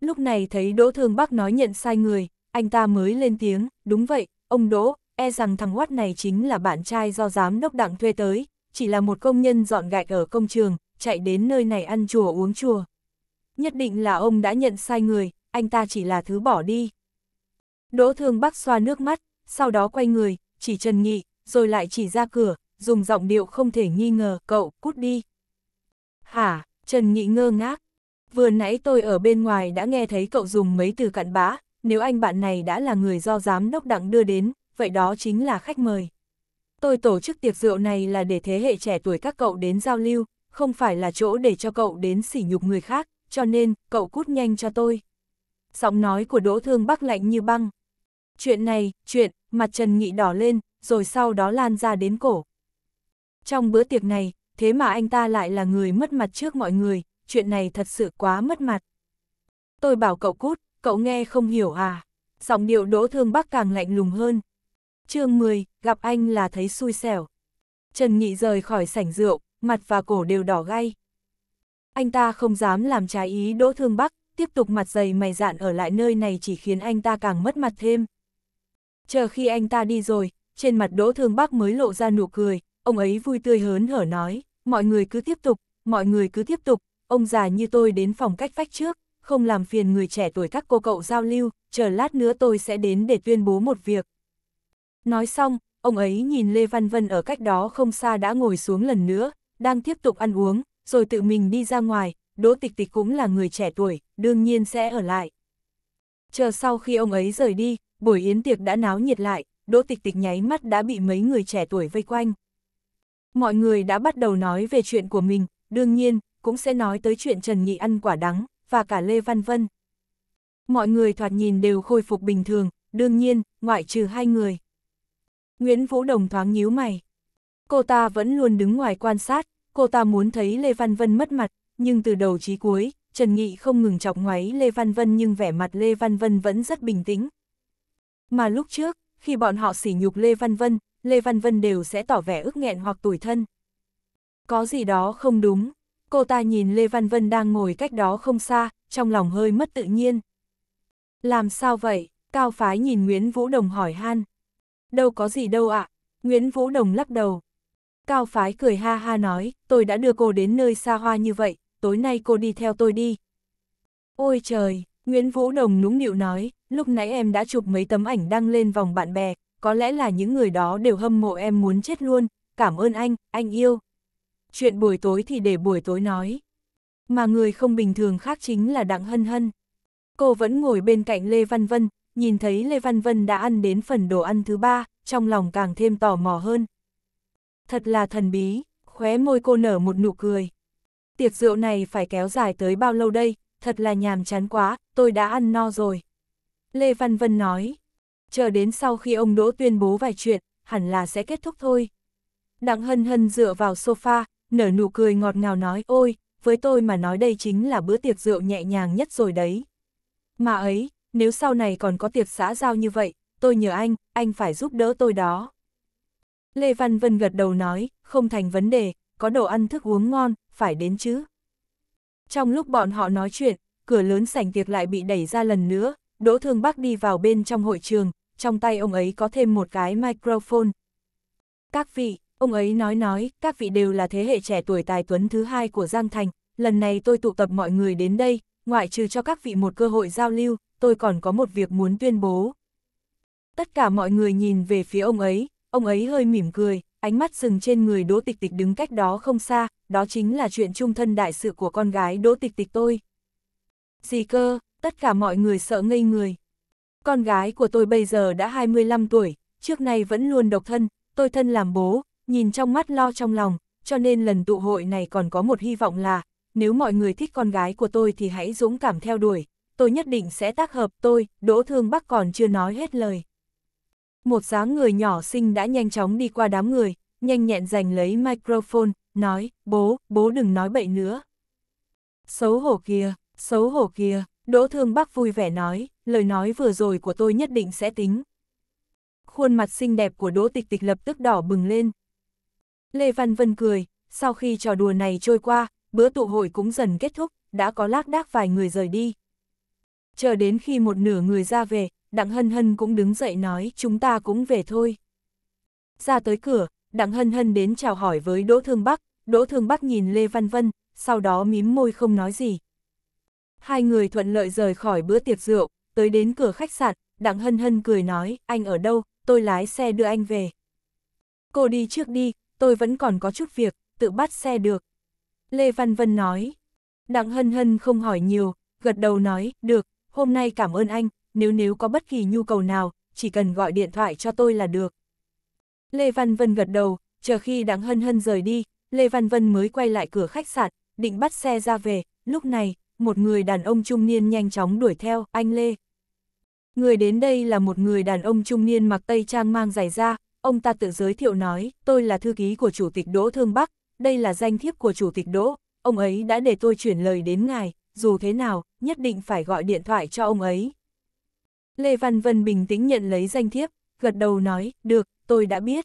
Lúc này thấy Đỗ Thương Bắc nói nhận sai người, anh ta mới lên tiếng, đúng vậy, Ông Đỗ, e rằng thằng Watt này chính là bạn trai do giám đốc đặng thuê tới, chỉ là một công nhân dọn gạch ở công trường, chạy đến nơi này ăn chùa uống chùa. Nhất định là ông đã nhận sai người, anh ta chỉ là thứ bỏ đi. Đỗ Thương Bắc xoa nước mắt, sau đó quay người, chỉ Trần Nghị, rồi lại chỉ ra cửa, dùng giọng điệu không thể nghi ngờ, cậu, cút đi. Hả, Trần Nghị ngơ ngác. Vừa nãy tôi ở bên ngoài đã nghe thấy cậu dùng mấy từ cặn bã, nếu anh bạn này đã là người do giám đốc đặng đưa đến, vậy đó chính là khách mời. Tôi tổ chức tiệc rượu này là để thế hệ trẻ tuổi các cậu đến giao lưu, không phải là chỗ để cho cậu đến sỉ nhục người khác, cho nên, cậu cút nhanh cho tôi. Giọng nói của Đỗ Thương Bắc lạnh như băng. Chuyện này, chuyện, mặt Trần Nghị đỏ lên, rồi sau đó lan ra đến cổ. Trong bữa tiệc này, thế mà anh ta lại là người mất mặt trước mọi người, chuyện này thật sự quá mất mặt. Tôi bảo cậu cút, cậu nghe không hiểu à? Giọng điệu đỗ thương bắc càng lạnh lùng hơn. chương 10, gặp anh là thấy xui xẻo. Trần Nghị rời khỏi sảnh rượu, mặt và cổ đều đỏ gay. Anh ta không dám làm trái ý đỗ thương bắc, tiếp tục mặt dày mày dạn ở lại nơi này chỉ khiến anh ta càng mất mặt thêm. Chờ khi anh ta đi rồi, trên mặt đỗ thương bắc mới lộ ra nụ cười, ông ấy vui tươi hớn hở nói, mọi người cứ tiếp tục, mọi người cứ tiếp tục, ông già như tôi đến phòng cách vách trước không làm phiền người trẻ tuổi các cô cậu giao lưu, chờ lát nữa tôi sẽ đến để tuyên bố một việc. Nói xong, ông ấy nhìn Lê Văn Vân ở cách đó không xa đã ngồi xuống lần nữa, đang tiếp tục ăn uống, rồi tự mình đi ra ngoài, Đỗ Tịch Tịch cũng là người trẻ tuổi, đương nhiên sẽ ở lại. Chờ sau khi ông ấy rời đi, buổi yến tiệc đã náo nhiệt lại, Đỗ Tịch Tịch nháy mắt đã bị mấy người trẻ tuổi vây quanh. Mọi người đã bắt đầu nói về chuyện của mình, đương nhiên, cũng sẽ nói tới chuyện Trần Nghị ăn quả đắng và cả Lê Văn Vân. Mọi người thoạt nhìn đều khôi phục bình thường, đương nhiên, ngoại trừ hai người. Nguyễn Vũ Đồng thoáng nhíu mày. Cô ta vẫn luôn đứng ngoài quan sát, cô ta muốn thấy Lê Văn Vân mất mặt, nhưng từ đầu chí cuối, Trần Nghị không ngừng chọc ngoáy Lê Văn Vân nhưng vẻ mặt Lê Văn Vân vẫn rất bình tĩnh. Mà lúc trước, khi bọn họ sỉ nhục Lê Văn Vân, Lê Văn Vân đều sẽ tỏ vẻ ức nghẹn hoặc tủi thân. Có gì đó không đúng cô ta nhìn Lê Văn Vân đang ngồi cách đó không xa, trong lòng hơi mất tự nhiên. Làm sao vậy? Cao Phái nhìn Nguyễn Vũ Đồng hỏi han. Đâu có gì đâu ạ, à? Nguyễn Vũ Đồng lắc đầu. Cao Phái cười ha ha nói, tôi đã đưa cô đến nơi xa hoa như vậy, tối nay cô đi theo tôi đi. Ôi trời, Nguyễn Vũ Đồng núng nịu nói, lúc nãy em đã chụp mấy tấm ảnh đăng lên vòng bạn bè, có lẽ là những người đó đều hâm mộ em muốn chết luôn, cảm ơn anh, anh yêu chuyện buổi tối thì để buổi tối nói. Mà người không bình thường khác chính là Đặng Hân Hân. Cô vẫn ngồi bên cạnh Lê Văn Vân, nhìn thấy Lê Văn Vân đã ăn đến phần đồ ăn thứ ba, trong lòng càng thêm tò mò hơn. Thật là thần bí, khóe môi cô nở một nụ cười. Tiệc rượu này phải kéo dài tới bao lâu đây, thật là nhàm chán quá, tôi đã ăn no rồi. Lê Văn Vân nói, chờ đến sau khi ông Đỗ tuyên bố vài chuyện, hẳn là sẽ kết thúc thôi. Đặng hân hân dựa vào sofa, nở nụ cười ngọt ngào nói ôi, với tôi mà nói đây chính là bữa tiệc rượu nhẹ nhàng nhất rồi đấy. Mà ấy, nếu sau này còn có tiệc xã giao như vậy, tôi nhờ anh, anh phải giúp đỡ tôi đó. Lê Văn Vân gật đầu nói, không thành vấn đề, có đồ ăn thức uống ngon, phải đến chứ. Trong lúc bọn họ nói chuyện, cửa lớn sảnh tiệc lại bị đẩy ra lần nữa, Đỗ Thương Bắc đi vào bên trong hội trường, trong tay ông ấy có thêm một cái microphone. Các vị, Ông ấy nói nói, các vị đều là thế hệ trẻ tuổi tài tuấn thứ hai của Giang Thành, lần này tôi tụ tập mọi người đến đây, ngoại trừ cho các vị một cơ hội giao lưu, tôi còn có một việc muốn tuyên bố. Tất cả mọi người nhìn về phía ông ấy, ông ấy hơi mỉm cười, ánh mắt dừng trên người Đỗ Tịch Tịch đứng cách đó không xa, đó chính là chuyện trung thân đại sự của con gái Đỗ Tịch Tịch tôi. Gì cơ, tất cả mọi người sợ ngây người. Con gái của tôi bây giờ đã 25 tuổi, trước nay vẫn luôn độc thân, tôi thân làm bố, nhìn trong mắt lo trong lòng, cho nên lần tụ hội này còn có một hy vọng là, nếu mọi người thích con gái của tôi thì hãy dũng cảm theo đuổi, tôi nhất định sẽ tác hợp tôi, Đỗ Thương Bắc còn chưa nói hết lời. Một dáng người nhỏ xinh đã nhanh chóng đi qua đám người, nhanh nhẹn giành lấy microphone, nói, bố, bố đừng nói bậy nữa. Xấu hổ kia, xấu hổ kia, Đỗ Thương Bắc vui vẻ nói, lời nói vừa rồi của tôi nhất định sẽ tính. Khuôn mặt xinh đẹp của Đỗ Tịch Tịch lập tức đỏ bừng lên, Lê Văn Vân cười, sau khi trò đùa này trôi qua, bữa tụ hội cũng dần kết thúc, đã có lác đác vài người rời đi. Chờ đến khi một nửa người ra về, Đặng Hân Hân cũng đứng dậy nói chúng ta cũng về thôi. Ra tới cửa, Đặng Hân Hân đến chào hỏi với Đỗ Thương Bắc, Đỗ Thương Bắc nhìn Lê Văn Vân, sau đó mím môi không nói gì. Hai người thuận lợi rời khỏi bữa tiệc rượu, tới đến cửa khách sạn, Đặng Hân Hân cười nói, anh ở đâu, tôi lái xe đưa anh về. Cô đi trước đi, tôi vẫn còn có chút việc, tự bắt xe được. Lê Văn Vân nói. Đặng hân hân không hỏi nhiều, gật đầu nói, được, hôm nay cảm ơn anh, nếu nếu có bất kỳ nhu cầu nào, chỉ cần gọi điện thoại cho tôi là được. Lê Văn Vân gật đầu, chờ khi Đặng Hân Hân rời đi, Lê Văn Vân mới quay lại cửa khách sạn, định bắt xe ra về, lúc này, một người đàn ông trung niên nhanh chóng đuổi theo, anh Lê. Người đến đây là một người đàn ông trung niên mặc tây trang mang giày da, Ông ta tự giới thiệu nói, tôi là thư ký của Chủ tịch Đỗ Thương Bắc, đây là danh thiếp của Chủ tịch Đỗ, ông ấy đã để tôi chuyển lời đến ngài, dù thế nào, nhất định phải gọi điện thoại cho ông ấy. Lê Văn Vân bình tĩnh nhận lấy danh thiếp, gật đầu nói, được, tôi đã biết.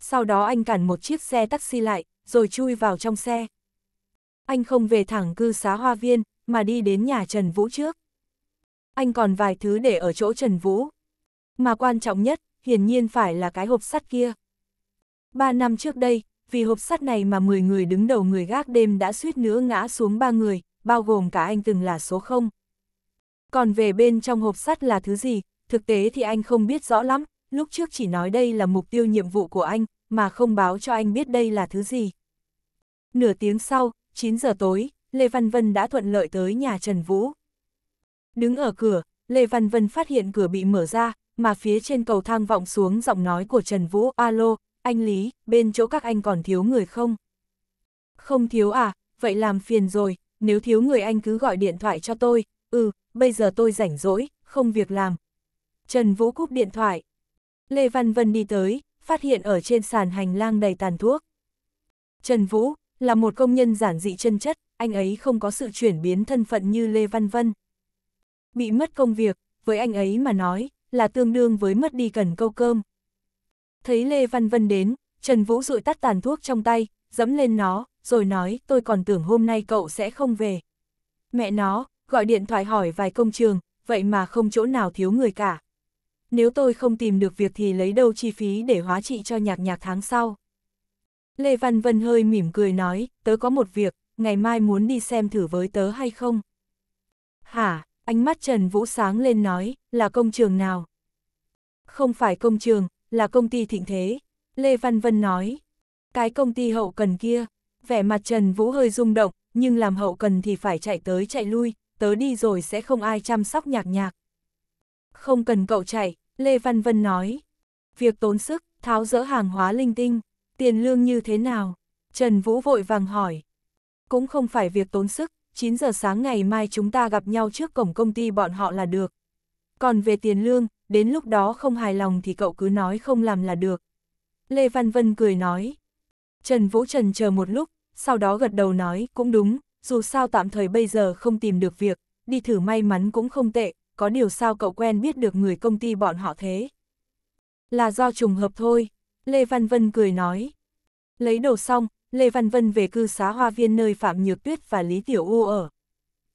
Sau đó anh cản một chiếc xe taxi lại, rồi chui vào trong xe. Anh không về thẳng cư xá hoa viên, mà đi đến nhà Trần Vũ trước. Anh còn vài thứ để ở chỗ Trần Vũ. Mà quan trọng nhất, hiển nhiên phải là cái hộp sắt kia. Ba năm trước đây, vì hộp sắt này mà 10 người đứng đầu người gác đêm đã suýt nữa ngã xuống ba người, bao gồm cả anh từng là số 0. Còn về bên trong hộp sắt là thứ gì, thực tế thì anh không biết rõ lắm, lúc trước chỉ nói đây là mục tiêu nhiệm vụ của anh, mà không báo cho anh biết đây là thứ gì. Nửa tiếng sau, 9 giờ tối, Lê Văn Vân đã thuận lợi tới nhà Trần Vũ. Đứng ở cửa, Lê Văn Vân phát hiện cửa bị mở ra, mà phía trên cầu thang vọng xuống giọng nói của Trần Vũ, alo, anh Lý, bên chỗ các anh còn thiếu người không? Không thiếu à, vậy làm phiền rồi, nếu thiếu người anh cứ gọi điện thoại cho tôi, ừ, bây giờ tôi rảnh rỗi, không việc làm. Trần Vũ cúp điện thoại. Lê Văn Vân đi tới, phát hiện ở trên sàn hành lang đầy tàn thuốc. Trần Vũ, là một công nhân giản dị chân chất, anh ấy không có sự chuyển biến thân phận như Lê Văn Vân. Bị mất công việc, với anh ấy mà nói, là tương đương với mất đi cần câu cơm. Thấy Lê Văn Vân đến, Trần Vũ rụi tắt tàn thuốc trong tay, dẫm lên nó, rồi nói tôi còn tưởng hôm nay cậu sẽ không về. Mẹ nó, gọi điện thoại hỏi vài công trường, vậy mà không chỗ nào thiếu người cả. Nếu tôi không tìm được việc thì lấy đâu chi phí để hóa trị cho nhạc nhạc tháng sau. Lê Văn Vân hơi mỉm cười nói, tớ có một việc, ngày mai muốn đi xem thử với tớ hay không? Hả, Ánh mắt Trần Vũ sáng lên nói, là công trường nào? Không phải công trường, là công ty thịnh thế. Lê Văn Vân nói, cái công ty hậu cần kia, vẻ mặt Trần Vũ hơi rung động, nhưng làm hậu cần thì phải chạy tới chạy lui, tớ đi rồi sẽ không ai chăm sóc nhạc nhạc. Không cần cậu chạy, Lê Văn Vân nói. Việc tốn sức, tháo dỡ hàng hóa linh tinh, tiền lương như thế nào? Trần Vũ vội vàng hỏi. Cũng không phải việc tốn sức, 9 giờ sáng ngày mai chúng ta gặp nhau trước cổng công ty bọn họ là được. Còn về tiền lương, đến lúc đó không hài lòng thì cậu cứ nói không làm là được. Lê Văn Vân cười nói. Trần Vũ Trần chờ một lúc, sau đó gật đầu nói, cũng đúng, dù sao tạm thời bây giờ không tìm được việc, đi thử may mắn cũng không tệ, có điều sao cậu quen biết được người công ty bọn họ thế. Là do trùng hợp thôi, Lê Văn Vân cười nói. Lấy đồ xong, Lê Văn Vân về cư xá hoa viên nơi Phạm Nhược Tuyết và Lý Tiểu U ở.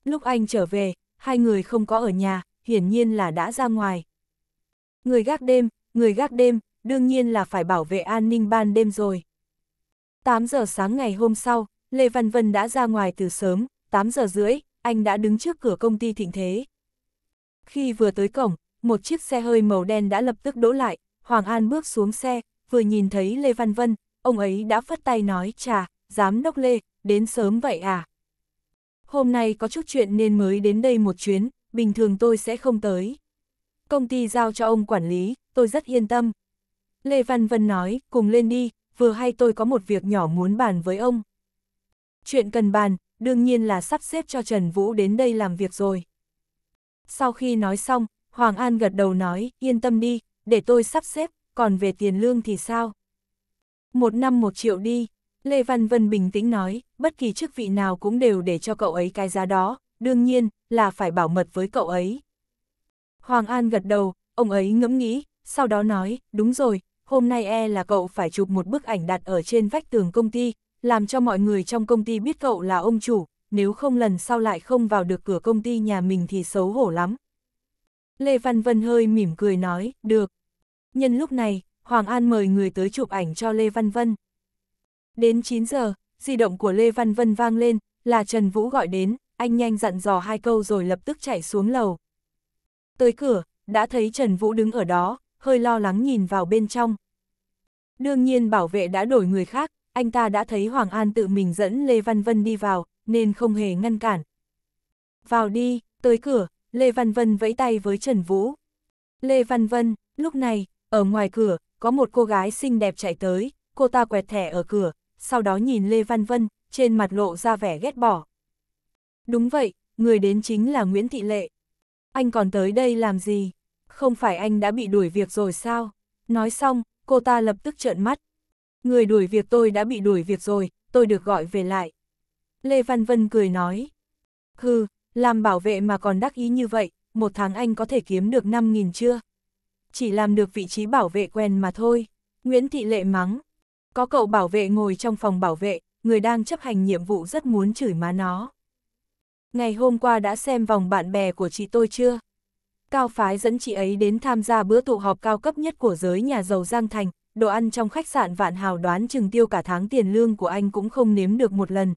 Lúc anh trở về, hai người không có ở nhà, hiển nhiên là đã ra ngoài. Người gác đêm, người gác đêm, đương nhiên là phải bảo vệ an ninh ban đêm rồi. 8 giờ sáng ngày hôm sau, Lê Văn Vân đã ra ngoài từ sớm, 8 giờ rưỡi, anh đã đứng trước cửa công ty thịnh thế. Khi vừa tới cổng, một chiếc xe hơi màu đen đã lập tức đỗ lại, Hoàng An bước xuống xe, vừa nhìn thấy Lê Văn Vân, ông ấy đã phất tay nói chà, giám đốc Lê, đến sớm vậy à? Hôm nay có chút chuyện nên mới đến đây một chuyến, bình thường tôi sẽ không tới. Công ty giao cho ông quản lý, tôi rất yên tâm. Lê Văn Vân nói, cùng lên đi, vừa hay tôi có một việc nhỏ muốn bàn với ông. Chuyện cần bàn, đương nhiên là sắp xếp cho Trần Vũ đến đây làm việc rồi. Sau khi nói xong, Hoàng An gật đầu nói, yên tâm đi, để tôi sắp xếp, còn về tiền lương thì sao? Một năm một triệu đi, Lê Văn Vân bình tĩnh nói, bất kỳ chức vị nào cũng đều để cho cậu ấy cái giá đó, đương nhiên, là phải bảo mật với cậu ấy. Hoàng An gật đầu, ông ấy ngẫm nghĩ, sau đó nói, đúng rồi, hôm nay e là cậu phải chụp một bức ảnh đặt ở trên vách tường công ty, làm cho mọi người trong công ty biết cậu là ông chủ, nếu không lần sau lại không vào được cửa công ty nhà mình thì xấu hổ lắm. Lê Văn Vân hơi mỉm cười nói, được. Nhân lúc này, Hoàng An mời người tới chụp ảnh cho Lê Văn Vân. Đến 9 giờ, di động của Lê Văn Vân vang lên, là Trần Vũ gọi đến, anh nhanh dặn dò hai câu rồi lập tức chạy xuống lầu. Tới cửa, đã thấy Trần Vũ đứng ở đó, hơi lo lắng nhìn vào bên trong. Đương nhiên bảo vệ đã đổi người khác, anh ta đã thấy Hoàng An tự mình dẫn Lê Văn Vân đi vào, nên không hề ngăn cản. Vào đi, tới cửa, Lê Văn Vân vẫy tay với Trần Vũ. Lê Văn Vân, lúc này, ở ngoài cửa, có một cô gái xinh đẹp chạy tới, cô ta quẹt thẻ ở cửa, sau đó nhìn Lê Văn Vân, trên mặt lộ ra vẻ ghét bỏ. Đúng vậy, người đến chính là Nguyễn Thị Lệ. Anh còn tới đây làm gì? Không phải anh đã bị đuổi việc rồi sao? Nói xong, cô ta lập tức trợn mắt. Người đuổi việc tôi đã bị đuổi việc rồi, tôi được gọi về lại. Lê Văn Vân cười nói. Hừ, làm bảo vệ mà còn đắc ý như vậy, một tháng anh có thể kiếm được 5.000 chưa? chỉ làm được vị trí bảo vệ quen mà thôi. Nguyễn Thị Lệ mắng, có cậu bảo vệ ngồi trong phòng bảo vệ, người đang chấp hành nhiệm vụ rất muốn chửi má nó. Ngày hôm qua đã xem vòng bạn bè của chị tôi chưa? Cao Phái dẫn chị ấy đến tham gia bữa tụ họp cao cấp nhất của giới nhà giàu Giang Thành, đồ ăn trong khách sạn Vạn Hào đoán chừng tiêu cả tháng tiền lương của anh cũng không nếm được một lần.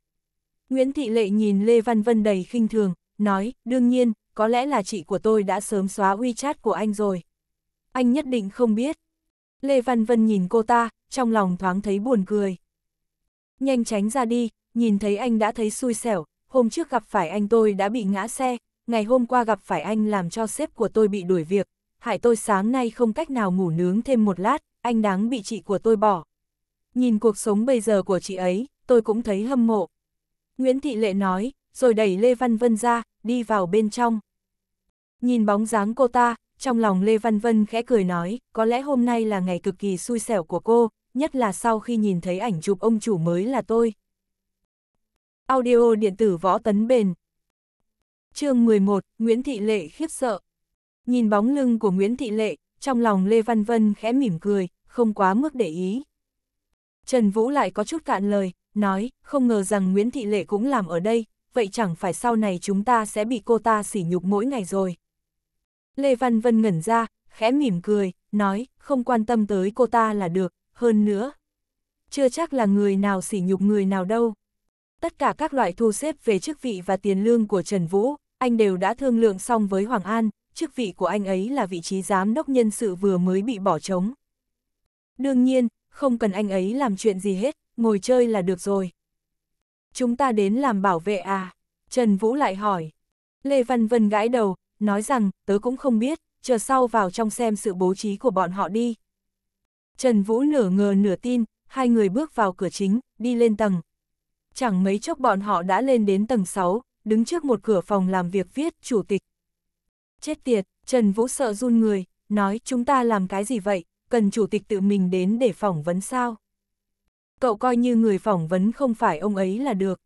Nguyễn Thị Lệ nhìn Lê Văn Vân đầy khinh thường, nói, đương nhiên, có lẽ là chị của tôi đã sớm xóa WeChat của anh rồi anh nhất định không biết. Lê Văn Vân nhìn cô ta, trong lòng thoáng thấy buồn cười. Nhanh tránh ra đi, nhìn thấy anh đã thấy xui xẻo, hôm trước gặp phải anh tôi đã bị ngã xe, ngày hôm qua gặp phải anh làm cho sếp của tôi bị đuổi việc, hại tôi sáng nay không cách nào ngủ nướng thêm một lát, anh đáng bị chị của tôi bỏ. Nhìn cuộc sống bây giờ của chị ấy, tôi cũng thấy hâm mộ. Nguyễn Thị Lệ nói, rồi đẩy Lê Văn Vân ra, đi vào bên trong. Nhìn bóng dáng cô ta, trong lòng Lê Văn Vân khẽ cười nói, có lẽ hôm nay là ngày cực kỳ xui xẻo của cô, nhất là sau khi nhìn thấy ảnh chụp ông chủ mới là tôi. Audio điện tử võ tấn bền chương 11, Nguyễn Thị Lệ khiếp sợ. Nhìn bóng lưng của Nguyễn Thị Lệ, trong lòng Lê Văn Vân khẽ mỉm cười, không quá mức để ý. Trần Vũ lại có chút cạn lời, nói, không ngờ rằng Nguyễn Thị Lệ cũng làm ở đây, vậy chẳng phải sau này chúng ta sẽ bị cô ta sỉ nhục mỗi ngày rồi. Lê Văn Vân ngẩn ra, khẽ mỉm cười, nói, không quan tâm tới cô ta là được, hơn nữa. Chưa chắc là người nào sỉ nhục người nào đâu. Tất cả các loại thu xếp về chức vị và tiền lương của Trần Vũ, anh đều đã thương lượng xong với Hoàng An, chức vị của anh ấy là vị trí giám đốc nhân sự vừa mới bị bỏ trống. Đương nhiên, không cần anh ấy làm chuyện gì hết, ngồi chơi là được rồi. Chúng ta đến làm bảo vệ à? Trần Vũ lại hỏi. Lê Văn Vân gãi đầu, nói rằng, tớ cũng không biết, chờ sau vào trong xem sự bố trí của bọn họ đi. Trần Vũ nửa ngờ nửa tin, hai người bước vào cửa chính, đi lên tầng. Chẳng mấy chốc bọn họ đã lên đến tầng 6, đứng trước một cửa phòng làm việc viết chủ tịch. Chết tiệt, Trần Vũ sợ run người, nói chúng ta làm cái gì vậy, cần chủ tịch tự mình đến để phỏng vấn sao? Cậu coi như người phỏng vấn không phải ông ấy là được.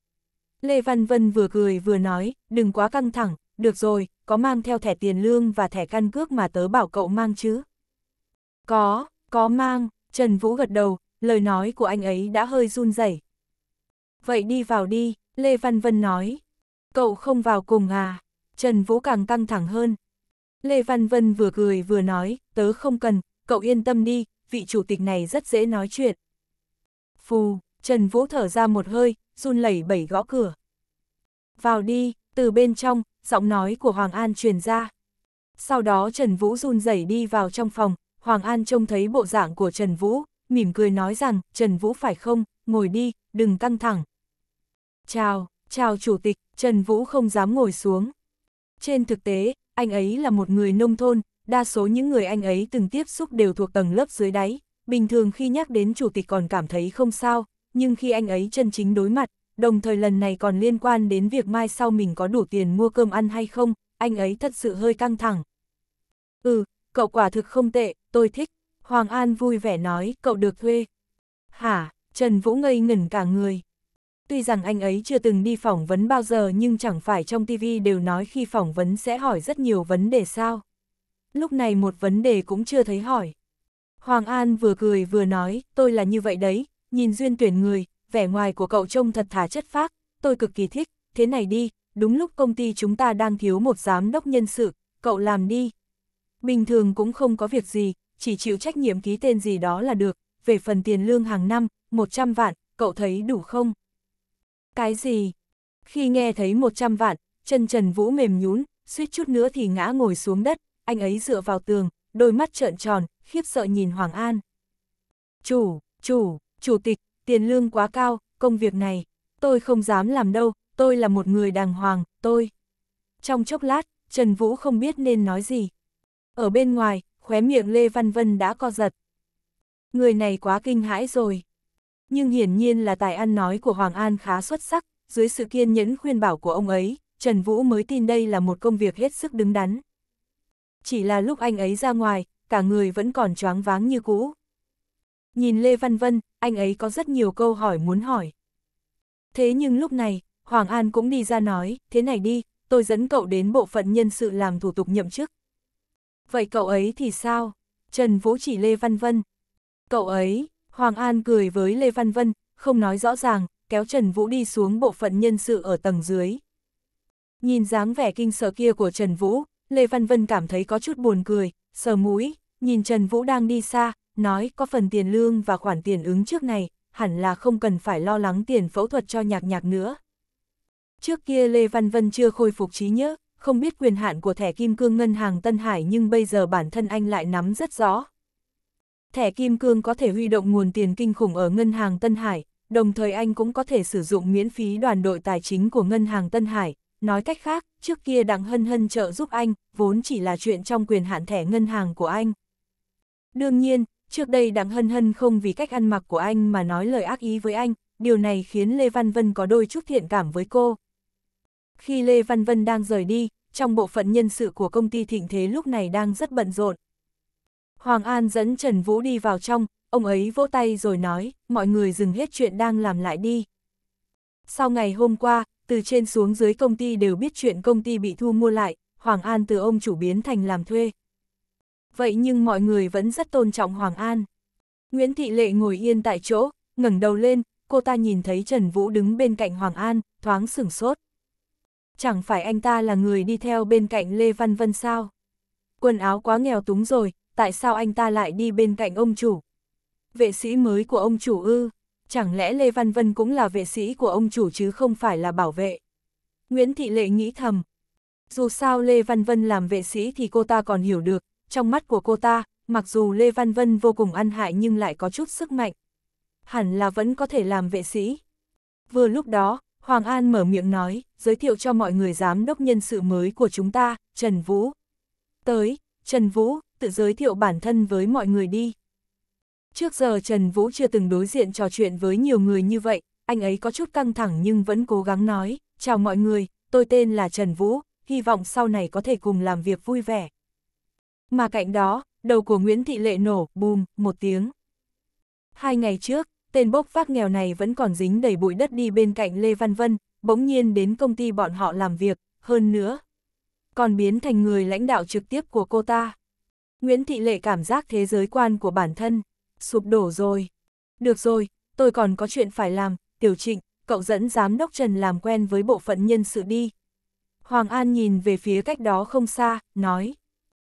Lê Văn Vân vừa cười vừa nói, đừng quá căng thẳng, được rồi, có mang theo thẻ tiền lương và thẻ căn cước mà tớ bảo cậu mang chứ? Có, có mang, Trần Vũ gật đầu, lời nói của anh ấy đã hơi run rẩy. Vậy đi vào đi, Lê Văn Vân nói. Cậu không vào cùng à? Trần Vũ càng căng thẳng hơn. Lê Văn Vân vừa cười vừa nói, tớ không cần, cậu yên tâm đi, vị chủ tịch này rất dễ nói chuyện. Phù, Trần Vũ thở ra một hơi, run lẩy bẩy gõ cửa. Vào đi, từ bên trong, giọng nói của Hoàng An truyền ra. Sau đó Trần Vũ run rẩy đi vào trong phòng, Hoàng An trông thấy bộ dạng của Trần Vũ, mỉm cười nói rằng, Trần Vũ phải không, ngồi đi, đừng căng thẳng. Chào, chào Chủ tịch, Trần Vũ không dám ngồi xuống. Trên thực tế, anh ấy là một người nông thôn, đa số những người anh ấy từng tiếp xúc đều thuộc tầng lớp dưới đáy, bình thường khi nhắc đến Chủ tịch còn cảm thấy không sao, nhưng khi anh ấy chân chính đối mặt, đồng thời lần này còn liên quan đến việc mai sau mình có đủ tiền mua cơm ăn hay không, anh ấy thật sự hơi căng thẳng. Ừ, cậu quả thực không tệ, tôi thích. Hoàng An vui vẻ nói, cậu được thuê. Hả, Trần Vũ ngây ngẩn cả người. Tuy rằng anh ấy chưa từng đi phỏng vấn bao giờ nhưng chẳng phải trong TV đều nói khi phỏng vấn sẽ hỏi rất nhiều vấn đề sao. Lúc này một vấn đề cũng chưa thấy hỏi. Hoàng An vừa cười vừa nói, tôi là như vậy đấy, nhìn duyên tuyển người, vẻ ngoài của cậu trông thật thà chất phác, tôi cực kỳ thích, thế này đi, đúng lúc công ty chúng ta đang thiếu một giám đốc nhân sự, cậu làm đi. Bình thường cũng không có việc gì, chỉ chịu trách nhiệm ký tên gì đó là được, về phần tiền lương hàng năm, 100 vạn, cậu thấy đủ không? Cái gì? Khi nghe thấy 100 vạn, chân Trần Vũ mềm nhún, suýt chút nữa thì ngã ngồi xuống đất, anh ấy dựa vào tường, đôi mắt trợn tròn, khiếp sợ nhìn Hoàng An. Chủ, chủ, chủ tịch, tiền lương quá cao, công việc này, tôi không dám làm đâu, tôi là một người đàng hoàng, tôi. Trong chốc lát, Trần Vũ không biết nên nói gì. Ở bên ngoài, khóe miệng Lê Văn Vân đã co giật. Người này quá kinh hãi rồi. Nhưng hiển nhiên là tài ăn nói của Hoàng An khá xuất sắc, dưới sự kiên nhẫn khuyên bảo của ông ấy, Trần Vũ mới tin đây là một công việc hết sức đứng đắn. Chỉ là lúc anh ấy ra ngoài, cả người vẫn còn choáng váng như cũ. Nhìn Lê Văn Vân, anh ấy có rất nhiều câu hỏi muốn hỏi. Thế nhưng lúc này, Hoàng An cũng đi ra nói, thế này đi, tôi dẫn cậu đến bộ phận nhân sự làm thủ tục nhậm chức. Vậy cậu ấy thì sao? Trần Vũ chỉ Lê Văn Vân. Cậu ấy, Hoàng An cười với Lê Văn Vân, không nói rõ ràng, kéo Trần Vũ đi xuống bộ phận nhân sự ở tầng dưới. Nhìn dáng vẻ kinh sợ kia của Trần Vũ, Lê Văn Vân cảm thấy có chút buồn cười, sờ mũi, nhìn Trần Vũ đang đi xa, nói có phần tiền lương và khoản tiền ứng trước này, hẳn là không cần phải lo lắng tiền phẫu thuật cho nhạc nhạc nữa. Trước kia Lê Văn Vân chưa khôi phục trí nhớ, không biết quyền hạn của thẻ kim cương ngân hàng Tân Hải nhưng bây giờ bản thân anh lại nắm rất rõ. Thẻ kim cương có thể huy động nguồn tiền kinh khủng ở ngân hàng Tân Hải, đồng thời anh cũng có thể sử dụng miễn phí đoàn đội tài chính của ngân hàng Tân Hải. Nói cách khác, trước kia Đặng Hân Hân trợ giúp anh, vốn chỉ là chuyện trong quyền hạn thẻ ngân hàng của anh. Đương nhiên, Trước đây Đặng Hân Hân không vì cách ăn mặc của anh mà nói lời ác ý với anh, điều này khiến Lê Văn Vân có đôi chút thiện cảm với cô. Khi Lê Văn Vân đang rời đi, trong bộ phận nhân sự của công ty Thịnh Thế lúc này đang rất bận rộn. Hoàng An dẫn Trần Vũ đi vào trong, ông ấy vỗ tay rồi nói, mọi người dừng hết chuyện đang làm lại đi. Sau ngày hôm qua, từ trên xuống dưới công ty đều biết chuyện công ty bị thu mua lại, Hoàng An từ ông chủ biến thành làm thuê vậy nhưng mọi người vẫn rất tôn trọng Hoàng An. Nguyễn Thị Lệ ngồi yên tại chỗ, ngẩng đầu lên, cô ta nhìn thấy Trần Vũ đứng bên cạnh Hoàng An, thoáng sửng sốt. Chẳng phải anh ta là người đi theo bên cạnh Lê Văn Vân sao? Quần áo quá nghèo túng rồi, tại sao anh ta lại đi bên cạnh ông chủ? Vệ sĩ mới của ông chủ ư? Chẳng lẽ Lê Văn Vân cũng là vệ sĩ của ông chủ chứ không phải là bảo vệ? Nguyễn Thị Lệ nghĩ thầm. Dù sao Lê Văn Vân làm vệ sĩ thì cô ta còn hiểu được, trong mắt của cô ta, mặc dù Lê Văn Vân vô cùng ăn hại nhưng lại có chút sức mạnh. Hẳn là vẫn có thể làm vệ sĩ. Vừa lúc đó, Hoàng An mở miệng nói, giới thiệu cho mọi người giám đốc nhân sự mới của chúng ta, Trần Vũ. Tới, Trần Vũ, tự giới thiệu bản thân với mọi người đi. Trước giờ Trần Vũ chưa từng đối diện trò chuyện với nhiều người như vậy, anh ấy có chút căng thẳng nhưng vẫn cố gắng nói, chào mọi người, tôi tên là Trần Vũ, hy vọng sau này có thể cùng làm việc vui vẻ. Mà cạnh đó, đầu của Nguyễn Thị Lệ nổ, bùm, một tiếng. Hai ngày trước, tên bốc phát nghèo này vẫn còn dính đầy bụi đất đi bên cạnh Lê Văn Vân, bỗng nhiên đến công ty bọn họ làm việc, hơn nữa. Còn biến thành người lãnh đạo trực tiếp của cô ta. Nguyễn Thị Lệ cảm giác thế giới quan của bản thân, sụp đổ rồi. Được rồi, tôi còn có chuyện phải làm, tiểu trịnh, cậu dẫn giám đốc Trần làm quen với bộ phận nhân sự đi. Hoàng An nhìn về phía cách đó không xa, nói.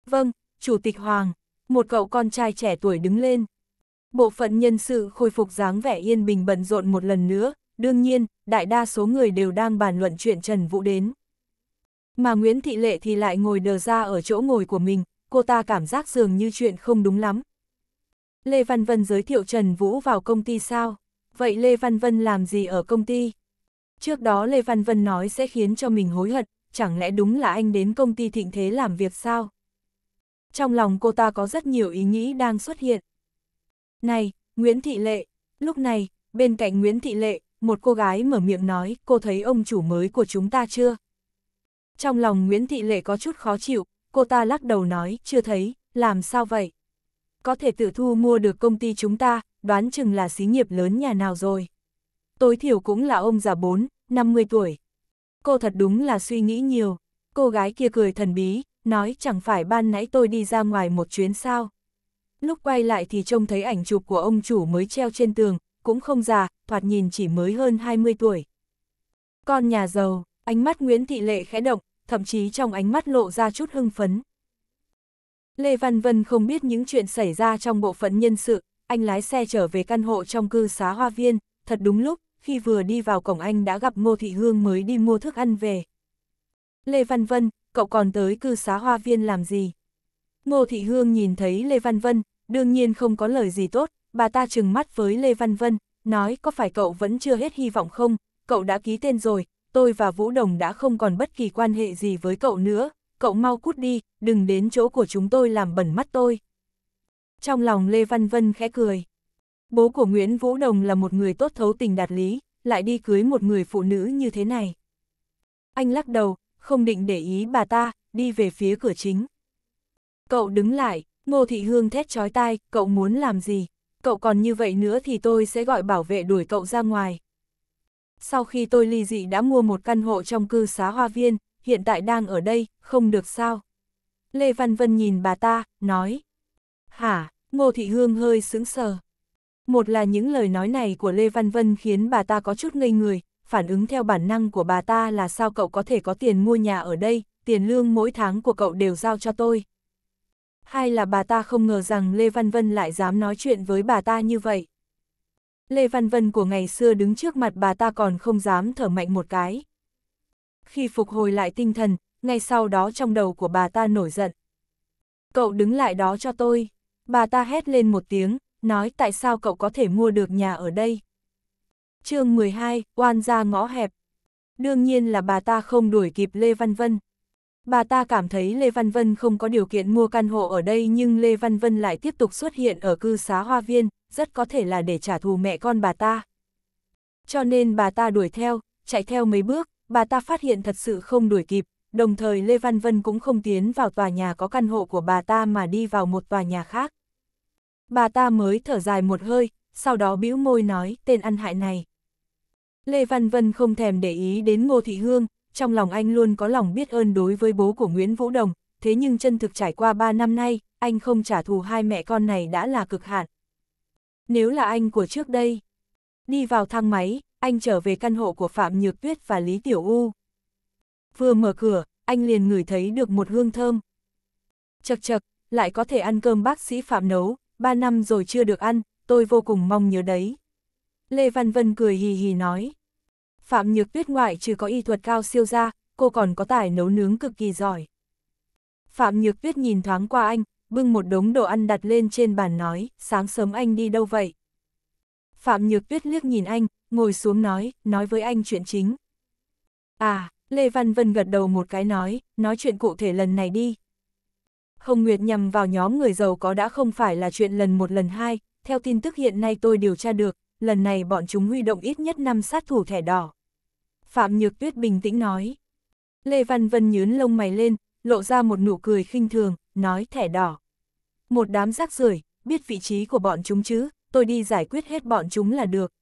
Vâng, Chủ tịch Hoàng, một cậu con trai trẻ tuổi đứng lên. Bộ phận nhân sự khôi phục dáng vẻ yên bình bận rộn một lần nữa, đương nhiên, đại đa số người đều đang bàn luận chuyện Trần Vũ đến. Mà Nguyễn Thị Lệ thì lại ngồi đờ ra ở chỗ ngồi của mình, cô ta cảm giác dường như chuyện không đúng lắm. Lê Văn Vân giới thiệu Trần Vũ vào công ty sao? Vậy Lê Văn Vân làm gì ở công ty? Trước đó Lê Văn Vân nói sẽ khiến cho mình hối hận, chẳng lẽ đúng là anh đến công ty thịnh thế làm việc sao? trong lòng cô ta có rất nhiều ý nghĩ đang xuất hiện. Này, Nguyễn Thị Lệ, lúc này, bên cạnh Nguyễn Thị Lệ, một cô gái mở miệng nói, cô thấy ông chủ mới của chúng ta chưa? Trong lòng Nguyễn Thị Lệ có chút khó chịu, cô ta lắc đầu nói, chưa thấy, làm sao vậy? Có thể tự thu mua được công ty chúng ta, đoán chừng là xí nghiệp lớn nhà nào rồi. Tối thiểu cũng là ông già 4, 50 tuổi. Cô thật đúng là suy nghĩ nhiều. Cô gái kia cười thần bí, nói chẳng phải ban nãy tôi đi ra ngoài một chuyến sao. Lúc quay lại thì trông thấy ảnh chụp của ông chủ mới treo trên tường, cũng không già, thoạt nhìn chỉ mới hơn 20 tuổi. Con nhà giàu, ánh mắt Nguyễn Thị Lệ khẽ động, thậm chí trong ánh mắt lộ ra chút hưng phấn. Lê Văn Vân không biết những chuyện xảy ra trong bộ phận nhân sự, anh lái xe trở về căn hộ trong cư xá Hoa Viên, thật đúng lúc, khi vừa đi vào cổng anh đã gặp Ngô Thị Hương mới đi mua thức ăn về. Lê Văn Vân, cậu còn tới cư xá hoa viên làm gì? Ngô Thị Hương nhìn thấy Lê Văn Vân, đương nhiên không có lời gì tốt, bà ta trừng mắt với Lê Văn Vân, nói có phải cậu vẫn chưa hết hy vọng không, cậu đã ký tên rồi, tôi và Vũ Đồng đã không còn bất kỳ quan hệ gì với cậu nữa, cậu mau cút đi, đừng đến chỗ của chúng tôi làm bẩn mắt tôi. Trong lòng Lê Văn Vân khẽ cười. Bố của Nguyễn Vũ Đồng là một người tốt thấu tình đạt lý, lại đi cưới một người phụ nữ như thế này. Anh lắc đầu, không định để ý bà ta, đi về phía cửa chính. Cậu đứng lại, Ngô Thị Hương thét chói tai, cậu muốn làm gì? Cậu còn như vậy nữa thì tôi sẽ gọi bảo vệ đuổi cậu ra ngoài. Sau khi tôi ly dị đã mua một căn hộ trong cư xá hoa viên, hiện tại đang ở đây, không được sao? Lê Văn Vân nhìn bà ta, nói. Hả, Ngô Thị Hương hơi sững sờ. Một là những lời nói này của Lê Văn Vân khiến bà ta có chút ngây người, phản ứng theo bản năng của bà ta là sao cậu có thể có tiền mua nhà ở đây, tiền lương mỗi tháng của cậu đều giao cho tôi. Hay là bà ta không ngờ rằng Lê Văn Vân lại dám nói chuyện với bà ta như vậy. Lê Văn Vân của ngày xưa đứng trước mặt bà ta còn không dám thở mạnh một cái. Khi phục hồi lại tinh thần, ngay sau đó trong đầu của bà ta nổi giận. Cậu đứng lại đó cho tôi. Bà ta hét lên một tiếng, nói tại sao cậu có thể mua được nhà ở đây chương 12, oan ra ngõ hẹp. Đương nhiên là bà ta không đuổi kịp Lê Văn Vân. Bà ta cảm thấy Lê Văn Vân không có điều kiện mua căn hộ ở đây nhưng Lê Văn Vân lại tiếp tục xuất hiện ở cư xá hoa viên, rất có thể là để trả thù mẹ con bà ta. Cho nên bà ta đuổi theo, chạy theo mấy bước, bà ta phát hiện thật sự không đuổi kịp, đồng thời Lê Văn Vân cũng không tiến vào tòa nhà có căn hộ của bà ta mà đi vào một tòa nhà khác. Bà ta mới thở dài một hơi, sau đó bĩu môi nói tên ăn hại này. Lê Văn Vân không thèm để ý đến Ngô Thị Hương, trong lòng anh luôn có lòng biết ơn đối với bố của Nguyễn Vũ Đồng, thế nhưng chân thực trải qua 3 năm nay, anh không trả thù hai mẹ con này đã là cực hạn. Nếu là anh của trước đây, đi vào thang máy, anh trở về căn hộ của Phạm Nhược Tuyết và Lý Tiểu U. Vừa mở cửa, anh liền ngửi thấy được một hương thơm. Chật chật, lại có thể ăn cơm bác sĩ Phạm nấu, 3 năm rồi chưa được ăn, tôi vô cùng mong nhớ đấy. Lê Văn Vân cười hì hì nói. Phạm Nhược Tuyết ngoại trừ có y thuật cao siêu ra, cô còn có tài nấu nướng cực kỳ giỏi. Phạm Nhược Tuyết nhìn thoáng qua anh, bưng một đống đồ ăn đặt lên trên bàn nói, sáng sớm anh đi đâu vậy? Phạm Nhược Tuyết liếc nhìn anh, ngồi xuống nói, nói với anh chuyện chính. À, Lê Văn Vân gật đầu một cái nói, nói chuyện cụ thể lần này đi. Hồng Nguyệt nhằm vào nhóm người giàu có đã không phải là chuyện lần một lần hai, theo tin tức hiện nay tôi điều tra được, lần này bọn chúng huy động ít nhất 5 sát thủ thẻ đỏ. Phạm Nhược Tuyết bình tĩnh nói. Lê Văn Vân nhớn lông mày lên, lộ ra một nụ cười khinh thường, nói thẻ đỏ. Một đám rác rưởi biết vị trí của bọn chúng chứ, tôi đi giải quyết hết bọn chúng là được.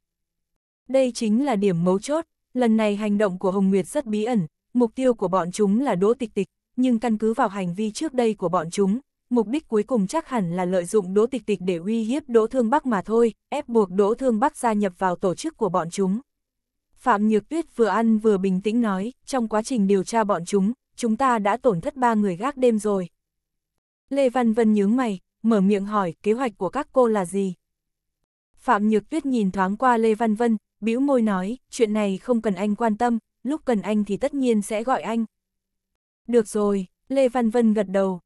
Đây chính là điểm mấu chốt, lần này hành động của Hồng Nguyệt rất bí ẩn, mục tiêu của bọn chúng là Đỗ Tịch Tịch, nhưng căn cứ vào hành vi trước đây của bọn chúng, mục đích cuối cùng chắc hẳn là lợi dụng Đỗ Tịch Tịch để uy hiếp Đỗ Thương Bắc mà thôi, ép buộc Đỗ Thương Bắc gia nhập vào tổ chức của bọn chúng. Phạm Nhược Tuyết vừa ăn vừa bình tĩnh nói, trong quá trình điều tra bọn chúng, chúng ta đã tổn thất ba người gác đêm rồi. Lê Văn Vân nhướng mày, mở miệng hỏi kế hoạch của các cô là gì. Phạm Nhược Tuyết nhìn thoáng qua Lê Văn Vân, bĩu môi nói, chuyện này không cần anh quan tâm, lúc cần anh thì tất nhiên sẽ gọi anh. Được rồi, Lê Văn Vân gật đầu,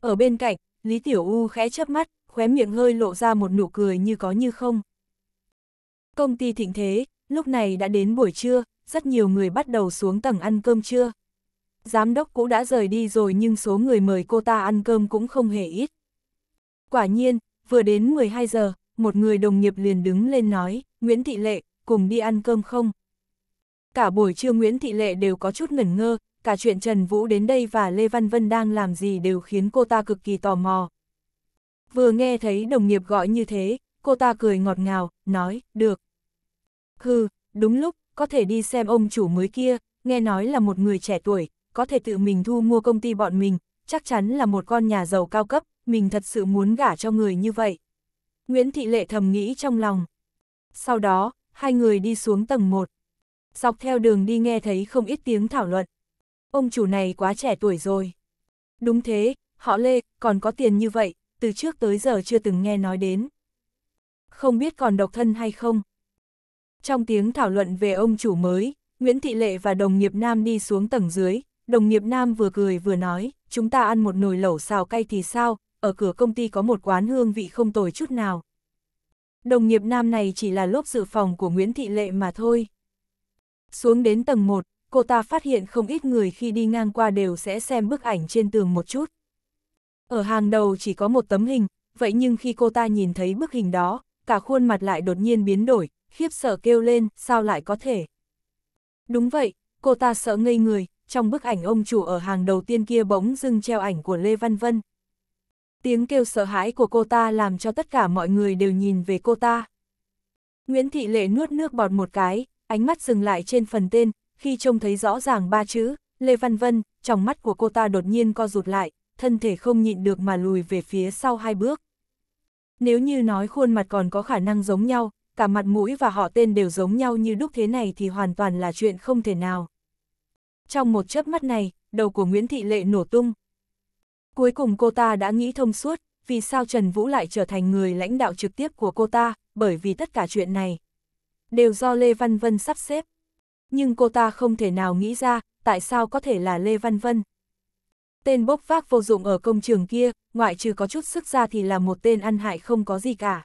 ở bên cạnh, Lý Tiểu U khẽ chớp mắt, khóe miệng hơi lộ ra một nụ cười như có như không. Công ty thịnh thế, lúc này đã đến buổi trưa, rất nhiều người bắt đầu xuống tầng ăn cơm trưa. Giám đốc cũng đã rời đi rồi nhưng số người mời cô ta ăn cơm cũng không hề ít. Quả nhiên, vừa đến 12 giờ, một người đồng nghiệp liền đứng lên nói, Nguyễn Thị Lệ, cùng đi ăn cơm không? Cả buổi trưa Nguyễn Thị Lệ đều có chút ngẩn ngơ, cả chuyện Trần Vũ đến đây và Lê Văn Vân đang làm gì đều khiến cô ta cực kỳ tò mò. Vừa nghe thấy đồng nghiệp gọi như thế, cô ta cười ngọt ngào, nói, được. Hừ, đúng lúc, có thể đi xem ông chủ mới kia, nghe nói là một người trẻ tuổi, có thể tự mình thu mua công ty bọn mình, chắc chắn là một con nhà giàu cao cấp, mình thật sự muốn gả cho người như vậy. Nguyễn Thị Lệ thầm nghĩ trong lòng. Sau đó, hai người đi xuống tầng 1. Dọc theo đường đi nghe thấy không ít tiếng thảo luận ông chủ này quá trẻ tuổi rồi. Đúng thế, họ Lê, còn có tiền như vậy, từ trước tới giờ chưa từng nghe nói đến. Không biết còn độc thân hay không? Trong tiếng thảo luận về ông chủ mới, Nguyễn Thị Lệ và đồng nghiệp nam đi xuống tầng dưới, đồng nghiệp nam vừa cười vừa nói, chúng ta ăn một nồi lẩu xào cay thì sao, ở cửa công ty có một quán hương vị không tồi chút nào. Đồng nghiệp nam này chỉ là lốp dự phòng của Nguyễn Thị Lệ mà thôi. Xuống đến tầng 1, cô ta phát hiện không ít người khi đi ngang qua đều sẽ xem bức ảnh trên tường một chút. Ở hàng đầu chỉ có một tấm hình, vậy nhưng khi cô ta nhìn thấy bức hình đó, cả khuôn mặt lại đột nhiên biến đổi, khiếp sợ kêu lên, sao lại có thể. Đúng vậy, cô ta sợ ngây người, trong bức ảnh ông chủ ở hàng đầu tiên kia bỗng dưng treo ảnh của Lê Văn Vân. Tiếng kêu sợ hãi của cô ta làm cho tất cả mọi người đều nhìn về cô ta. Nguyễn Thị Lệ nuốt nước bọt một cái, ánh mắt dừng lại trên phần tên, khi trông thấy rõ ràng ba chữ, Lê Văn Vân, trong mắt của cô ta đột nhiên co rụt lại, thân thể không nhịn được mà lùi về phía sau hai bước. Nếu như nói khuôn mặt còn có khả năng giống nhau, cả mặt mũi và họ tên đều giống nhau như đúc thế này thì hoàn toàn là chuyện không thể nào. Trong một chớp mắt này, đầu của Nguyễn Thị Lệ nổ tung. Cuối cùng cô ta đã nghĩ thông suốt, vì sao Trần Vũ lại trở thành người lãnh đạo trực tiếp của cô ta, bởi vì tất cả chuyện này đều do Lê Văn Vân sắp xếp. Nhưng cô ta không thể nào nghĩ ra, tại sao có thể là Lê Văn Vân. Tên bốc vác vô dụng ở công trường kia, ngoại trừ có chút sức ra thì là một tên ăn hại không có gì cả.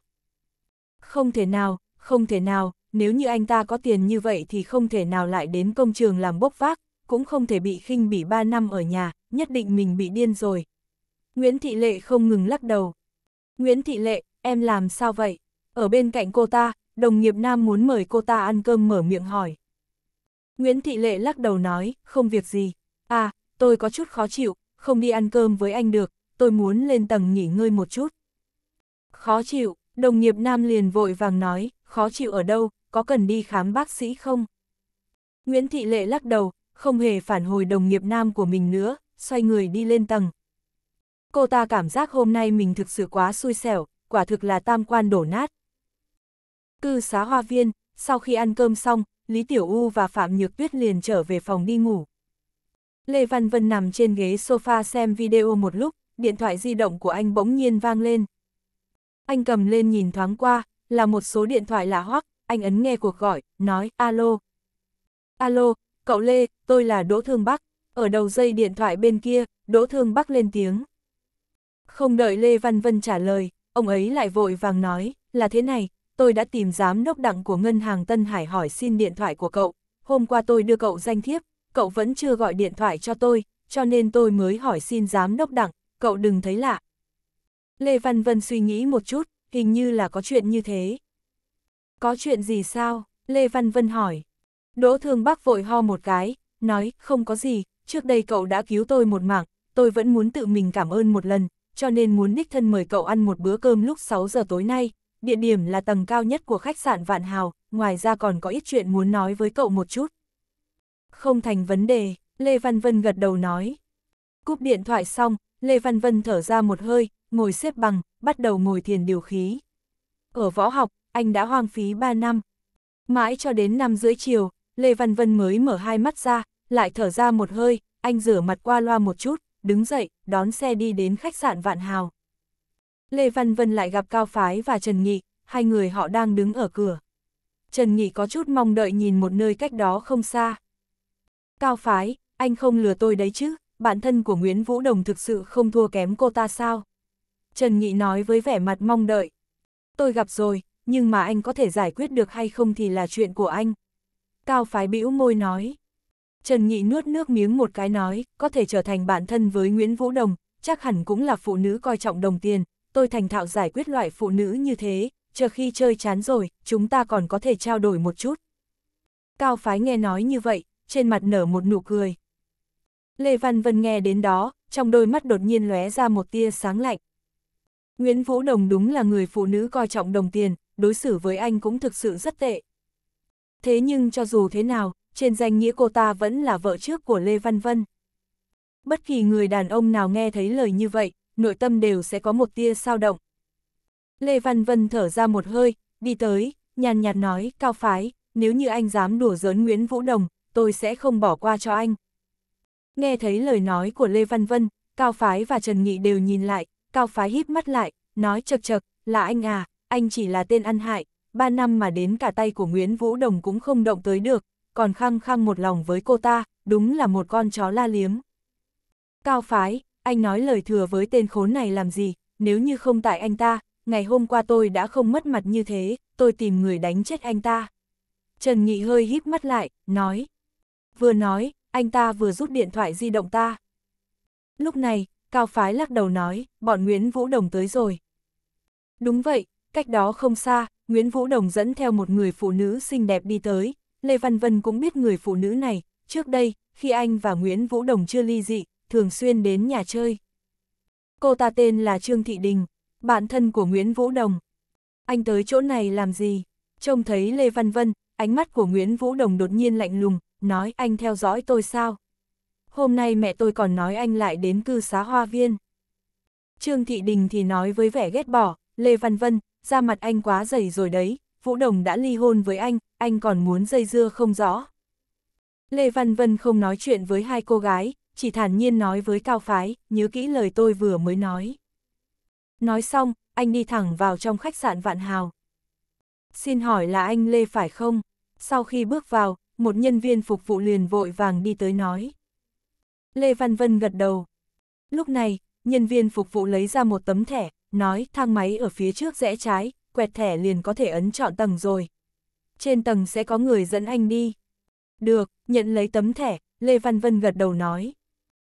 Không thể nào, không thể nào, nếu như anh ta có tiền như vậy thì không thể nào lại đến công trường làm bốc vác, cũng không thể bị khinh bỉ 3 năm ở nhà, nhất định mình bị điên rồi. Nguyễn Thị Lệ không ngừng lắc đầu. Nguyễn Thị Lệ, em làm sao vậy? Ở bên cạnh cô ta, đồng nghiệp nam muốn mời cô ta ăn cơm mở miệng hỏi. Nguyễn Thị Lệ lắc đầu nói, không việc gì. À, tôi có chút khó chịu, không đi ăn cơm với anh được, tôi muốn lên tầng nghỉ ngơi một chút. Khó chịu, đồng nghiệp nam liền vội vàng nói, khó chịu ở đâu, có cần đi khám bác sĩ không? Nguyễn Thị Lệ lắc đầu, không hề phản hồi đồng nghiệp nam của mình nữa, xoay người đi lên tầng. Cô ta cảm giác hôm nay mình thực sự quá xui xẻo, quả thực là tam quan đổ nát. Cư xá hoa viên, sau khi ăn cơm xong, Lý Tiểu U và Phạm Nhược Tuyết liền trở về phòng đi ngủ. Lê Văn Vân nằm trên ghế sofa xem video một lúc, điện thoại di động của anh bỗng nhiên vang lên. Anh cầm lên nhìn thoáng qua, là một số điện thoại lạ hoắc, anh ấn nghe cuộc gọi, nói, alo. Alo, cậu Lê, tôi là Đỗ Thương Bắc, ở đầu dây điện thoại bên kia, Đỗ Thương Bắc lên tiếng. Không đợi Lê Văn Vân trả lời, ông ấy lại vội vàng nói, là thế này, tôi đã tìm giám đốc đặng của ngân hàng Tân Hải hỏi xin điện thoại của cậu, hôm qua tôi đưa cậu danh thiếp, cậu vẫn chưa gọi điện thoại cho tôi, cho nên tôi mới hỏi xin giám đốc đặng, cậu đừng thấy lạ. Lê Văn Vân suy nghĩ một chút, hình như là có chuyện như thế. Có chuyện gì sao? Lê Văn Vân hỏi. Đỗ Thương Bắc vội ho một cái, nói, không có gì, trước đây cậu đã cứu tôi một mạng, tôi vẫn muốn tự mình cảm ơn một lần, cho nên muốn đích thân mời cậu ăn một bữa cơm lúc 6 giờ tối nay, địa điểm là tầng cao nhất của khách sạn Vạn Hào, ngoài ra còn có ít chuyện muốn nói với cậu một chút. Không thành vấn đề, Lê Văn Vân gật đầu nói. Cúp điện thoại xong, Lê Văn Vân thở ra một hơi, ngồi xếp bằng, bắt đầu ngồi thiền điều khí. Ở võ học, anh đã hoang phí 3 năm. Mãi cho đến năm rưỡi chiều, Lê Văn Vân mới mở hai mắt ra, lại thở ra một hơi, anh rửa mặt qua loa một chút, đứng dậy, đón xe đi đến khách sạn Vạn Hào. Lê Văn Vân lại gặp Cao Phái và Trần Nghị, hai người họ đang đứng ở cửa. Trần Nghị có chút mong đợi nhìn một nơi cách đó không xa. Cao Phái, anh không lừa tôi đấy chứ, bản thân của Nguyễn Vũ Đồng thực sự không thua kém cô ta sao? Trần Nghị nói với vẻ mặt mong đợi. Tôi gặp rồi, nhưng mà anh có thể giải quyết được hay không thì là chuyện của anh. Cao Phái bĩu môi nói. Trần Nghị nuốt nước miếng một cái nói, có thể trở thành bạn thân với Nguyễn Vũ Đồng, chắc hẳn cũng là phụ nữ coi trọng đồng tiền, tôi thành thạo giải quyết loại phụ nữ như thế, chờ khi chơi chán rồi, chúng ta còn có thể trao đổi một chút. Cao Phái nghe nói như vậy, trên mặt nở một nụ cười. Lê Văn Vân nghe đến đó, trong đôi mắt đột nhiên lóe ra một tia sáng lạnh. Nguyễn Vũ Đồng đúng là người phụ nữ coi trọng đồng tiền, đối xử với anh cũng thực sự rất tệ. Thế nhưng cho dù thế nào, trên danh nghĩa cô ta vẫn là vợ trước của Lê Văn Vân. Bất kỳ người đàn ông nào nghe thấy lời như vậy, nội tâm đều sẽ có một tia sao động. Lê Văn Vân thở ra một hơi, đi tới, nhàn nhạt nói, cao phái, nếu như anh dám đùa giỡn Nguyễn Vũ Đồng, tôi sẽ không bỏ qua cho anh. Nghe thấy lời nói của Lê Văn Vân, Cao Phái và Trần Nghị đều nhìn lại, Cao Phái hít mắt lại, nói chật chật, là anh à, anh chỉ là tên ăn hại, ba năm mà đến cả tay của Nguyễn Vũ Đồng cũng không động tới được, còn khăng khăng một lòng với cô ta, đúng là một con chó la liếm. Cao Phái, anh nói lời thừa với tên khốn này làm gì, nếu như không tại anh ta, ngày hôm qua tôi đã không mất mặt như thế, tôi tìm người đánh chết anh ta. Trần Nghị hơi híp mắt lại, nói. Vừa nói, anh ta vừa rút điện thoại di động ta. Lúc này, Cao Phái lắc đầu nói, bọn Nguyễn Vũ Đồng tới rồi. Đúng vậy, cách đó không xa, Nguyễn Vũ Đồng dẫn theo một người phụ nữ xinh đẹp đi tới. Lê Văn Vân cũng biết người phụ nữ này, trước đây, khi anh và Nguyễn Vũ Đồng chưa ly dị, thường xuyên đến nhà chơi. Cô ta tên là Trương Thị Đình, bạn thân của Nguyễn Vũ Đồng. Anh tới chỗ này làm gì? Trông thấy Lê Văn Vân, ánh mắt của Nguyễn Vũ Đồng đột nhiên lạnh lùng, nói anh theo dõi tôi sao? Hôm nay mẹ tôi còn nói anh lại đến cư xá hoa viên. Trương Thị Đình thì nói với vẻ ghét bỏ, Lê Văn Vân, da mặt anh quá dày rồi đấy, Vũ Đồng đã ly hôn với anh, anh còn muốn dây dưa không rõ. Lê Văn Vân không nói chuyện với hai cô gái, chỉ thản nhiên nói với Cao Phái, nhớ kỹ lời tôi vừa mới nói. Nói xong, anh đi thẳng vào trong khách sạn Vạn Hào. Xin hỏi là anh Lê phải không? Sau khi bước vào, một nhân viên phục vụ liền vội vàng đi tới nói. Lê Văn Vân gật đầu. Lúc này, nhân viên phục vụ lấy ra một tấm thẻ, nói thang máy ở phía trước rẽ trái, quẹt thẻ liền có thể ấn chọn tầng rồi. Trên tầng sẽ có người dẫn anh đi. Được, nhận lấy tấm thẻ, Lê Văn Vân gật đầu nói.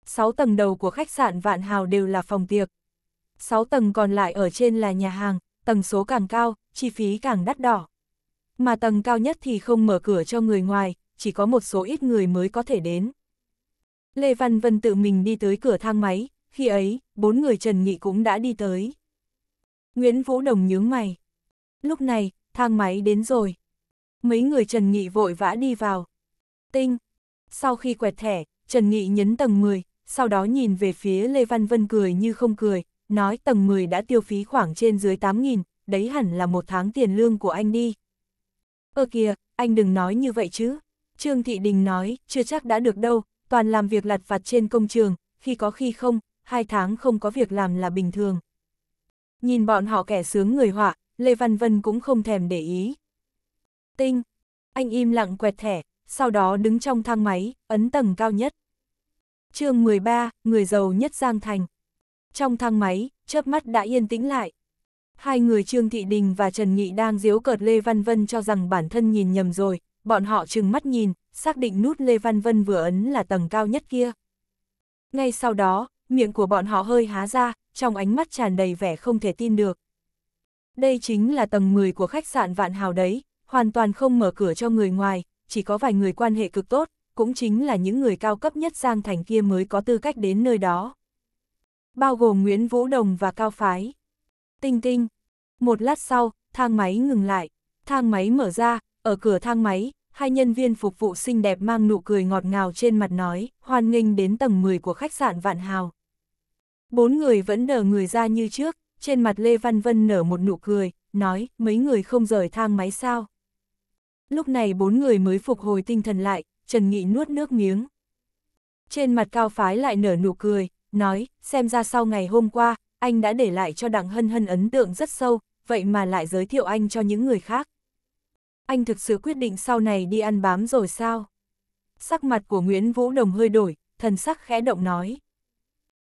6 tầng đầu của khách sạn Vạn Hào đều là phòng tiệc. 6 tầng còn lại ở trên là nhà hàng, tầng số càng cao, chi phí càng đắt đỏ. Mà tầng cao nhất thì không mở cửa cho người ngoài, chỉ có một số ít người mới có thể đến. Lê Văn Vân tự mình đi tới cửa thang máy, khi ấy, bốn người Trần Nghị cũng đã đi tới. Nguyễn Vũ Đồng nhướng mày. Lúc này, thang máy đến rồi. Mấy người Trần Nghị vội vã đi vào. Tinh. Sau khi quẹt thẻ, Trần Nghị nhấn tầng 10, sau đó nhìn về phía Lê Văn Vân cười như không cười, nói tầng 10 đã tiêu phí khoảng trên dưới 8.000, đấy hẳn là một tháng tiền lương của anh đi. Ơ kìa, anh đừng nói như vậy chứ. Trương Thị Đình nói, chưa chắc đã được đâu, toàn làm việc lặt vặt trên công trường, khi có khi không, hai tháng không có việc làm là bình thường. Nhìn bọn họ kẻ sướng người họa, Lê Văn Vân cũng không thèm để ý. Tinh, anh im lặng quẹt thẻ, sau đó đứng trong thang máy, ấn tầng cao nhất chương 13, người giàu nhất Giang Thành. Trong thang máy, chớp mắt đã yên tĩnh lại. Hai người Trương Thị Đình và Trần Nghị đang diếu cợt Lê Văn Vân cho rằng bản thân nhìn nhầm rồi, bọn họ chừng mắt nhìn, xác định nút Lê Văn Vân vừa ấn là tầng cao nhất kia. Ngay sau đó, miệng của bọn họ hơi há ra, trong ánh mắt tràn đầy vẻ không thể tin được. Đây chính là tầng 10 của khách sạn Vạn Hào đấy, hoàn toàn không mở cửa cho người ngoài, chỉ có vài người quan hệ cực tốt cũng chính là những người cao cấp nhất Giang Thành kia mới có tư cách đến nơi đó. Bao gồm Nguyễn Vũ Đồng và Cao Phái. Tinh tinh. Một lát sau, thang máy ngừng lại. Thang máy mở ra, ở cửa thang máy, hai nhân viên phục vụ xinh đẹp mang nụ cười ngọt ngào trên mặt nói, hoan nghênh đến tầng 10 của khách sạn Vạn Hào. Bốn người vẫn nở người ra như trước, trên mặt Lê Văn Vân nở một nụ cười, nói, mấy người không rời thang máy sao. Lúc này bốn người mới phục hồi tinh thần lại, Trần Nghị nuốt nước miếng. Trên mặt cao phái lại nở nụ cười, nói, xem ra sau ngày hôm qua, anh đã để lại cho đặng hân hân ấn tượng rất sâu, vậy mà lại giới thiệu anh cho những người khác. Anh thực sự quyết định sau này đi ăn bám rồi sao? Sắc mặt của Nguyễn Vũ Đồng hơi đổi, thần sắc khẽ động nói.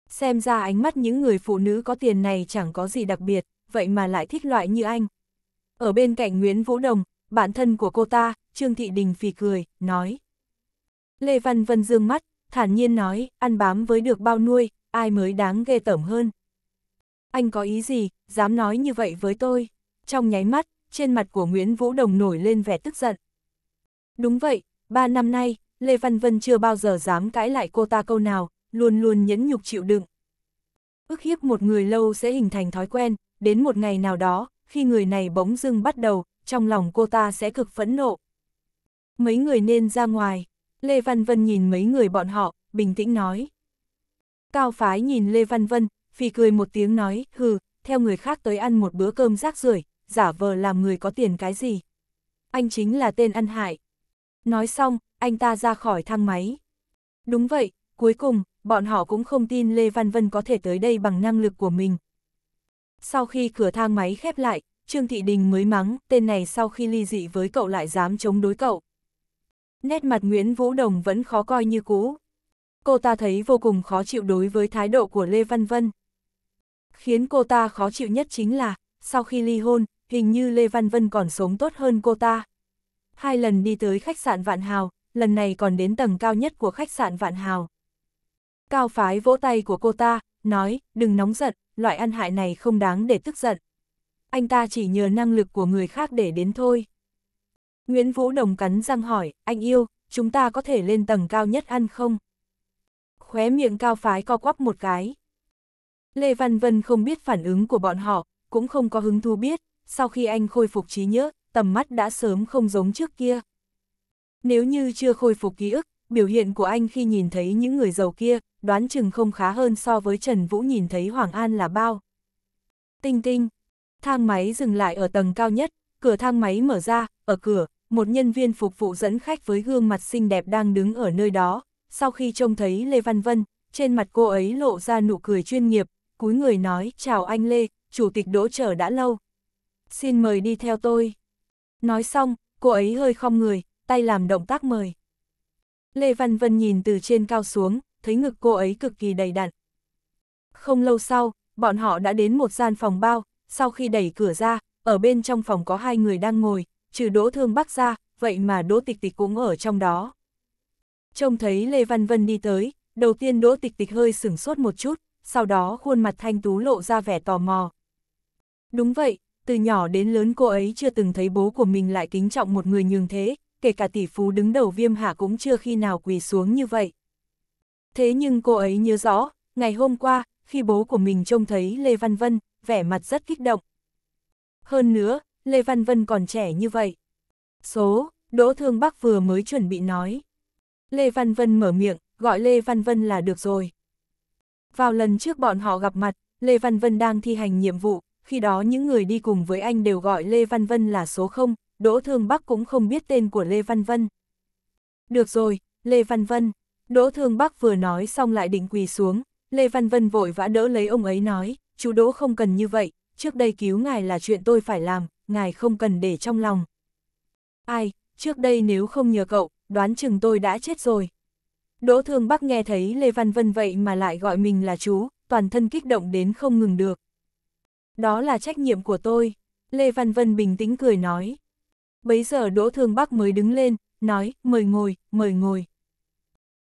Xem ra ánh mắt những người phụ nữ có tiền này chẳng có gì đặc biệt, vậy mà lại thích loại như anh. Ở bên cạnh Nguyễn Vũ Đồng, bản thân của cô ta, Trương Thị Đình phì cười, nói, Lê Văn Vân dương mắt, thản nhiên nói, ăn bám với được bao nuôi, ai mới đáng ghê tởm hơn. Anh có ý gì, dám nói như vậy với tôi. Trong nháy mắt, trên mặt của Nguyễn Vũ Đồng nổi lên vẻ tức giận. Đúng vậy, ba năm nay, Lê Văn Vân chưa bao giờ dám cãi lại cô ta câu nào, luôn luôn nhẫn nhục chịu đựng. ức hiếp một người lâu sẽ hình thành thói quen, đến một ngày nào đó, khi người này bỗng dưng bắt đầu, trong lòng cô ta sẽ cực phẫn nộ. Mấy người nên ra ngoài. Lê Văn Vân nhìn mấy người bọn họ, bình tĩnh nói. Cao Phái nhìn Lê Văn Vân, phì cười một tiếng nói, hừ, theo người khác tới ăn một bữa cơm rác rưởi giả vờ làm người có tiền cái gì. Anh chính là tên ăn hại. Nói xong, anh ta ra khỏi thang máy. Đúng vậy, cuối cùng, bọn họ cũng không tin Lê Văn Vân có thể tới đây bằng năng lực của mình. Sau khi cửa thang máy khép lại, Trương Thị Đình mới mắng, tên này sau khi ly dị với cậu lại dám chống đối cậu nét mặt Nguyễn Vũ Đồng vẫn khó coi như cũ. Cô ta thấy vô cùng khó chịu đối với thái độ của Lê Văn Vân. Khiến cô ta khó chịu nhất chính là, sau khi ly hôn, hình như Lê Văn Vân còn sống tốt hơn cô ta. Hai lần đi tới khách sạn Vạn Hào, lần này còn đến tầng cao nhất của khách sạn Vạn Hào. Cao phái vỗ tay của cô ta, nói, đừng nóng giận, loại ăn hại này không đáng để tức giận. Anh ta chỉ nhờ năng lực của người khác để đến thôi. Nguyễn Vũ Đồng cắn răng hỏi, anh yêu, chúng ta có thể lên tầng cao nhất ăn không? Khóe miệng cao phái co quắp một cái. Lê Văn Vân không biết phản ứng của bọn họ, cũng không có hứng thú biết, sau khi anh khôi phục trí nhớ, tầm mắt đã sớm không giống trước kia. Nếu như chưa khôi phục ký ức, biểu hiện của anh khi nhìn thấy những người giàu kia, đoán chừng không khá hơn so với Trần Vũ nhìn thấy Hoàng An là bao. Tinh tinh, thang máy dừng lại ở tầng cao nhất, cửa thang máy mở ra, ở cửa, một nhân viên phục vụ dẫn khách với gương mặt xinh đẹp đang đứng ở nơi đó, sau khi trông thấy Lê Văn Vân, trên mặt cô ấy lộ ra nụ cười chuyên nghiệp, cúi người nói chào anh Lê, chủ tịch đỗ chờ đã lâu. Xin mời đi theo tôi. Nói xong, cô ấy hơi không người, tay làm động tác mời. Lê Văn Vân nhìn từ trên cao xuống, thấy ngực cô ấy cực kỳ đầy đặn. Không lâu sau, bọn họ đã đến một gian phòng bao, sau khi đẩy cửa ra, ở bên trong phòng có hai người đang ngồi, trừ Đỗ Thương Bắc ra, vậy mà Đỗ Tịch Tịch cũng ở trong đó. Trông thấy Lê Văn Vân đi tới, đầu tiên Đỗ Tịch Tịch hơi sửng sốt một chút, sau đó khuôn mặt thanh tú lộ ra vẻ tò mò. Đúng vậy, từ nhỏ đến lớn cô ấy chưa từng thấy bố của mình lại kính trọng một người nhường thế, kể cả tỷ phú đứng đầu viêm hạ cũng chưa khi nào quỳ xuống như vậy. Thế nhưng cô ấy nhớ rõ, ngày hôm qua, khi bố của mình trông thấy Lê Văn Vân, vẻ mặt rất kích động. Hơn nữa, Lê Văn Vân còn trẻ như vậy. Số, Đỗ Thương Bắc vừa mới chuẩn bị nói. Lê Văn Vân mở miệng, gọi Lê Văn Vân là được rồi. Vào lần trước bọn họ gặp mặt, Lê Văn Vân đang thi hành nhiệm vụ, khi đó những người đi cùng với anh đều gọi Lê Văn Vân là số 0, Đỗ Thương Bắc cũng không biết tên của Lê Văn Vân. Được rồi, Lê Văn Vân. Đỗ Thương Bắc vừa nói xong lại định quỳ xuống, Lê Văn Vân vội vã đỡ lấy ông ấy nói, chú Đỗ không cần như vậy, trước đây cứu ngài là chuyện tôi phải làm, ngài không cần để trong lòng. Ai, trước đây nếu không nhờ cậu, đoán chừng tôi đã chết rồi. Đỗ Thương Bắc nghe thấy Lê Văn Vân vậy mà lại gọi mình là chú, toàn thân kích động đến không ngừng được. Đó là trách nhiệm của tôi, Lê Văn Vân bình tĩnh cười nói. Bấy giờ Đỗ Thương Bắc mới đứng lên, nói, mời ngồi, mời ngồi.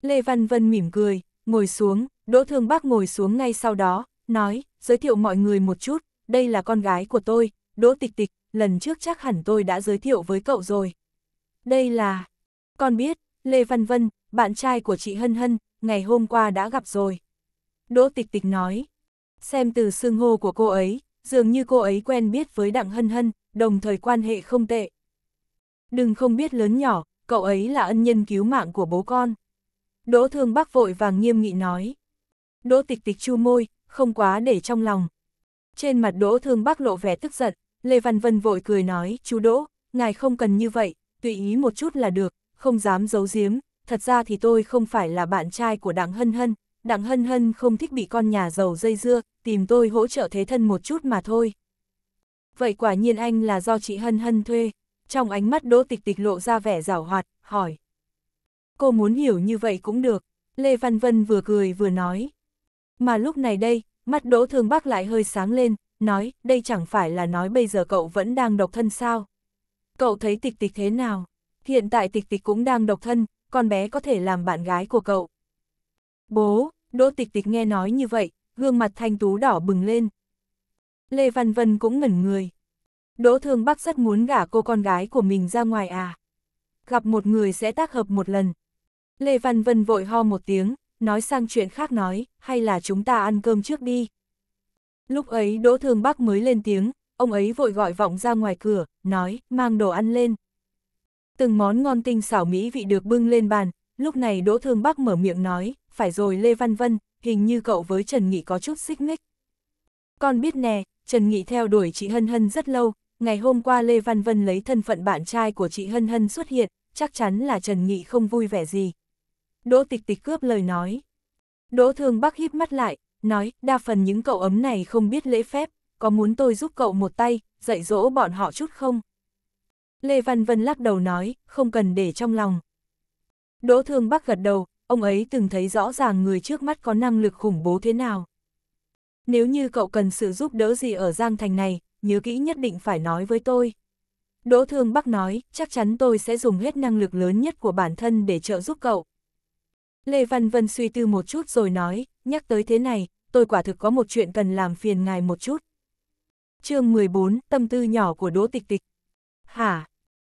Lê Văn Vân mỉm cười, ngồi xuống, Đỗ Thương Bắc ngồi xuống ngay sau đó, nói, giới thiệu mọi người một chút, đây là con gái của tôi, Đỗ Tịch Tịch, lần trước chắc hẳn tôi đã giới thiệu với cậu rồi. Đây là... Con biết, Lê Văn Vân, bạn trai của chị Hân Hân, ngày hôm qua đã gặp rồi. Đỗ Tịch Tịch nói, xem từ xương hô của cô ấy, dường như cô ấy quen biết với Đặng Hân Hân, đồng thời quan hệ không tệ. Đừng không biết lớn nhỏ, cậu ấy là ân nhân cứu mạng của bố con. Đỗ Thương Bắc vội vàng nghiêm nghị nói. Đỗ Tịch Tịch chu môi, không quá để trong lòng. Trên mặt Đỗ Thương Bắc lộ vẻ tức giận, Lê Văn Vân vội cười nói, chú Đỗ, ngài không cần như vậy, tùy ý một chút là được, không dám giấu giếm, thật ra thì tôi không phải là bạn trai của Đặng Hân Hân, Đặng Hân Hân không thích bị con nhà giàu dây dưa, tìm tôi hỗ trợ thế thân một chút mà thôi. Vậy quả nhiên anh là do chị Hân Hân thuê, trong ánh mắt Đỗ Tịch Tịch lộ ra vẻ rảo hoạt, hỏi. Cô muốn hiểu như vậy cũng được, Lê Văn Vân vừa cười vừa nói. Mà lúc này đây, mắt Đỗ thường Bắc lại hơi sáng lên, nói, đây chẳng phải là nói bây giờ cậu vẫn đang độc thân sao? Cậu thấy tịch tịch thế nào? Hiện tại tịch tịch cũng đang độc thân, con bé có thể làm bạn gái của cậu. Bố, Đỗ Tịch Tịch nghe nói như vậy, gương mặt thanh tú đỏ bừng lên. Lê Văn Vân cũng ngẩn người. Đỗ Thương Bắc rất muốn gả cô con gái của mình ra ngoài à. Gặp một người sẽ tác hợp một lần. Lê Văn Vân vội ho một tiếng, nói sang chuyện khác nói, hay là chúng ta ăn cơm trước đi. Lúc ấy Đỗ Thường Bắc mới lên tiếng, ông ấy vội gọi vọng ra ngoài cửa, nói, mang đồ ăn lên. Từng món ngon tinh xảo mỹ vị được bưng lên bàn, lúc này Đỗ Thường Bắc mở miệng nói, phải rồi Lê Văn Vân, hình như cậu với Trần Nghị có chút xích mích. Con biết nè, Trần Nghị theo đuổi chị Hân Hân rất lâu, ngày hôm qua Lê Văn Vân lấy thân phận bạn trai của chị Hân Hân xuất hiện, chắc chắn là Trần Nghị không vui vẻ gì. Đỗ Tịch Tịch cướp lời nói. Đỗ Thường Bắc híp mắt lại, nói, đa phần những cậu ấm này không biết lễ phép, có muốn tôi giúp cậu một tay, dạy dỗ bọn họ chút không? Lê Văn Vân lắc đầu nói, không cần để trong lòng. Đỗ Thương Bắc gật đầu, ông ấy từng thấy rõ ràng người trước mắt có năng lực khủng bố thế nào. Nếu như cậu cần sự giúp đỡ gì ở Giang Thành này, nhớ kỹ nhất định phải nói với tôi. Đỗ Thương Bắc nói, chắc chắn tôi sẽ dùng hết năng lực lớn nhất của bản thân để trợ giúp cậu. Lê Văn Vân suy tư một chút rồi nói, nhắc tới thế này, tôi quả thực có một chuyện cần làm phiền ngài một chút. chương 14, tâm tư nhỏ của Đỗ Tịch Tịch. Hả?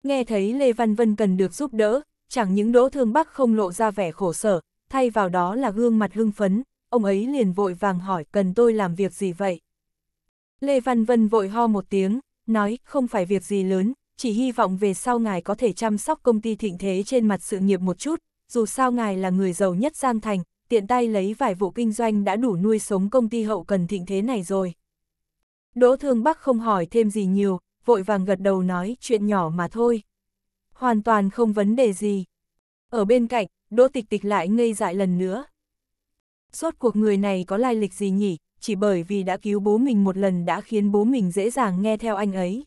Nghe thấy Lê Văn Vân cần được giúp đỡ, chẳng những Đỗ Thương Bắc không lộ ra vẻ khổ sở, thay vào đó là gương mặt hưng phấn, ông ấy liền vội vàng hỏi cần tôi làm việc gì vậy? Lê Văn Vân vội ho một tiếng, nói không phải việc gì lớn, chỉ hy vọng về sau ngài có thể chăm sóc công ty thịnh thế trên mặt sự nghiệp một chút, dù sao ngài là người giàu nhất Giang Thành, tiện tay lấy vài vụ kinh doanh đã đủ nuôi sống công ty hậu cần thịnh thế này rồi. Đỗ Thương Bắc không hỏi thêm gì nhiều, vội vàng gật đầu nói chuyện nhỏ mà thôi. Hoàn toàn không vấn đề gì. Ở bên cạnh, Đỗ Tịch Tịch lại ngây dại lần nữa. Suốt cuộc người này có lai lịch gì nhỉ, chỉ bởi vì đã cứu bố mình một lần đã khiến bố mình dễ dàng nghe theo anh ấy.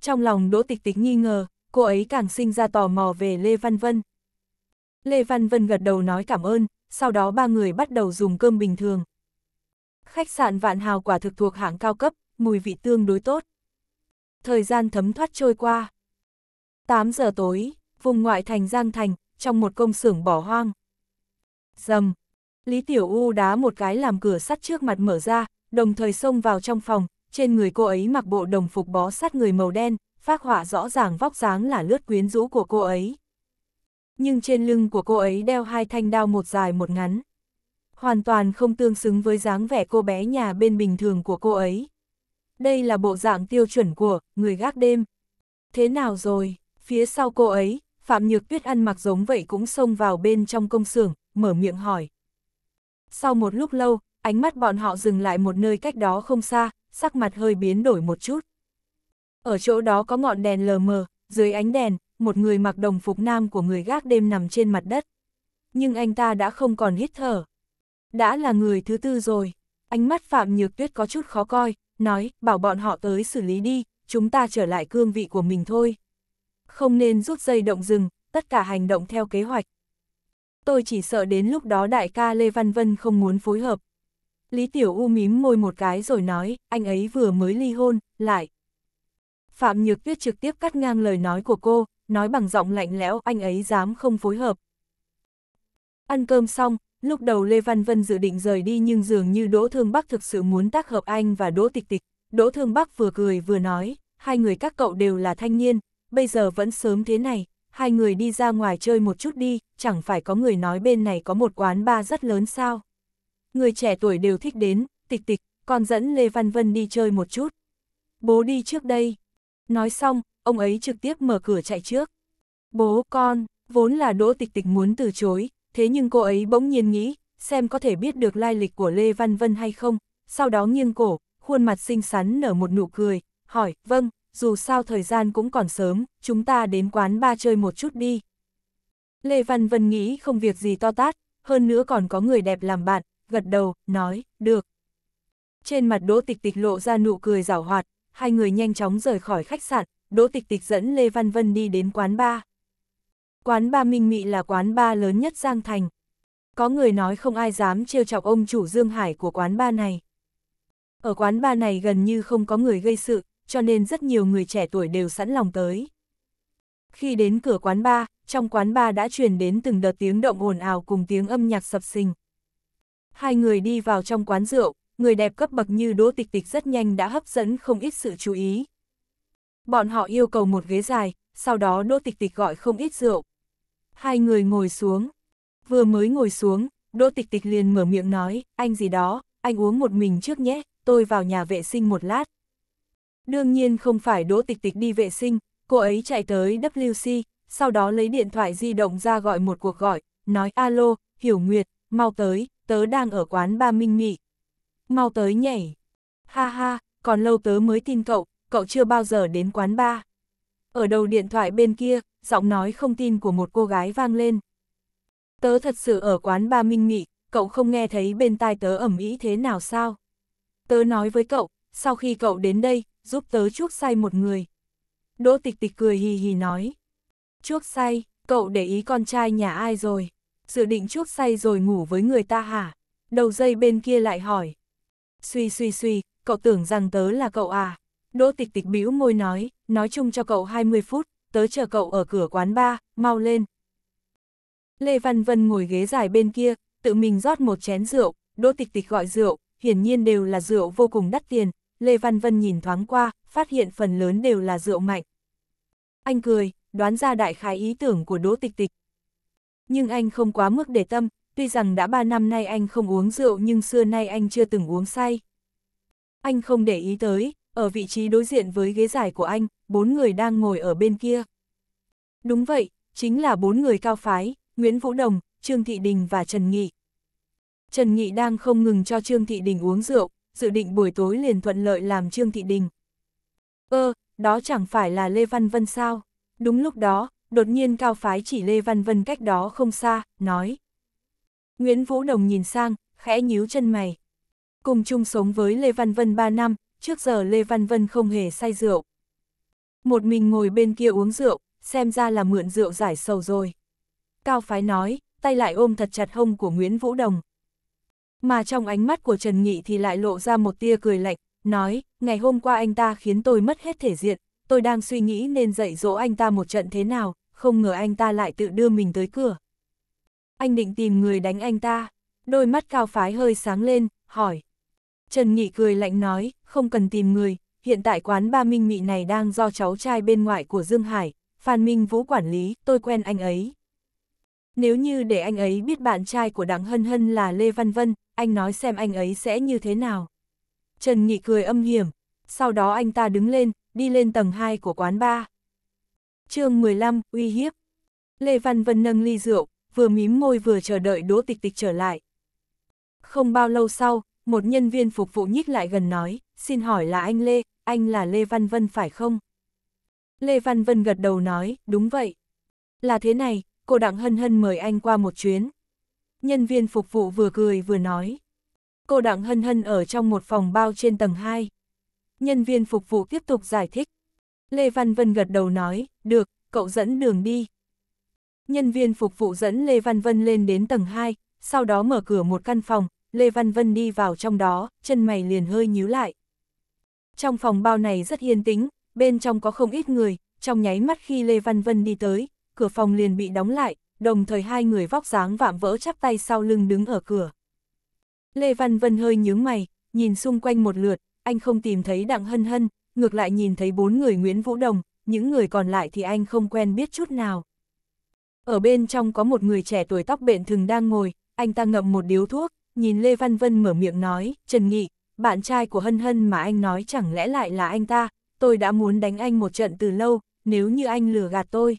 Trong lòng Đỗ Tịch Tịch nghi ngờ, cô ấy càng sinh ra tò mò về Lê Văn Vân. Lê Văn Vân gật đầu nói cảm ơn, sau đó ba người bắt đầu dùng cơm bình thường. Khách sạn Vạn Hào quả thực thuộc hãng cao cấp, mùi vị tương đối tốt. Thời gian thấm thoát trôi qua. 8 giờ tối, vùng ngoại thành Giang Thành, trong một công xưởng bỏ hoang. Dầm, Lý Tiểu U đá một cái làm cửa sắt trước mặt mở ra, đồng thời xông vào trong phòng, trên người cô ấy mặc bộ đồng phục bó sát người màu đen, phát họa rõ ràng vóc dáng là lướt quyến rũ của cô ấy nhưng trên lưng của cô ấy đeo hai thanh đao một dài một ngắn. Hoàn toàn không tương xứng với dáng vẻ cô bé nhà bên bình thường của cô ấy. Đây là bộ dạng tiêu chuẩn của người gác đêm. Thế nào rồi, phía sau cô ấy, Phạm Nhược Tuyết ăn mặc giống vậy cũng xông vào bên trong công xưởng, mở miệng hỏi. Sau một lúc lâu, ánh mắt bọn họ dừng lại một nơi cách đó không xa, sắc mặt hơi biến đổi một chút. Ở chỗ đó có ngọn đèn lờ mờ, dưới ánh đèn, một người mặc đồng phục nam của người gác đêm nằm trên mặt đất. Nhưng anh ta đã không còn hít thở. Đã là người thứ tư rồi. Ánh mắt Phạm Nhược Tuyết có chút khó coi, nói, bảo bọn họ tới xử lý đi, chúng ta trở lại cương vị của mình thôi. Không nên rút dây động rừng, tất cả hành động theo kế hoạch. Tôi chỉ sợ đến lúc đó đại ca Lê Văn Vân không muốn phối hợp. Lý Tiểu U mím môi một cái rồi nói, anh ấy vừa mới ly hôn, lại. Phạm Nhược Tuyết trực tiếp cắt ngang lời nói của cô, nói bằng giọng lạnh lẽo anh ấy dám không phối hợp. Ăn cơm xong, lúc đầu Lê Văn Vân dự định rời đi nhưng dường như Đỗ Thương Bắc thực sự muốn tác hợp anh và Đỗ Tịch Tịch. Đỗ Thương Bắc vừa cười vừa nói, hai người các cậu đều là thanh niên, bây giờ vẫn sớm thế này, hai người đi ra ngoài chơi một chút đi, chẳng phải có người nói bên này có một quán bar rất lớn sao. Người trẻ tuổi đều thích đến, tịch tịch, còn dẫn Lê Văn Vân đi chơi một chút. Bố đi trước đây. Nói xong, ông ấy trực tiếp mở cửa chạy trước. Bố con, vốn là đỗ tịch tịch muốn từ chối, thế nhưng cô ấy bỗng nhiên nghĩ, xem có thể biết được lai lịch của Lê Văn Vân hay không, sau đó nghiêng cổ, khuôn mặt xinh xắn nở một nụ cười, hỏi, vâng, dù sao thời gian cũng còn sớm, chúng ta đến quán ba chơi một chút đi. Lê Văn Vân nghĩ không việc gì to tát, hơn nữa còn có người đẹp làm bạn, gật đầu, nói, được. Trên mặt đỗ tịch tịch lộ ra nụ cười rảo hoạt, hai người nhanh chóng rời khỏi khách sạn, Đỗ Tịch Tịch dẫn Lê Văn Vân đi đến quán ba. Quán ba Minh Mị là quán ba lớn nhất Giang Thành. Có người nói không ai dám trêu chọc ông chủ Dương Hải của quán ba này. Ở quán ba này gần như không có người gây sự, cho nên rất nhiều người trẻ tuổi đều sẵn lòng tới. Khi đến cửa quán ba, trong quán ba đã truyền đến từng đợt tiếng động ồn ào cùng tiếng âm nhạc sập sình. Hai người đi vào trong quán rượu, người đẹp cấp bậc như Đỗ Tịch Tịch rất nhanh đã hấp dẫn không ít sự chú ý. Bọn họ yêu cầu một ghế dài, sau đó Đỗ Tịch Tịch gọi không ít rượu. Hai người ngồi xuống. Vừa mới ngồi xuống, Đỗ Tịch Tịch liền mở miệng nói, anh gì đó, anh uống một mình trước nhé, tôi vào nhà vệ sinh một lát. Đương nhiên không phải Đỗ Tịch Tịch đi vệ sinh, cô ấy chạy tới WC, sau đó lấy điện thoại di động ra gọi một cuộc gọi, nói alo, Hiểu Nguyệt, mau tới, tớ đang ở quán ba Minh Mị. Mau tới nhảy. Ha ha, còn lâu tớ mới tin cậu, cậu chưa bao giờ đến quán bar. Ở đầu điện thoại bên kia, giọng nói không tin của một cô gái vang lên. Tớ thật sự ở quán bar minh nghị, cậu không nghe thấy bên tai tớ ẩm ý thế nào sao? Tớ nói với cậu, sau khi cậu đến đây, giúp tớ chuốc say một người. Đỗ tịch tịch cười hì hì nói. Chuốc say, cậu để ý con trai nhà ai rồi? Dự định chuốc say rồi ngủ với người ta hả? Đầu dây bên kia lại hỏi. Suy suy suy, cậu tưởng rằng tớ là cậu à? Đỗ tịch tịch bĩu môi nói, nói chung cho cậu 20 phút, tớ chờ cậu ở cửa quán ba, mau lên. Lê Văn Vân ngồi ghế dài bên kia, tự mình rót một chén rượu, đỗ tịch tịch gọi rượu, hiển nhiên đều là rượu vô cùng đắt tiền. Lê Văn Vân nhìn thoáng qua, phát hiện phần lớn đều là rượu mạnh. Anh cười, đoán ra đại khái ý tưởng của đỗ tịch tịch. Nhưng anh không quá mức để tâm, tuy rằng đã 3 năm nay anh không uống rượu nhưng xưa nay anh chưa từng uống say. Anh không để ý tới, ở vị trí đối diện với ghế giải của anh, bốn người đang ngồi ở bên kia. Đúng vậy, chính là bốn người cao phái, Nguyễn Vũ Đồng, Trương Thị Đình và Trần Nghị. Trần Nghị đang không ngừng cho Trương Thị Đình uống rượu, dự định buổi tối liền thuận lợi làm Trương Thị Đình. Ơ, ờ, đó chẳng phải là Lê Văn Vân sao? Đúng lúc đó, đột nhiên cao phái chỉ Lê Văn Vân cách đó không xa, nói. Nguyễn Vũ Đồng nhìn sang, khẽ nhíu chân mày. Cùng chung sống với Lê Văn Vân 3 năm, trước giờ Lê Văn Vân không hề say rượu. Một mình ngồi bên kia uống rượu, xem ra là mượn rượu giải sầu rồi. Cao Phái nói, tay lại ôm thật chặt hông của Nguyễn Vũ Đồng. Mà trong ánh mắt của Trần Nghị thì lại lộ ra một tia cười lạnh, nói, ngày hôm qua anh ta khiến tôi mất hết thể diện, tôi đang suy nghĩ nên dạy dỗ anh ta một trận thế nào, không ngờ anh ta lại tự đưa mình tới cửa. Anh định tìm người đánh anh ta, đôi mắt cao phái hơi sáng lên, hỏi. Trần Nghị cười lạnh nói, không cần tìm người, hiện tại quán ba minh mị này đang do cháu trai bên ngoại của Dương Hải, Phan Minh Vũ quản lý, tôi quen anh ấy. Nếu như để anh ấy biết bạn trai của Đặng Hân Hân là Lê Văn Vân, anh nói xem anh ấy sẽ như thế nào. Trần Nghị cười âm hiểm, sau đó anh ta đứng lên, đi lên tầng 2 của quán ba. chương 15, uy hiếp. Lê Văn Vân nâng ly rượu, vừa mím môi vừa chờ đợi Đỗ Tịch Tịch trở lại. Không bao lâu sau, một nhân viên phục vụ nhích lại gần nói, xin hỏi là anh Lê, anh là Lê Văn Vân phải không? Lê Văn Vân gật đầu nói, đúng vậy. Là thế này, cô Đặng Hân Hân mời anh qua một chuyến. Nhân viên phục vụ vừa cười vừa nói. Cô Đặng Hân Hân ở trong một phòng bao trên tầng 2. Nhân viên phục vụ tiếp tục giải thích. Lê Văn Vân gật đầu nói, được, cậu dẫn đường đi. Nhân viên phục vụ dẫn Lê Văn Vân lên đến tầng 2, sau đó mở cửa một căn phòng, Lê Văn Vân đi vào trong đó, chân mày liền hơi nhíu lại. Trong phòng bao này rất yên tĩnh, bên trong có không ít người, trong nháy mắt khi Lê Văn Vân đi tới, cửa phòng liền bị đóng lại, đồng thời hai người vóc dáng vạm vỡ chắp tay sau lưng đứng ở cửa. Lê Văn Vân hơi nhướng mày, nhìn xung quanh một lượt, anh không tìm thấy Đặng Hân Hân, ngược lại nhìn thấy bốn người Nguyễn Vũ Đồng, những người còn lại thì anh không quen biết chút nào. Ở bên trong có một người trẻ tuổi tóc bện thường đang ngồi, anh ta ngậm một điếu thuốc, nhìn Lê Văn Vân mở miệng nói, Trần Nghị, bạn trai của Hân Hân mà anh nói chẳng lẽ lại là anh ta, tôi đã muốn đánh anh một trận từ lâu, nếu như anh lừa gạt tôi.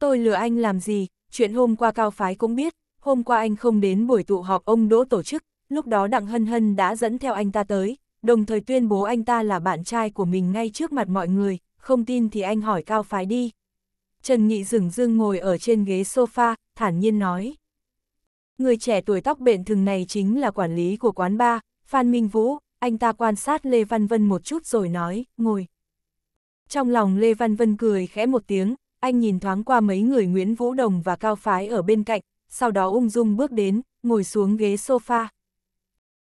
Tôi lừa anh làm gì, chuyện hôm qua Cao Phái cũng biết, hôm qua anh không đến buổi tụ họp ông Đỗ tổ chức, lúc đó Đặng Hân Hân đã dẫn theo anh ta tới, đồng thời tuyên bố anh ta là bạn trai của mình ngay trước mặt mọi người, không tin thì anh hỏi Cao Phái đi. Trần Nghị dừng dương ngồi ở trên ghế sofa, thản nhiên nói người trẻ tuổi tóc bện thường này chính là quản lý của quán bar, Phan Minh Vũ, anh ta quan sát Lê Văn Vân một chút rồi nói, ngồi. Trong lòng Lê Văn Vân cười khẽ một tiếng, anh nhìn thoáng qua mấy người Nguyễn Vũ Đồng và Cao Phái ở bên cạnh, sau đó ung dung bước đến, ngồi xuống ghế sofa.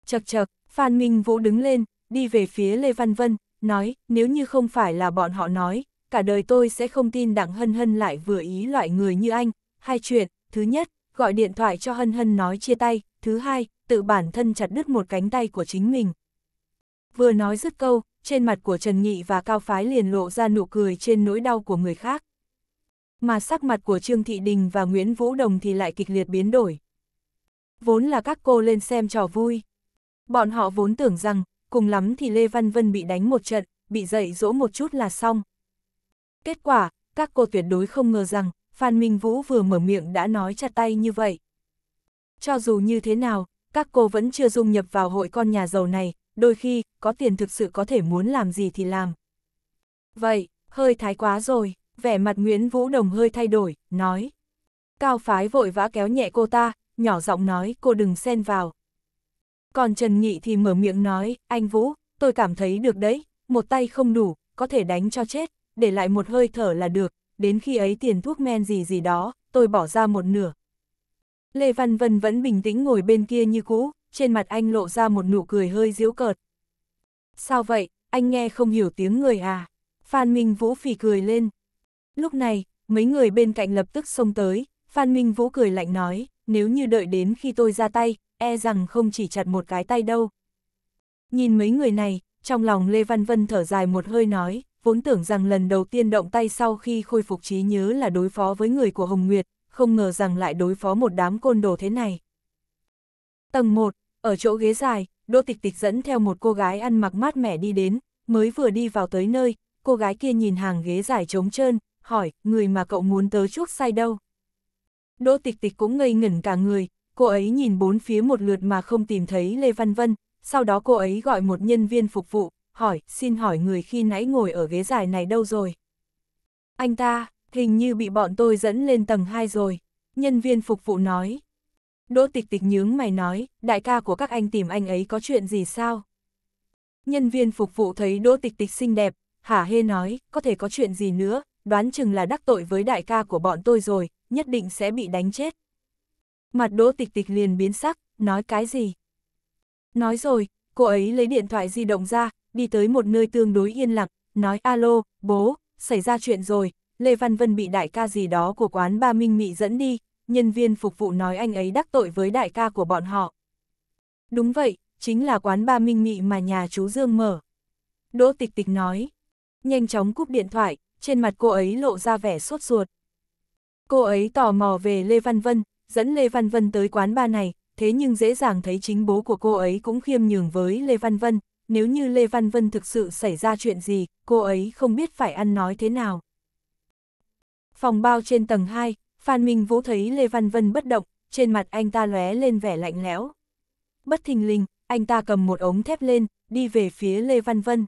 Chật chật, Phan Minh Vũ đứng lên, đi về phía Lê Văn Vân, nói, nếu như không phải là bọn họ nói, cả đời tôi sẽ không tin Đặng Hân Hân lại vừa ý loại người như anh. Hai chuyện, thứ nhất, gọi điện thoại cho Hân Hân nói chia tay, thứ hai, tự bản thân chặt đứt một cánh tay của chính mình. Vừa nói dứt câu, trên mặt của Trần Nghị và Cao Phái liền lộ ra nụ cười trên nỗi đau của người khác. Mà sắc mặt của Trương Thị Đình và Nguyễn Vũ Đồng thì lại kịch liệt biến đổi. Vốn là các cô lên xem trò vui. Bọn họ vốn tưởng rằng, cùng lắm thì Lê Văn Vân bị đánh một trận, bị dậy dỗ một chút là xong. Kết quả, các cô tuyệt đối không ngờ rằng, Phan Minh Vũ vừa mở miệng đã nói chặt tay như vậy. Cho dù như thế nào, các cô vẫn chưa dung nhập vào hội con nhà giàu này, đôi khi, có tiền thực sự có thể muốn làm gì thì làm. Vậy, hơi thái quá rồi, vẻ mặt Nguyễn Vũ Đồng hơi thay đổi, nói. Cao phái vội vã kéo nhẹ cô ta, nhỏ giọng nói cô đừng xen vào. Còn Trần Nghị thì mở miệng nói, anh Vũ, tôi cảm thấy được đấy, một tay không đủ, có thể đánh cho chết, để lại một hơi thở là được, đến khi ấy tiền thuốc men gì gì đó, tôi bỏ ra một nửa. Lê Văn Vân vẫn bình tĩnh ngồi bên kia như cũ, trên mặt anh lộ ra một nụ cười hơi giễu cợt. Sao vậy, anh nghe không hiểu tiếng người à? Phan Minh Vũ phì cười lên. Lúc này, mấy người bên cạnh lập tức xông tới, Phan Minh Vũ cười lạnh nói, nếu như đợi đến khi tôi ra tay, e rằng không chỉ chặt một cái tay đâu. Nhìn mấy người này, trong lòng Lê Văn Vân thở dài một hơi nói, vốn tưởng rằng lần đầu tiên động tay sau khi khôi phục trí nhớ là đối phó với người của Hồng Nguyệt, không ngờ rằng lại đối phó một đám côn đồ thế này. Tầng 1, ở chỗ ghế dài, Đỗ Tịch Tịch dẫn theo một cô gái ăn mặc mát mẻ đi đến, mới vừa đi vào tới nơi, cô gái kia nhìn hàng ghế dài trống trơn, hỏi, người mà cậu muốn tớ chuốc sai đâu? Đỗ Tịch Tịch cũng ngây ngẩn cả người, cô ấy nhìn bốn phía một lượt mà không tìm thấy Lê Văn Vân, sau đó cô ấy gọi một nhân viên phục vụ, hỏi, xin hỏi người khi nãy ngồi ở ghế dài này đâu rồi? Anh ta, hình như bị bọn tôi dẫn lên tầng 2 rồi, nhân viên phục vụ nói. Đỗ tịch tịch nhướng mày nói, đại ca của các anh tìm anh ấy có chuyện gì sao? Nhân viên phục vụ thấy đỗ tịch tịch xinh đẹp, hả hê nói, có thể có chuyện gì nữa, đoán chừng là đắc tội với đại ca của bọn tôi rồi, nhất định sẽ bị đánh chết. Mặt đỗ tịch tịch liền biến sắc, nói cái gì? Nói rồi, cô ấy lấy điện thoại di động ra, đi tới một nơi tương đối yên lặng, nói alo, bố, xảy ra chuyện rồi, Lê Văn Vân bị đại ca gì đó của quán ba Minh Mị dẫn đi, nhân viên phục vụ nói anh ấy đắc tội với đại ca của bọn họ. Đúng vậy, chính là quán ba Minh Mị mà nhà chú Dương mở. Đỗ Tịch Tịch nói, nhanh chóng cúp điện thoại, trên mặt cô ấy lộ ra vẻ sốt ruột. Cô ấy tò mò về Lê Văn Vân, dẫn Lê Văn Vân tới quán ba này, thế nhưng dễ dàng thấy chính bố của cô ấy cũng khiêm nhường với Lê Văn Vân, nếu như Lê Văn Vân thực sự xảy ra chuyện gì, cô ấy không biết phải ăn nói thế nào. Phòng bao trên tầng 2, Phan Minh Vũ thấy Lê Văn Vân bất động, trên mặt anh ta lóe lên vẻ lạnh lẽo. Bất thình lình, anh ta cầm một ống thép lên, đi về phía Lê Văn Vân.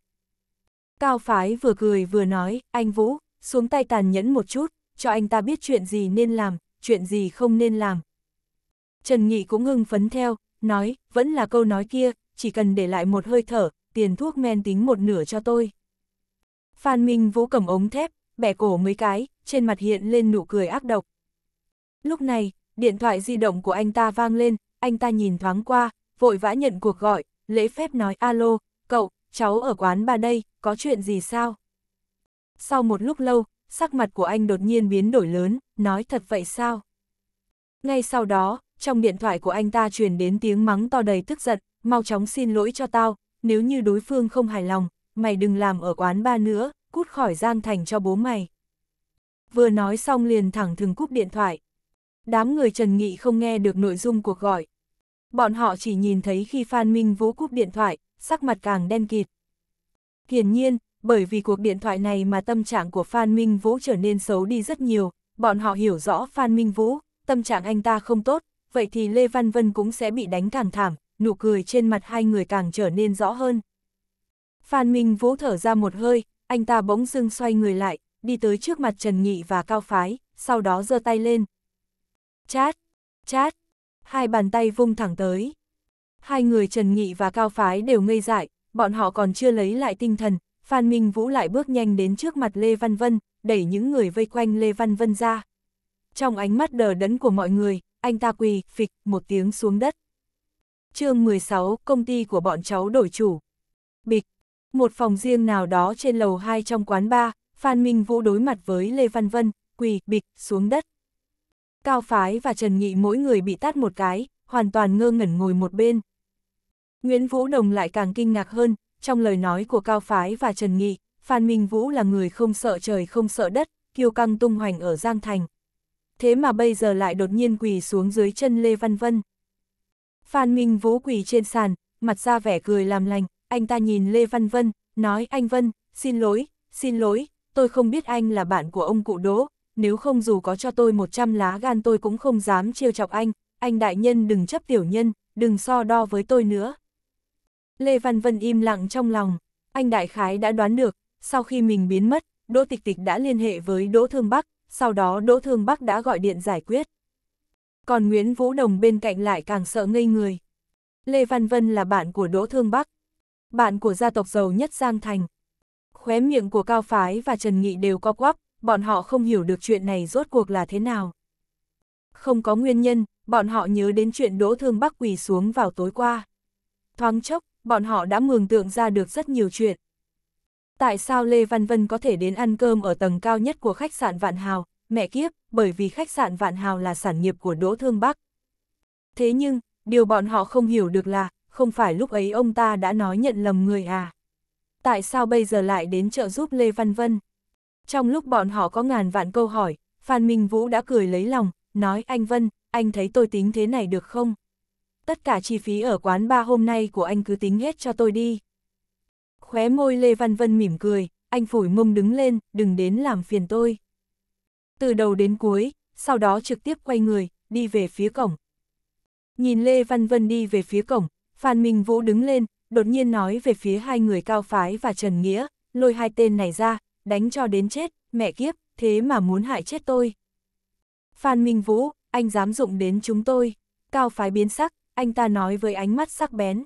Cao Phái vừa cười vừa nói, anh Vũ, xuống tay tàn nhẫn một chút, cho anh ta biết chuyện gì nên làm, chuyện gì không nên làm. Trần Nghị cũng hưng phấn theo, nói, vẫn là câu nói kia, chỉ cần để lại một hơi thở, tiền thuốc men tính một nửa cho tôi. Phan Minh Vũ cầm ống thép, bẻ cổ mấy cái, trên mặt hiện lên nụ cười ác độc. Lúc này, điện thoại di động của anh ta vang lên, anh ta nhìn thoáng qua, vội vã nhận cuộc gọi, lễ phép nói alo, cậu, cháu ở quán bà đây, có chuyện gì sao? Sau một lúc lâu, sắc mặt của anh đột nhiên biến đổi lớn, nói thật vậy sao? Ngay sau đó, trong điện thoại của anh ta truyền đến tiếng mắng to đầy tức giận, mau chóng xin lỗi cho tao, nếu như đối phương không hài lòng, mày đừng làm ở quán ba nữa, cút khỏi Giang Thành cho bố mày. Vừa nói xong liền thẳng thừng cúp điện thoại. Đám người Trần Nghị không nghe được nội dung cuộc gọi. Bọn họ chỉ nhìn thấy khi Phan Minh Vũ cúp điện thoại, sắc mặt càng đen kịt. Hiển nhiên, bởi vì cuộc điện thoại này mà tâm trạng của Phan Minh Vũ trở nên xấu đi rất nhiều, bọn họ hiểu rõ Phan Minh Vũ, tâm trạng anh ta không tốt, vậy thì Lê Văn Vân cũng sẽ bị đánh càng thảm, nụ cười trên mặt hai người càng trở nên rõ hơn. Phan Minh Vũ thở ra một hơi, anh ta bỗng dưng xoay người lại, đi tới trước mặt Trần Nghị và Cao Phái, sau đó giơ tay lên. Chát, chát, hai bàn tay vung thẳng tới. Hai người Trần Nghị và Cao Phái đều ngây dại, bọn họ còn chưa lấy lại tinh thần, Phan Minh Vũ lại bước nhanh đến trước mặt Lê Văn Vân, đẩy những người vây quanh Lê Văn Vân ra. Trong ánh mắt đờ đẫn của mọi người, anh ta quỳ, phịch, một tiếng xuống đất chương 16, công ty của bọn cháu đổi chủ. Bịch, một phòng riêng nào đó trên lầu 2 trong quán bar, Phan Minh Vũ đối mặt với Lê Văn Vân, quỳ, bịch, xuống đất. Cao Phái và Trần Nghị mỗi người bị tát một cái, hoàn toàn ngơ ngẩn ngồi một bên. Nguyễn Vũ Đồng lại càng kinh ngạc hơn, trong lời nói của Cao Phái và Trần Nghị, Phan Minh Vũ là người không sợ trời không sợ đất, kiêu căng tung hoành ở Giang Thành. Thế mà bây giờ lại đột nhiên quỳ xuống dưới chân Lê Văn Vân. Phan Minh Vũ quỳ trên sàn, mặt ra vẻ cười làm lành, anh ta nhìn Lê Văn Vân, nói anh Vân, xin lỗi, xin lỗi, tôi không biết anh là bạn của ông cụ Đỗ, nếu không dù có cho tôi 100 lá gan tôi cũng không dám trêu chọc anh, anh đại nhân đừng chấp tiểu nhân, đừng so đo với tôi nữa. Lê Văn Vân im lặng trong lòng, anh đại khái đã đoán được, sau khi mình biến mất, Đỗ Tịch Tịch đã liên hệ với Đỗ Thương Bắc, sau đó Đỗ Thương Bắc đã gọi điện giải quyết còn Nguyễn Vũ Đồng bên cạnh lại càng sợ ngây người. Lê Văn Vân là bạn của Đỗ Thương Bắc, bạn của gia tộc giàu nhất Giang Thành. Khóe miệng của Cao Phái và Trần Nghị đều co quắp, bọn họ không hiểu được chuyện này rốt cuộc là thế nào. Không có nguyên nhân, bọn họ nhớ đến chuyện Đỗ Thương Bắc quỳ xuống vào tối qua. Thoáng chốc, bọn họ đã mường tượng ra được rất nhiều chuyện. Tại sao Lê Văn Vân có thể đến ăn cơm ở tầng cao nhất của khách sạn Vạn Hào, mẹ kiếp, bởi vì khách sạn Vạn Hào là sản nghiệp của Đỗ Thương Bắc. Thế nhưng, điều bọn họ không hiểu được là, không phải lúc ấy ông ta đã nói nhận lầm người à. Tại sao bây giờ lại đến trợ giúp Lê Văn Vân? Trong lúc bọn họ có ngàn vạn câu hỏi, Phan Minh Vũ đã cười lấy lòng, nói anh Vân, anh thấy tôi tính thế này được không? Tất cả chi phí ở quán ba hôm nay của anh cứ tính hết cho tôi đi. Khóe môi Lê Văn Vân mỉm cười, anh phủi mông đứng lên, đừng đến làm phiền tôi từ đầu đến cuối, sau đó trực tiếp quay người, đi về phía cổng. Nhìn Lê Văn Vân đi về phía cổng, Phan Minh Vũ đứng lên, đột nhiên nói về phía hai người Cao Phái và Trần Nghĩa, lôi hai tên này ra, đánh cho đến chết, mẹ kiếp, thế mà muốn hại chết tôi. Phan Minh Vũ, anh dám dụng đến chúng tôi. Cao Phái biến sắc, anh ta nói với ánh mắt sắc bén.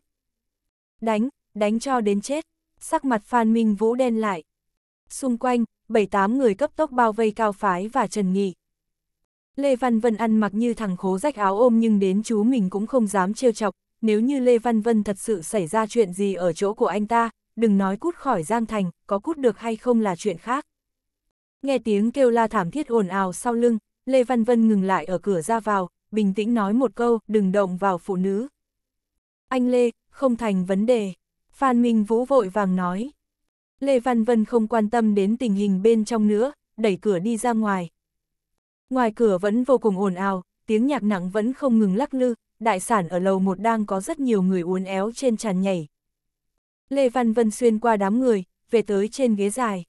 Đánh, đánh cho đến chết. Sắc mặt Phan Minh Vũ đen lại. Xung quanh, bảy tám người cấp tốc bao vây Cao Phái và Trần Nghị. Lê Văn Vân ăn mặc như thằng khố rách áo ôm nhưng đến chú mình cũng không dám trêu chọc, nếu như Lê Văn Vân thật sự xảy ra chuyện gì ở chỗ của anh ta, đừng nói cút khỏi Giang Thành, có cút được hay không là chuyện khác. Nghe tiếng kêu la thảm thiết ồn ào sau lưng, Lê Văn Vân ngừng lại ở cửa ra vào, bình tĩnh nói một câu, đừng động vào phụ nữ. Anh Lê, không thành vấn đề. Phan Minh Vũ vội vàng nói. Lê Văn Vân không quan tâm đến tình hình bên trong nữa, đẩy cửa đi ra ngoài. Ngoài cửa vẫn vô cùng ồn ào, tiếng nhạc nặng vẫn không ngừng lắc lư, đại sản ở lầu một đang có rất nhiều người uốn éo trên tràn nhảy. Lê Văn Vân xuyên qua đám người, về tới trên ghế dài.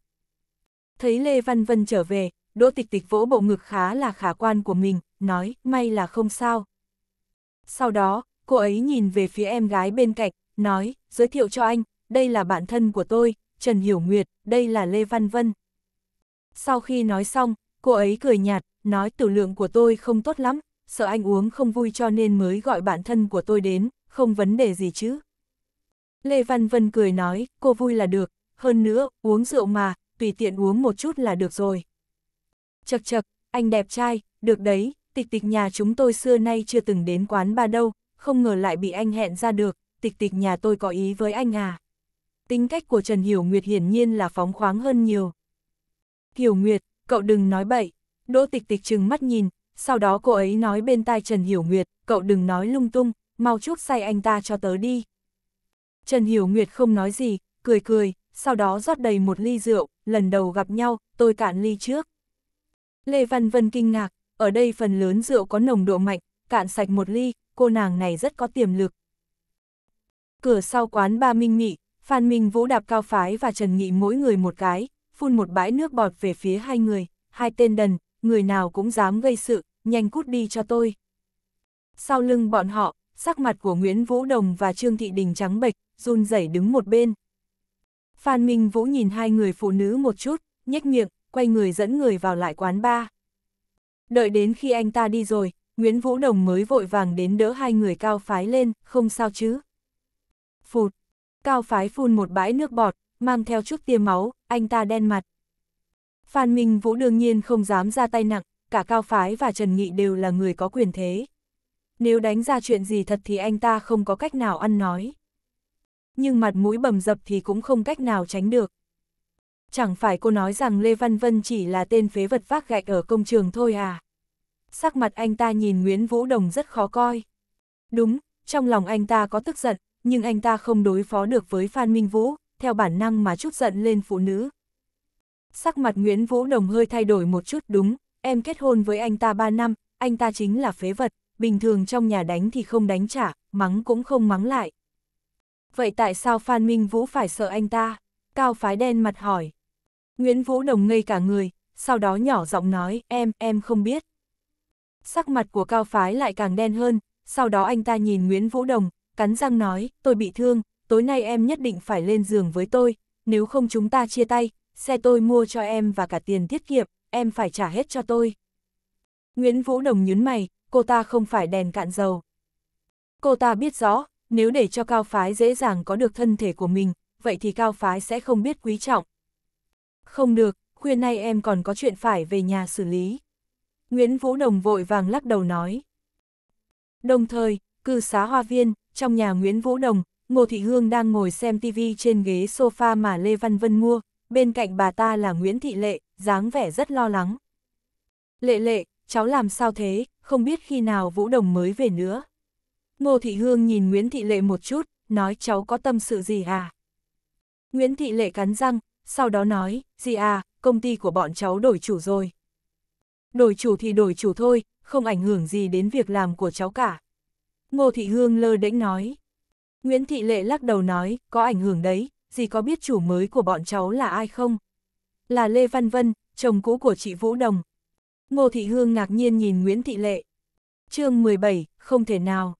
Thấy Lê Văn Vân trở về, Đỗ Tịch Tịch vỗ bộ ngực khá là khả quan của mình, nói, may là không sao. Sau đó, cô ấy nhìn về phía em gái bên cạnh, nói, giới thiệu cho anh, đây là bạn thân của tôi, Trần Hiểu Nguyệt, đây là Lê Văn Vân. Sau khi nói xong, cô ấy cười nhạt, nói tử lượng của tôi không tốt lắm, sợ anh uống không vui cho nên mới gọi bạn thân của tôi đến, không vấn đề gì chứ. Lê Văn Vân cười nói, cô vui là được, hơn nữa, uống rượu mà, tùy tiện uống một chút là được rồi. Chật chật, anh đẹp trai, được đấy, tịch tịch nhà chúng tôi xưa nay chưa từng đến quán ba đâu, không ngờ lại bị anh hẹn ra được, tịch tịch nhà tôi có ý với anh à tính cách của Trần Hiểu Nguyệt hiển nhiên là phóng khoáng hơn nhiều. Hiểu Nguyệt, cậu đừng nói bậy, Đỗ Tịch Tịch trừng mắt nhìn, sau đó cô ấy nói bên tai Trần Hiểu Nguyệt, cậu đừng nói lung tung, mau chuốc say anh ta cho tớ đi. Trần Hiểu Nguyệt không nói gì, cười cười, sau đó rót đầy một ly rượu, lần đầu gặp nhau, tôi cạn ly trước. Lê Văn Vân kinh ngạc, ở đây phần lớn rượu có nồng độ mạnh, cạn sạch một ly, cô nàng này rất có tiềm lực. Cửa sau quán ba minh mị, Phan Minh Vũ đạp cao phái và Trần Nghị mỗi người một cái, phun một bãi nước bọt về phía hai người, hai tên đần, người nào cũng dám gây sự, nhanh cút đi cho tôi. Sau lưng bọn họ, sắc mặt của Nguyễn Vũ Đồng và Trương Thị Đình trắng bệch, run rẩy đứng một bên. Phan Minh Vũ nhìn hai người phụ nữ một chút, nhếch miệng, quay người dẫn người vào lại quán ba. Đợi đến khi anh ta đi rồi, Nguyễn Vũ Đồng mới vội vàng đến đỡ hai người cao phái lên, không sao chứ. Phụt, Cao Phái phun một bãi nước bọt, mang theo chút tia máu, anh ta đen mặt. Phan Minh Vũ đương nhiên không dám ra tay nặng, cả Cao Phái và Trần Nghị đều là người có quyền thế. Nếu đánh ra chuyện gì thật thì anh ta không có cách nào ăn nói. Nhưng mặt mũi bầm dập thì cũng không cách nào tránh được. Chẳng phải cô nói rằng Lê Văn Vân chỉ là tên phế vật vác gạch ở công trường thôi à? Sắc mặt anh ta nhìn Nguyễn Vũ Đồng rất khó coi. Đúng, trong lòng anh ta có tức giận, nhưng anh ta không đối phó được với Phan Minh Vũ, theo bản năng mà chút giận lên phụ nữ. Sắc mặt Nguyễn Vũ Đồng hơi thay đổi một chút đúng, em kết hôn với anh ta 3 năm, anh ta chính là phế vật, bình thường trong nhà đánh thì không đánh trả, mắng cũng không mắng lại. Vậy tại sao Phan Minh Vũ phải sợ anh ta? Cao phái đen mặt hỏi. Nguyễn Vũ Đồng ngây cả người, sau đó nhỏ giọng nói, em, em không biết. Sắc mặt của cao phái lại càng đen hơn, sau đó anh ta nhìn Nguyễn Vũ Đồng, cắn răng nói, tôi bị thương, tối nay em nhất định phải lên giường với tôi, nếu không chúng ta chia tay, xe tôi mua cho em và cả tiền tiết kiệm, em phải trả hết cho tôi. Nguyễn Vũ Đồng nhún mày, cô ta không phải đèn cạn dầu. Cô ta biết rõ, nếu để cho cao phái dễ dàng có được thân thể của mình, vậy thì cao phái sẽ không biết quý trọng. Không được, khuya nay em còn có chuyện phải về nhà xử lý. Nguyễn Vũ Đồng vội vàng lắc đầu nói. Đồng thời, cư xá hoa viên, trong nhà Nguyễn Vũ Đồng, Ngô Thị Hương đang ngồi xem TV trên ghế sofa mà Lê Văn Vân mua, bên cạnh bà ta là Nguyễn Thị Lệ, dáng vẻ rất lo lắng. Lệ lệ, cháu làm sao thế, không biết khi nào Vũ Đồng mới về nữa. Ngô Thị Hương nhìn Nguyễn Thị Lệ một chút, nói cháu có tâm sự gì à? Nguyễn Thị Lệ cắn răng, sau đó nói, gì à, công ty của bọn cháu đổi chủ rồi. Đổi chủ thì đổi chủ thôi, không ảnh hưởng gì đến việc làm của cháu cả, Ngô Thị Hương lơ đễnh nói. Nguyễn Thị Lệ lắc đầu nói, có ảnh hưởng đấy, gì có biết chủ mới của bọn cháu là ai không? Là Lê Văn Vân, chồng cũ của chị Vũ Đồng. Ngô Thị Hương ngạc nhiên nhìn Nguyễn Thị Lệ. chương 17, không thể nào.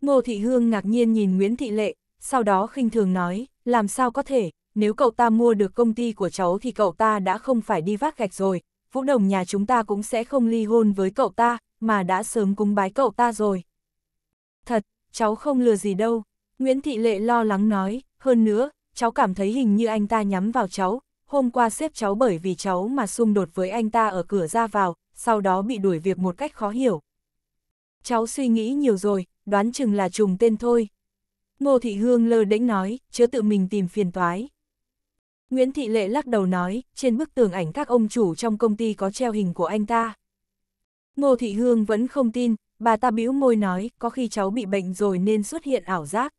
Ngô Thị Hương ngạc nhiên nhìn Nguyễn Thị Lệ, sau đó khinh thường nói, làm sao có thể, nếu cậu ta mua được công ty của cháu thì cậu ta đã không phải đi vác gạch rồi, Vũ Đồng nhà chúng ta cũng sẽ không ly hôn với cậu ta, mà đã sớm cúng bái cậu ta rồi thật, cháu không lừa gì đâu. Nguyễn Thị Lệ lo lắng nói, hơn nữa, cháu cảm thấy hình như anh ta nhắm vào cháu, hôm qua xếp cháu bởi vì cháu mà xung đột với anh ta ở cửa ra vào, sau đó bị đuổi việc một cách khó hiểu. Cháu suy nghĩ nhiều rồi, đoán chừng là trùng tên thôi. Ngô Thị Hương lơ đễnh nói, chứa tự mình tìm phiền toái. Nguyễn Thị Lệ lắc đầu nói, trên bức tường ảnh các ông chủ trong công ty có treo hình của anh ta. Ngô Thị Hương vẫn không tin, Bà ta bĩu môi nói, có khi cháu bị bệnh rồi nên xuất hiện ảo giác.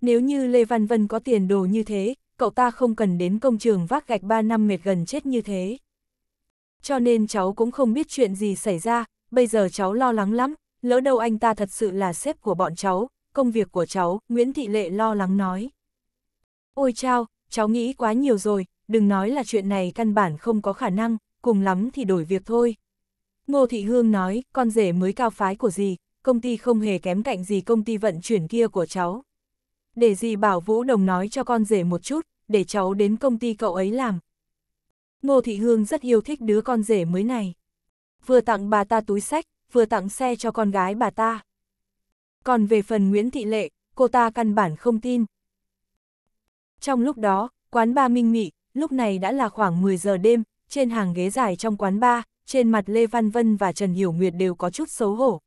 Nếu như Lê Văn Vân có tiền đồ như thế, cậu ta không cần đến công trường vác gạch 3 năm mệt gần chết như thế. Cho nên cháu cũng không biết chuyện gì xảy ra, bây giờ cháu lo lắng lắm, lỡ đâu anh ta thật sự là sếp của bọn cháu, công việc của cháu, Nguyễn Thị Lệ lo lắng nói. Ôi chao, cháu nghĩ quá nhiều rồi, đừng nói là chuyện này căn bản không có khả năng, cùng lắm thì đổi việc thôi. Ngô Thị Hương nói, con rể mới cao phái của gì? công ty không hề kém cạnh gì công ty vận chuyển kia của cháu. Để gì bảo Vũ Đồng nói cho con rể một chút, để cháu đến công ty cậu ấy làm. Ngô Thị Hương rất yêu thích đứa con rể mới này. Vừa tặng bà ta túi sách, vừa tặng xe cho con gái bà ta. Còn về phần Nguyễn Thị Lệ, cô ta căn bản không tin. Trong lúc đó, quán ba Minh Mị, lúc này đã là khoảng 10 giờ đêm, trên hàng ghế dài trong quán ba, trên mặt Lê Văn Vân và Trần Hiểu Nguyệt đều có chút xấu hổ.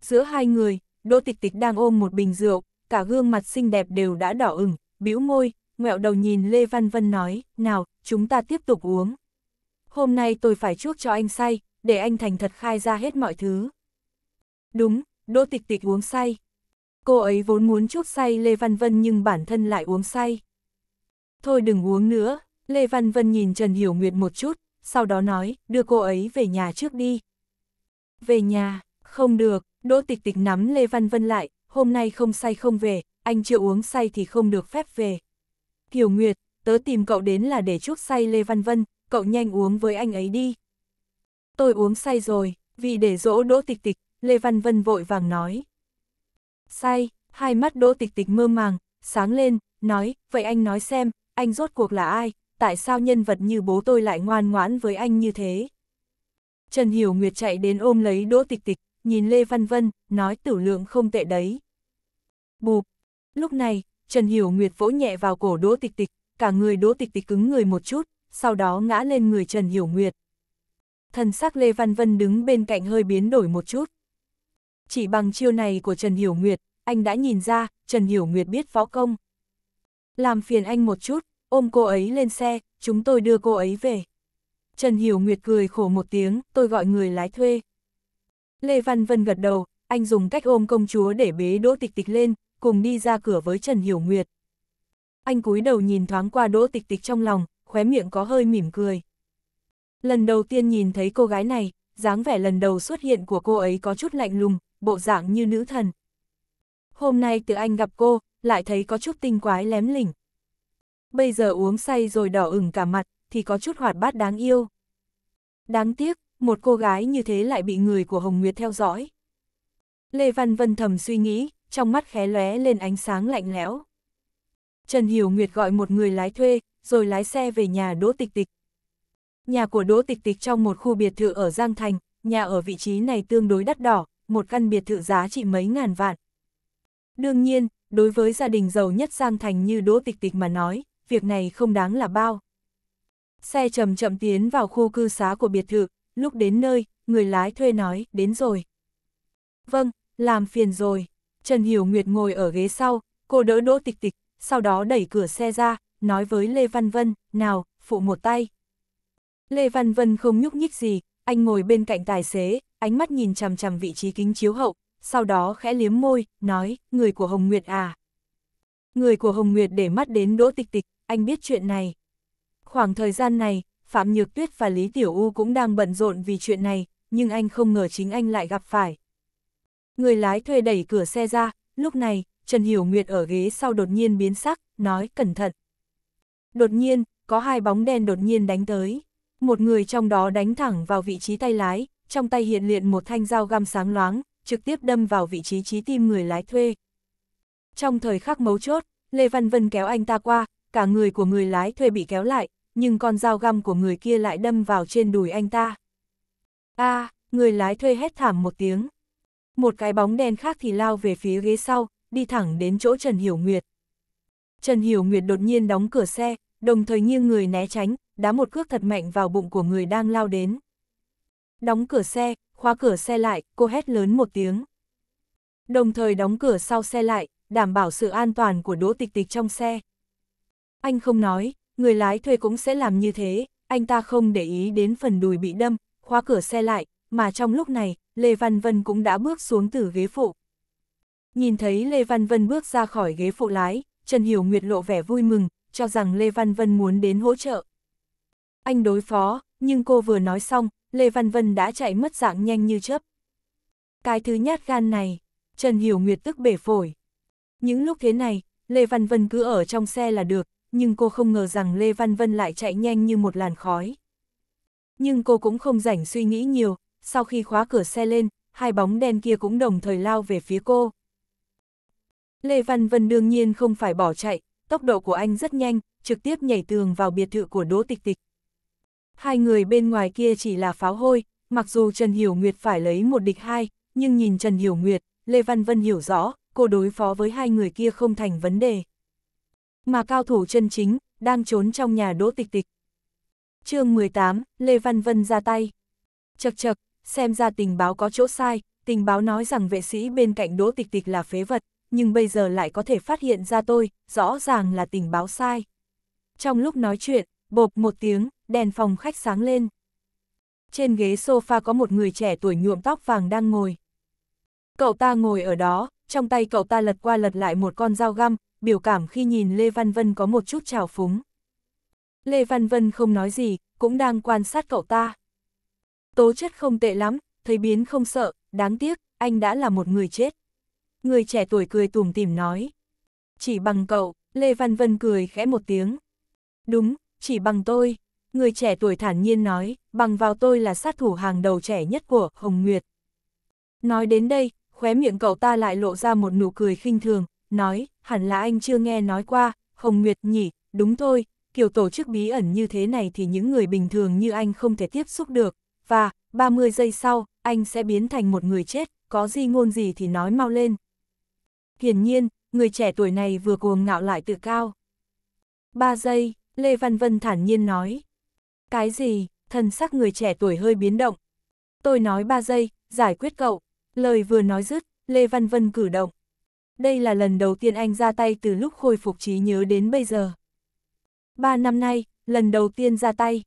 Giữa hai người, Đỗ Tịch Tịch đang ôm một bình rượu, cả gương mặt xinh đẹp đều đã đỏ ửng, bĩu môi, ngẹo đầu nhìn Lê Văn Vân nói, nào, chúng ta tiếp tục uống. Hôm nay tôi phải chuốc cho anh say, để anh thành thật khai ra hết mọi thứ. Đúng, Đỗ Tịch Tịch uống say. Cô ấy vốn muốn chuốc say Lê Văn Vân nhưng bản thân lại uống say. Thôi đừng uống nữa, Lê Văn Vân nhìn Trần Hiểu Nguyệt một chút, sau đó nói, đưa cô ấy về nhà trước đi. Về nhà, không được, Đỗ Tịch Tịch nắm Lê Văn Vân lại, hôm nay không say không về, anh chưa uống say thì không được phép về. Kiều Nguyệt, tớ tìm cậu đến là để chúc say Lê Văn Vân, cậu nhanh uống với anh ấy đi. Tôi uống say rồi, vì để dỗ Đỗ Tịch Tịch, Lê Văn Vân vội vàng nói. Say, hai mắt Đỗ Tịch Tịch mơ màng, sáng lên, nói, vậy anh nói xem, anh rốt cuộc là ai, tại sao nhân vật như bố tôi lại ngoan ngoãn với anh như thế? Trần Hiểu Nguyệt chạy đến ôm lấy Đỗ Tịch Tịch, nhìn Lê Văn Vân, nói tử lượng không tệ đấy. Bụp! Lúc này, Trần Hiểu Nguyệt vỗ nhẹ vào cổ Đỗ Tịch Tịch, cả người Đỗ Tịch Tịch cứng người một chút, sau đó ngã lên người Trần Hiểu Nguyệt. Thần sắc Lê Văn Vân đứng bên cạnh hơi biến đổi một chút. Chỉ bằng chiêu này của Trần Hiểu Nguyệt, anh đã nhìn ra, Trần Hiểu Nguyệt biết võ công. Làm phiền anh một chút, ôm cô ấy lên xe, chúng tôi đưa cô ấy về. Trần Hiểu Nguyệt cười khổ một tiếng, tôi gọi người lái thuê. Lê Văn Vân gật đầu, anh dùng cách ôm công chúa để bế Đỗ Tịch Tịch lên, cùng đi ra cửa với Trần Hiểu Nguyệt. Anh cúi đầu nhìn thoáng qua Đỗ Tịch Tịch trong lòng, khóe miệng có hơi mỉm cười. Lần đầu tiên nhìn thấy cô gái này, dáng vẻ lần đầu xuất hiện của cô ấy có chút lạnh lùng, bộ dạng như nữ thần. Hôm nay từ anh gặp cô, lại thấy có chút tinh quái lém lỉnh bây giờ uống say rồi đỏ ửng cả mặt, thì có chút hoạt bát đáng yêu. Đáng tiếc, một cô gái như thế lại bị người của Hồng Nguyệt theo dõi. Lê Văn Vân thầm suy nghĩ, trong mắt khé lóe lên ánh sáng lạnh lẽo. Trần Hiểu Nguyệt gọi một người lái thuê, rồi lái xe về nhà Đỗ Tịch Tịch. Nhà của Đỗ Tịch Tịch trong một khu biệt thự ở Giang Thành, nhà ở vị trí này tương đối đắt đỏ, một căn biệt thự giá trị mấy ngàn vạn. Đương nhiên, đối với gia đình giàu nhất Giang Thành như Đỗ Tịch Tịch mà nói, việc này không đáng là bao. Xe chậm chậm tiến vào khu cư xá của biệt thự, lúc đến nơi, người lái thuê nói, đến rồi. Vâng, làm phiền rồi. Trần Hiểu Nguyệt ngồi ở ghế sau, cô đỡ đỗ tịch tịch, sau đó đẩy cửa xe ra, nói với Lê Văn Vân, nào, phụ một tay. Lê Văn Vân không nhúc nhích gì, anh ngồi bên cạnh tài xế, ánh mắt nhìn chằm chằm vị trí kính chiếu hậu, sau đó khẽ liếm môi, nói, người của Hồng Nguyệt à người của Hồng Nguyệt để mắt đến Đỗ Tịch Tịch, anh biết chuyện này. Khoảng thời gian này, Phạm Nhược Tuyết và Lý Tiểu U cũng đang bận rộn vì chuyện này, nhưng anh không ngờ chính anh lại gặp phải. Người lái thuê đẩy cửa xe ra, lúc này, Trần Hiểu Nguyệt ở ghế sau đột nhiên biến sắc, nói cẩn thận. Đột nhiên, có hai bóng đen đột nhiên đánh tới. Một người trong đó đánh thẳng vào vị trí tay lái, trong tay hiện liện một thanh dao găm sáng loáng, trực tiếp đâm vào vị trí trí tim người lái thuê. Trong thời khắc mấu chốt, Lê Văn Vân kéo anh ta qua, cả người của người lái thuê bị kéo lại, nhưng con dao găm của người kia lại đâm vào trên đùi anh ta. A, à, người lái thuê hét thảm một tiếng. Một cái bóng đen khác thì lao về phía ghế sau, đi thẳng đến chỗ Trần Hiểu Nguyệt. Trần Hiểu Nguyệt đột nhiên đóng cửa xe, đồng thời nghiêng người né tránh, đá một cước thật mạnh vào bụng của người đang lao đến. Đóng cửa xe, khóa cửa xe lại, cô hét lớn một tiếng. Đồng thời đóng cửa sau xe lại, đảm bảo sự an toàn của Đỗ Tịch Tịch trong xe. Anh không nói, người lái thuê cũng sẽ làm như thế, anh ta không để ý đến phần đùi bị đâm, khóa cửa xe lại, mà trong lúc này, Lê Văn Vân cũng đã bước xuống từ ghế phụ. Nhìn thấy Lê Văn Vân bước ra khỏi ghế phụ lái, Trần Hiểu Nguyệt lộ vẻ vui mừng, cho rằng Lê Văn Vân muốn đến hỗ trợ. Anh đối phó, nhưng cô vừa nói xong, Lê Văn Vân đã chạy mất dạng nhanh như chớp. Cái thứ nhát gan này, Trần Hiểu Nguyệt tức bể phổi. Những lúc thế này, Lê Văn Vân cứ ở trong xe là được, nhưng cô không ngờ rằng Lê Văn Vân lại chạy nhanh như một làn khói. Nhưng cô cũng không rảnh suy nghĩ nhiều, sau khi khóa cửa xe lên, hai bóng đen kia cũng đồng thời lao về phía cô. Lê Văn Vân đương nhiên không phải bỏ chạy, tốc độ của anh rất nhanh, trực tiếp nhảy tường vào biệt thự của Đỗ Tịch Tịch. Hai người bên ngoài kia chỉ là pháo hôi, mặc dù Trần Hiểu Nguyệt phải lấy một địch hai, nhưng nhìn Trần Hiểu Nguyệt, Lê Văn Vân hiểu rõ, cô đối phó với hai người kia không thành vấn đề. Mà cao thủ chân chính, đang trốn trong nhà đỗ tịch tịch. chương 18, Lê Văn Vân ra tay. Chật chật, xem ra tình báo có chỗ sai, tình báo nói rằng vệ sĩ bên cạnh đỗ tịch tịch là phế vật, nhưng bây giờ lại có thể phát hiện ra tôi, rõ ràng là tình báo sai. Trong lúc nói chuyện, bộp một tiếng, đèn phòng khách sáng lên. Trên ghế sofa có một người trẻ tuổi nhuộm tóc vàng đang ngồi. Cậu ta ngồi ở đó, trong tay cậu ta lật qua lật lại một con dao găm, biểu cảm khi nhìn Lê Văn Vân có một chút trào phúng. Lê Văn Vân không nói gì, cũng đang quan sát cậu ta. Tố chất không tệ lắm, thấy biến không sợ, đáng tiếc, anh đã là một người chết. Người trẻ tuổi cười tủm tìm nói. Chỉ bằng cậu, Lê Văn Vân cười khẽ một tiếng. Đúng, chỉ bằng tôi. Người trẻ tuổi thản nhiên nói, bằng vào tôi là sát thủ hàng đầu trẻ nhất của Hồng Nguyệt. Nói đến đây, khóe miệng cậu ta lại lộ ra một nụ cười khinh thường, nói, hẳn là anh chưa nghe nói qua, Hồng Nguyệt nhỉ, đúng thôi, kiểu tổ chức bí ẩn như thế này thì những người bình thường như anh không thể tiếp xúc được, và, 30 giây sau, anh sẽ biến thành một người chết, có gì ngôn gì thì nói mau lên. Hiển nhiên, người trẻ tuổi này vừa cuồng ngạo lại tự cao. 3 giây, Lê Văn Vân thản nhiên nói. Cái gì, thần sắc người trẻ tuổi hơi biến động. Tôi nói 3 giây, giải quyết cậu. Lời vừa nói dứt, Lê Văn Vân cử động. Đây là lần đầu tiên anh ra tay từ lúc khôi phục trí nhớ đến bây giờ. Ba năm nay, lần đầu tiên ra tay.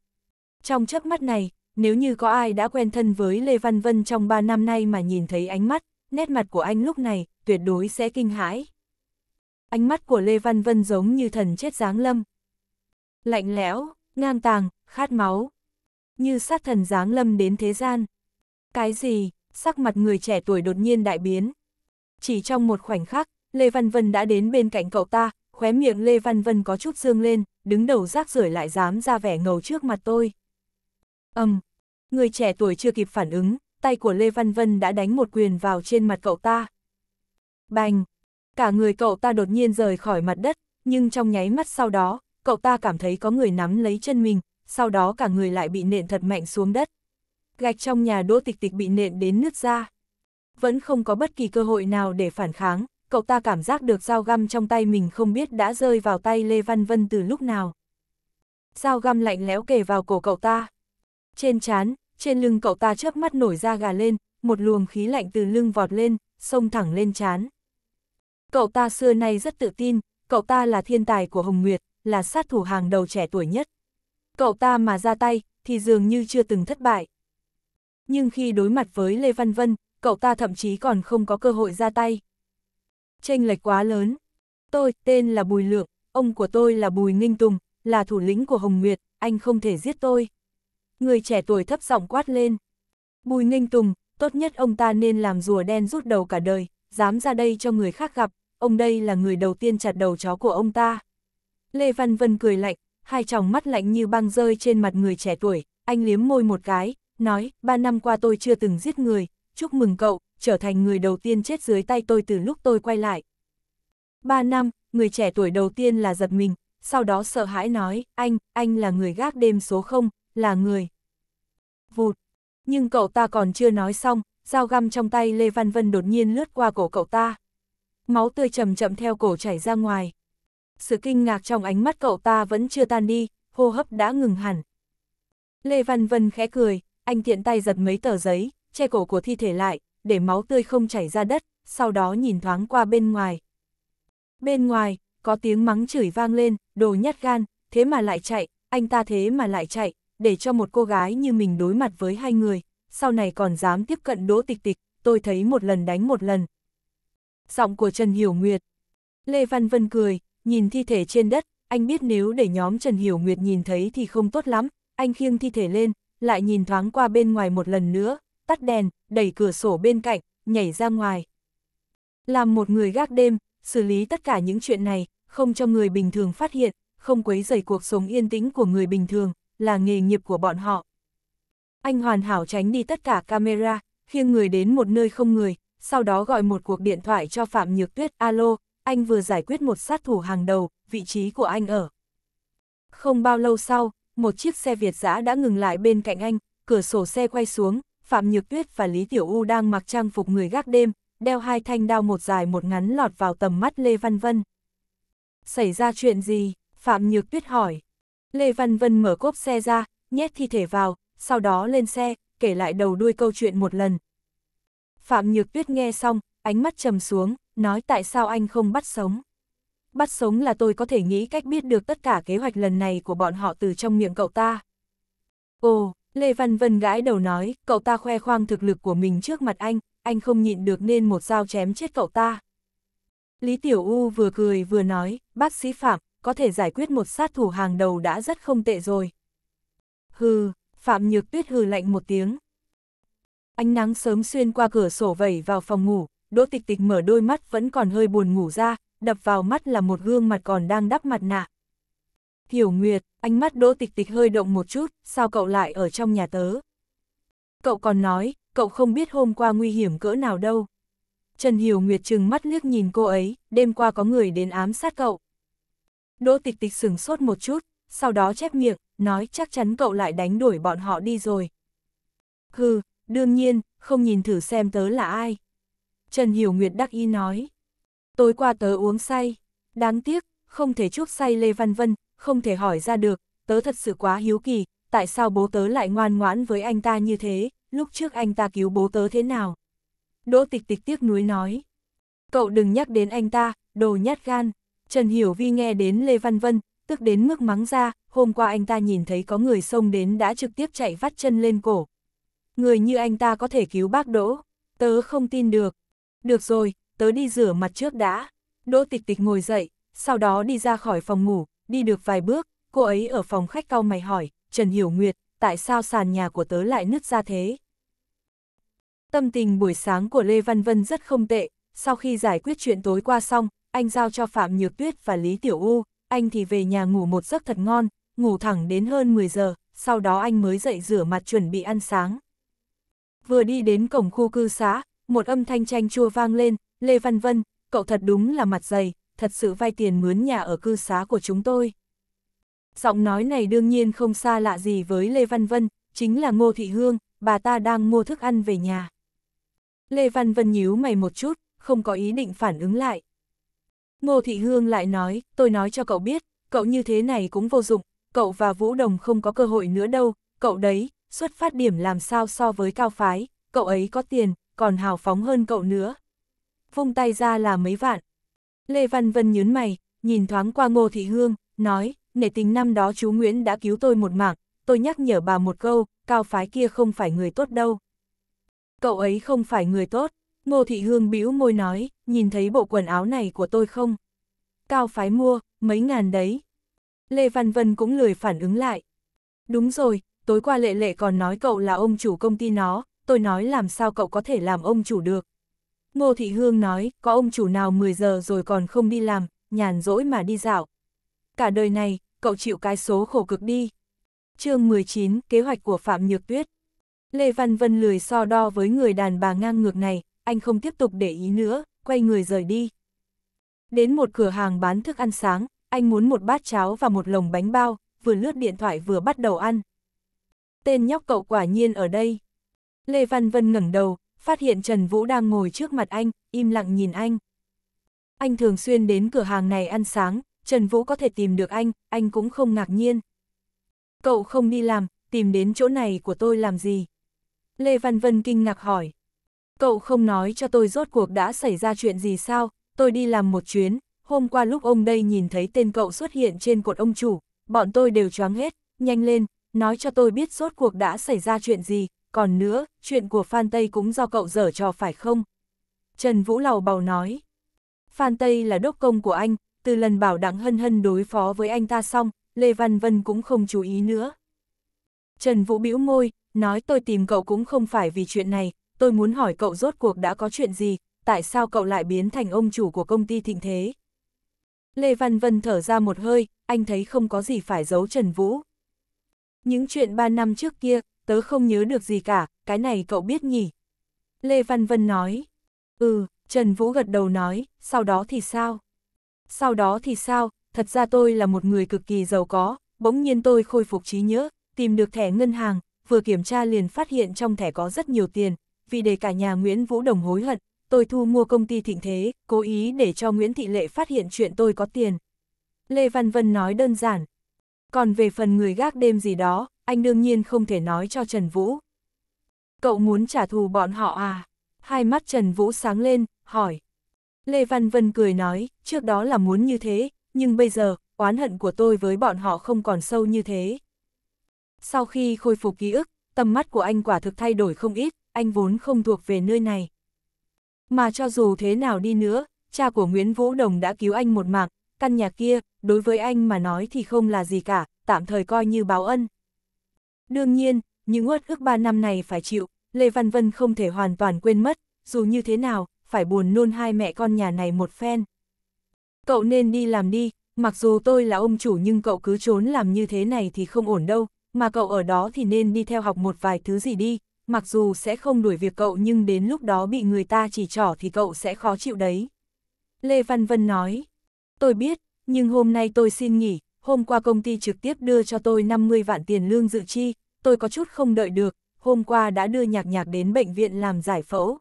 Trong chớp mắt này, nếu như có ai đã quen thân với Lê Văn Vân trong ba năm nay mà nhìn thấy ánh mắt, nét mặt của anh lúc này, tuyệt đối sẽ kinh hãi. Ánh mắt của Lê Văn Vân giống như thần chết giáng lâm. Lạnh lẽo, ngang tàng, khát máu. Như sát thần giáng lâm đến thế gian. Cái gì? sắc mặt người trẻ tuổi đột nhiên đại biến. Chỉ trong một khoảnh khắc, Lê Văn Vân đã đến bên cạnh cậu ta, khóe miệng Lê Văn Vân có chút dương lên, đứng đầu rác rưởi lại dám ra vẻ ngầu trước mặt tôi. Ầm, um, người trẻ tuổi chưa kịp phản ứng, tay của Lê Văn Vân đã đánh một quyền vào trên mặt cậu ta. Bành, cả người cậu ta đột nhiên rời khỏi mặt đất, nhưng trong nháy mắt sau đó, cậu ta cảm thấy có người nắm lấy chân mình, sau đó cả người lại bị nện thật mạnh xuống đất gạch trong nhà đỗ tịch tịch bị nện đến nứt ra. Vẫn không có bất kỳ cơ hội nào để phản kháng, cậu ta cảm giác được dao găm trong tay mình không biết đã rơi vào tay Lê Văn Vân từ lúc nào. Dao găm lạnh lẽo kề vào cổ cậu ta. Trên chán, trên lưng cậu ta chớp mắt nổi da gà lên, một luồng khí lạnh từ lưng vọt lên, xông thẳng lên chán. Cậu ta xưa nay rất tự tin, cậu ta là thiên tài của Hồng Nguyệt, là sát thủ hàng đầu trẻ tuổi nhất. Cậu ta mà ra tay, thì dường như chưa từng thất bại nhưng khi đối mặt với Lê Văn Vân, cậu ta thậm chí còn không có cơ hội ra tay. Tranh lệch quá lớn. Tôi, tên là Bùi Lượng, ông của tôi là Bùi Ninh Tùng, là thủ lĩnh của Hồng Nguyệt, anh không thể giết tôi. Người trẻ tuổi thấp giọng quát lên. Bùi Ninh Tùng, tốt nhất ông ta nên làm rùa đen rút đầu cả đời, dám ra đây cho người khác gặp, ông đây là người đầu tiên chặt đầu chó của ông ta. Lê Văn Vân cười lạnh, hai tròng mắt lạnh như băng rơi trên mặt người trẻ tuổi, anh liếm môi một cái, nói, ba năm qua tôi chưa từng giết người, chúc mừng cậu, trở thành người đầu tiên chết dưới tay tôi từ lúc tôi quay lại. Ba năm, người trẻ tuổi đầu tiên là giật mình, sau đó sợ hãi nói, anh, anh là người gác đêm số không là người. Vụt, nhưng cậu ta còn chưa nói xong, dao găm trong tay Lê Văn Vân đột nhiên lướt qua cổ cậu ta. Máu tươi chậm chậm theo cổ chảy ra ngoài. Sự kinh ngạc trong ánh mắt cậu ta vẫn chưa tan đi, hô hấp đã ngừng hẳn. Lê Văn Vân khẽ cười, anh tiện tay giật mấy tờ giấy, che cổ của thi thể lại, để máu tươi không chảy ra đất, sau đó nhìn thoáng qua bên ngoài. Bên ngoài, có tiếng mắng chửi vang lên, đồ nhát gan, thế mà lại chạy, anh ta thế mà lại chạy, để cho một cô gái như mình đối mặt với hai người, sau này còn dám tiếp cận đỗ tịch tịch, tôi thấy một lần đánh một lần. Giọng của Trần Hiểu Nguyệt. Lê Văn Vân cười, nhìn thi thể trên đất, anh biết nếu để nhóm Trần Hiểu Nguyệt nhìn thấy thì không tốt lắm, anh khiêng thi thể lên, lại nhìn thoáng qua bên ngoài một lần nữa, tắt đèn, đẩy cửa sổ bên cạnh, nhảy ra ngoài. Làm một người gác đêm, xử lý tất cả những chuyện này, không cho người bình thường phát hiện, không quấy rầy cuộc sống yên tĩnh của người bình thường, là nghề nghiệp của bọn họ. Anh hoàn hảo tránh đi tất cả camera, khiêng người đến một nơi không người, sau đó gọi một cuộc điện thoại cho Phạm Nhược Tuyết alo, anh vừa giải quyết một sát thủ hàng đầu, vị trí của anh ở. Không bao lâu sau, một chiếc xe Việt giã đã ngừng lại bên cạnh anh, cửa sổ xe quay xuống, Phạm Nhược Tuyết và Lý Tiểu U đang mặc trang phục người gác đêm, đeo hai thanh đao một dài một ngắn lọt vào tầm mắt Lê Văn Vân. Xảy ra chuyện gì? Phạm Nhược Tuyết hỏi. Lê Văn Vân mở cốp xe ra, nhét thi thể vào, sau đó lên xe, kể lại đầu đuôi câu chuyện một lần. Phạm Nhược Tuyết nghe xong, ánh mắt trầm xuống, nói tại sao anh không bắt sống bắt sống là tôi có thể nghĩ cách biết được tất cả kế hoạch lần này của bọn họ từ trong miệng cậu ta. Ồ, Lê Văn Vân gãi đầu nói, cậu ta khoe khoang thực lực của mình trước mặt anh, anh không nhịn được nên một dao chém chết cậu ta. Lý Tiểu U vừa cười vừa nói, bác sĩ Phạm, có thể giải quyết một sát thủ hàng đầu đã rất không tệ rồi. Hừ, Phạm Nhược Tuyết hừ lạnh một tiếng. Ánh nắng sớm xuyên qua cửa sổ vẩy vào phòng ngủ, Đỗ Tịch Tịch mở đôi mắt vẫn còn hơi buồn ngủ ra, đập vào mắt là một gương mặt còn đang đắp mặt nạ. Hiểu Nguyệt, ánh mắt đỗ tịch tịch hơi động một chút, sao cậu lại ở trong nhà tớ? Cậu còn nói, cậu không biết hôm qua nguy hiểm cỡ nào đâu. Trần Hiểu Nguyệt chừng mắt liếc nhìn cô ấy, đêm qua có người đến ám sát cậu. Đỗ tịch tịch sửng sốt một chút, sau đó chép miệng, nói chắc chắn cậu lại đánh đuổi bọn họ đi rồi. Hừ, đương nhiên, không nhìn thử xem tớ là ai. Trần Hiểu Nguyệt đắc ý nói. Tối qua tớ uống say. Đáng tiếc, không thể chúc say Lê Văn Vân, không thể hỏi ra được, tớ thật sự quá hiếu kỳ, tại sao bố tớ lại ngoan ngoãn với anh ta như thế, lúc trước anh ta cứu bố tớ thế nào? Đỗ tịch tịch tiếc nuối nói. Cậu đừng nhắc đến anh ta, đồ nhát gan. Trần Hiểu Vi nghe đến Lê Văn Vân, tức đến mức mắng ra, hôm qua anh ta nhìn thấy có người xông đến đã trực tiếp chạy vắt chân lên cổ. Người như anh ta có thể cứu bác Đỗ, tớ không tin được. Được rồi, tớ đi rửa mặt trước đã. Đỗ tịch tịch ngồi dậy, sau đó đi ra khỏi phòng ngủ, đi được vài bước, cô ấy ở phòng khách cau mày hỏi, Trần Hiểu Nguyệt, tại sao sàn nhà của tớ lại nứt ra thế? Tâm tình buổi sáng của Lê Văn Vân rất không tệ, sau khi giải quyết chuyện tối qua xong, anh giao cho Phạm Nhược Tuyết và Lý Tiểu U, anh thì về nhà ngủ một giấc thật ngon, ngủ thẳng đến hơn 10 giờ, sau đó anh mới dậy rửa mặt chuẩn bị ăn sáng. Vừa đi đến cổng khu cư xá, một âm thanh chanh chua vang lên, Lê Văn Vân, cậu thật đúng là mặt dày, thật sự vay tiền mướn nhà ở cư xá của chúng tôi. Giọng nói này đương nhiên không xa lạ gì với Lê Văn Vân, chính là Ngô Thị Hương, bà ta đang mua thức ăn về nhà. Lê Văn Vân nhíu mày một chút, không có ý định phản ứng lại. Ngô Thị Hương lại nói, tôi nói cho cậu biết, cậu như thế này cũng vô dụng, cậu và Vũ Đồng không có cơ hội nữa đâu, cậu đấy, xuất phát điểm làm sao so với cao phái, cậu ấy có tiền, còn hào phóng hơn cậu nữa, vung tay ra là mấy vạn. Lê Văn Vân nhớn mày, nhìn thoáng qua Ngô Thị Hương, nói, nể tình năm đó chú Nguyễn đã cứu tôi một mạng, tôi nhắc nhở bà một câu, cao phái kia không phải người tốt đâu. Cậu ấy không phải người tốt, Ngô Thị Hương bĩu môi nói, nhìn thấy bộ quần áo này của tôi không? Cao phái mua, mấy ngàn đấy. Lê Văn Vân cũng lười phản ứng lại. Đúng rồi, tối qua lệ lệ còn nói cậu là ông chủ công ty nó, tôi nói làm sao cậu có thể làm ông chủ được. Ngô Thị Hương nói, có ông chủ nào 10 giờ rồi còn không đi làm, nhàn rỗi mà đi dạo. Cả đời này, cậu chịu cái số khổ cực đi. chương 19, kế hoạch của Phạm Nhược Tuyết. Lê Văn Vân lười so đo với người đàn bà ngang ngược này, anh không tiếp tục để ý nữa, quay người rời đi. Đến một cửa hàng bán thức ăn sáng, anh muốn một bát cháo và một lồng bánh bao, vừa lướt điện thoại vừa bắt đầu ăn. Tên nhóc cậu quả nhiên ở đây. Lê Văn Vân ngẩng đầu, phát hiện Trần Vũ đang ngồi trước mặt anh, im lặng nhìn anh. Anh thường xuyên đến cửa hàng này ăn sáng, Trần Vũ có thể tìm được anh, anh cũng không ngạc nhiên. Cậu không đi làm, tìm đến chỗ này của tôi làm gì? Lê Văn Vân kinh ngạc hỏi. Cậu không nói cho tôi rốt cuộc đã xảy ra chuyện gì sao, tôi đi làm một chuyến, hôm qua lúc ông đây nhìn thấy tên cậu xuất hiện trên cột ông chủ, bọn tôi đều choáng hết, nhanh lên, nói cho tôi biết rốt cuộc đã xảy ra chuyện gì, còn nữa, chuyện của Phan Tây cũng do cậu dở trò phải không? Trần Vũ Lào bào nói. Phan Tây là đốc công của anh, từ lần bảo đặng hân hân đối phó với anh ta xong, Lê Văn Vân cũng không chú ý nữa. Trần Vũ bĩu môi, nói tôi tìm cậu cũng không phải vì chuyện này, tôi muốn hỏi cậu rốt cuộc đã có chuyện gì, tại sao cậu lại biến thành ông chủ của công ty thịnh thế? Lê Văn Vân thở ra một hơi, anh thấy không có gì phải giấu Trần Vũ. Những chuyện ba năm trước kia, tớ không nhớ được gì cả, cái này cậu biết nhỉ? Lê Văn Vân nói, ừ, Trần Vũ gật đầu nói, sau đó thì sao? Sau đó thì sao, thật ra tôi là một người cực kỳ giàu có, bỗng nhiên tôi khôi phục trí nhớ, tìm được thẻ ngân hàng, vừa kiểm tra liền phát hiện trong thẻ có rất nhiều tiền, vì để cả nhà Nguyễn Vũ Đồng hối hận, tôi thu mua công ty thịnh thế, cố ý để cho Nguyễn Thị Lệ phát hiện chuyện tôi có tiền. Lê Văn Vân nói đơn giản. Còn về phần người gác đêm gì đó, anh đương nhiên không thể nói cho Trần Vũ. Cậu muốn trả thù bọn họ à? Hai mắt Trần Vũ sáng lên, hỏi. Lê Văn Vân cười nói, trước đó là muốn như thế, nhưng bây giờ, oán hận của tôi với bọn họ không còn sâu như thế. Sau khi khôi phục ký ức, tầm mắt của anh quả thực thay đổi không ít, anh vốn không thuộc về nơi này. Mà cho dù thế nào đi nữa, cha của Nguyễn Vũ Đồng đã cứu anh một mạng, căn nhà kia, đối với anh mà nói thì không là gì cả, tạm thời coi như báo ân. Đương nhiên, những uất ức ba năm này phải chịu, Lê Văn Vân không thể hoàn toàn quên mất, dù như thế nào, phải buồn nôn hai mẹ con nhà này một phen. Cậu nên đi làm đi, mặc dù tôi là ông chủ nhưng cậu cứ trốn làm như thế này thì không ổn đâu, mà cậu ở đó thì nên đi theo học một vài thứ gì đi, mặc dù sẽ không đuổi việc cậu nhưng đến lúc đó bị người ta chỉ trỏ thì cậu sẽ khó chịu đấy. Lê Văn Vân nói, tôi biết, nhưng hôm nay tôi xin nghỉ, hôm qua công ty trực tiếp đưa cho tôi 50 vạn tiền lương dự chi, tôi có chút không đợi được, hôm qua đã đưa nhạc nhạc đến bệnh viện làm giải phẫu.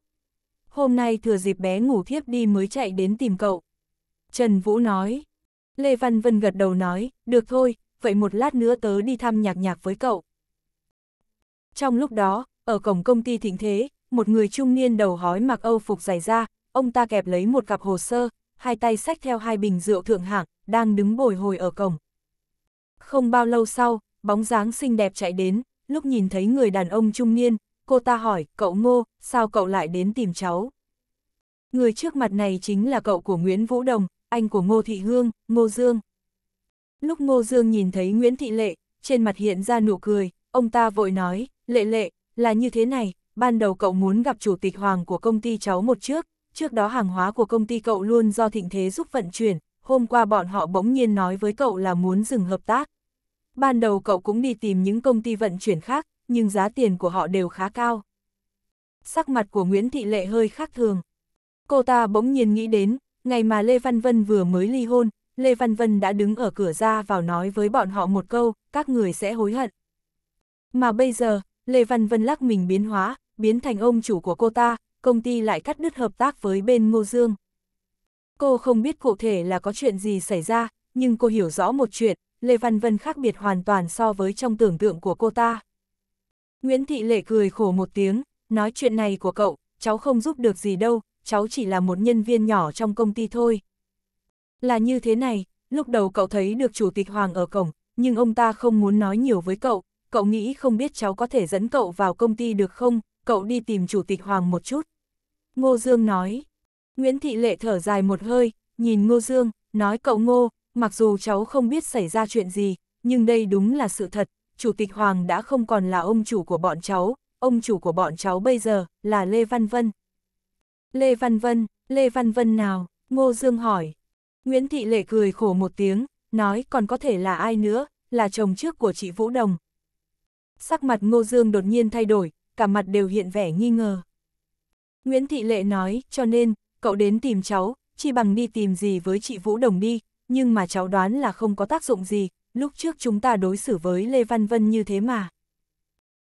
Hôm nay thừa dịp bé ngủ thiếp đi mới chạy đến tìm cậu. Trần Vũ nói. Lê Văn Vân gật đầu nói, được thôi, vậy một lát nữa tớ đi thăm nhạc nhạc với cậu. Trong lúc đó, ở cổng công ty thịnh thế, một người trung niên đầu hói mặc âu phục dài ra, ông ta kẹp lấy một cặp hồ sơ, hai tay xách theo hai bình rượu thượng hạng, đang đứng bồi hồi ở cổng. Không bao lâu sau, bóng dáng xinh đẹp chạy đến, lúc nhìn thấy người đàn ông trung niên, cô ta hỏi, cậu ngô, sao cậu lại đến tìm cháu? Người trước mặt này chính là cậu của Nguyễn Vũ Đồng, anh của Ngô Thị Hương, Ngô Dương. Lúc Ngô Dương nhìn thấy Nguyễn Thị Lệ, trên mặt hiện ra nụ cười, ông ta vội nói, Lệ Lệ, là như thế này, ban đầu cậu muốn gặp chủ tịch hoàng của công ty cháu một trước, trước đó hàng hóa của công ty cậu luôn do thịnh thế giúp vận chuyển, hôm qua bọn họ bỗng nhiên nói với cậu là muốn dừng hợp tác. Ban đầu cậu cũng đi tìm những công ty vận chuyển khác, nhưng giá tiền của họ đều khá cao. Sắc mặt của Nguyễn Thị Lệ hơi khác thường. Cô ta bỗng nhiên nghĩ đến, ngày mà Lê Văn Vân vừa mới ly hôn, Lê Văn Vân đã đứng ở cửa ra vào nói với bọn họ một câu, các người sẽ hối hận. Mà bây giờ, Lê Văn Vân lắc mình biến hóa, biến thành ông chủ của cô ta, công ty lại cắt đứt hợp tác với bên Ngô Dương. Cô không biết cụ thể là có chuyện gì xảy ra, nhưng cô hiểu rõ một chuyện, Lê Văn Vân khác biệt hoàn toàn so với trong tưởng tượng của cô ta. Nguyễn Thị Lệ cười khổ một tiếng, nói chuyện này của cậu, cháu không giúp được gì đâu, cháu chỉ là một nhân viên nhỏ trong công ty thôi. Là như thế này, lúc đầu cậu thấy được Chủ tịch Hoàng ở cổng, nhưng ông ta không muốn nói nhiều với cậu, cậu nghĩ không biết cháu có thể dẫn cậu vào công ty được không, cậu đi tìm Chủ tịch Hoàng một chút. Ngô Dương nói, Nguyễn Thị Lệ thở dài một hơi, nhìn Ngô Dương, nói cậu Ngô, mặc dù cháu không biết xảy ra chuyện gì, nhưng đây đúng là sự thật, Chủ tịch Hoàng đã không còn là ông chủ của bọn cháu, ông chủ của bọn cháu bây giờ là Lê Văn Vân. Lê Văn Vân, Lê Văn Vân nào? Ngô Dương hỏi. Nguyễn Thị Lệ cười khổ một tiếng, nói còn có thể là ai nữa, là chồng trước của chị Vũ Đồng. Sắc mặt Ngô Dương đột nhiên thay đổi, cả mặt đều hiện vẻ nghi ngờ. Nguyễn Thị Lệ nói, cho nên, cậu đến tìm cháu, chi bằng đi tìm gì với chị Vũ Đồng đi, nhưng mà cháu đoán là không có tác dụng gì, lúc trước chúng ta đối xử với Lê Văn Vân như thế mà.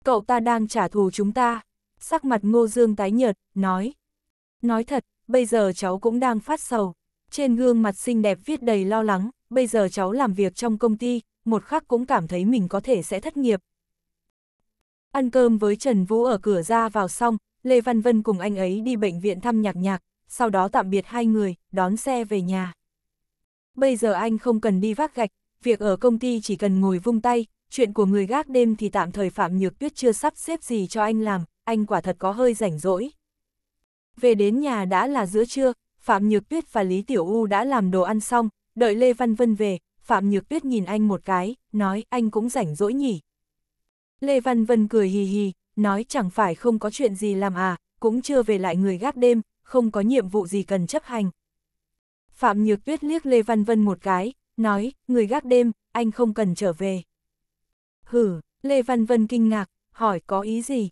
Cậu ta đang trả thù chúng ta, sắc mặt Ngô Dương tái nhợt, nói. Nói thật, bây giờ cháu cũng đang phát sầu, trên gương mặt xinh đẹp viết đầy lo lắng, bây giờ cháu làm việc trong công ty, một khắc cũng cảm thấy mình có thể sẽ thất nghiệp. Ăn cơm với Trần Vũ ở cửa ra vào xong, Lê Văn Vân cùng anh ấy đi bệnh viện thăm nhạc nhạc, sau đó tạm biệt hai người, đón xe về nhà. Bây giờ anh không cần đi vác gạch, việc ở công ty chỉ cần ngồi vung tay, chuyện của người gác đêm thì tạm thời Phạm Nhược Tuyết chưa sắp xếp gì cho anh làm, anh quả thật có hơi rảnh rỗi. Về đến nhà đã là giữa trưa, Phạm Nhược Tuyết và Lý Tiểu U đã làm đồ ăn xong, đợi Lê Văn Vân về, Phạm Nhược Tuyết nhìn anh một cái, nói anh cũng rảnh rỗi nhỉ. Lê Văn Vân cười hì hì, nói chẳng phải không có chuyện gì làm à, cũng chưa về lại người gác đêm, không có nhiệm vụ gì cần chấp hành. Phạm Nhược Tuyết liếc Lê Văn Vân một cái, nói, người gác đêm, anh không cần trở về. Hử, Lê Văn Vân kinh ngạc, hỏi có ý gì?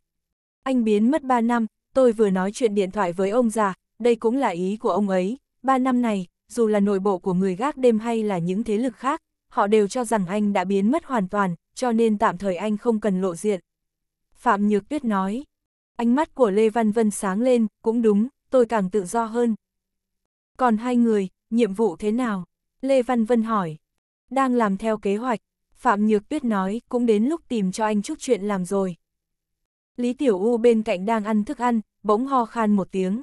Anh biến mất 3 năm, tôi vừa nói chuyện điện thoại với ông già, đây cũng là ý của ông ấy. 3 năm này, dù là nội bộ của người gác đêm hay là những thế lực khác, họ đều cho rằng anh đã biến mất hoàn toàn, cho nên tạm thời anh không cần lộ diện. Phạm Nhược Tuyết nói, ánh mắt của Lê Văn Vân sáng lên, cũng đúng, tôi càng tự do hơn. Còn hai người, nhiệm vụ thế nào? Lê Văn Vân hỏi. Đang làm theo kế hoạch, Phạm Nhược Tuyết nói cũng đến lúc tìm cho anh chút chuyện làm rồi. Lý Tiểu U bên cạnh đang ăn thức ăn, bỗng ho khan một tiếng.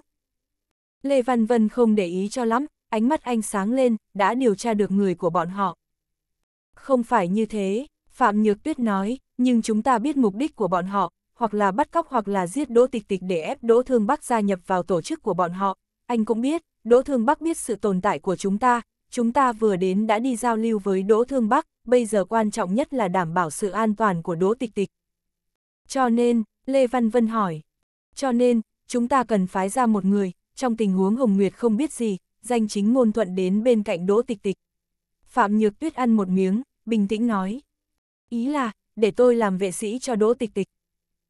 Lê Văn Vân không để ý cho lắm, ánh mắt anh sáng lên, đã điều tra được người của bọn họ. Không phải như thế, Phạm Nhược Tuyết nói, nhưng chúng ta biết mục đích của bọn họ, hoặc là bắt cóc hoặc là giết Đỗ Tịch Tịch để ép Đỗ Thương Bắc gia nhập vào tổ chức của bọn họ. Anh cũng biết, Đỗ Thương Bắc biết sự tồn tại của chúng ta, chúng ta vừa đến đã đi giao lưu với Đỗ Thương Bắc, bây giờ quan trọng nhất là đảm bảo sự an toàn của Đỗ Tịch Tịch. Cho nên, Lê Văn Vân hỏi, cho nên, chúng ta cần phái ra một người, trong tình huống Hồng Nguyệt không biết gì, danh chính ngôn thuận đến bên cạnh Đỗ Tịch Tịch. Phạm Nhược Tuyết ăn một miếng, bình tĩnh nói. Ý là, để tôi làm vệ sĩ cho Đỗ Tịch Tịch.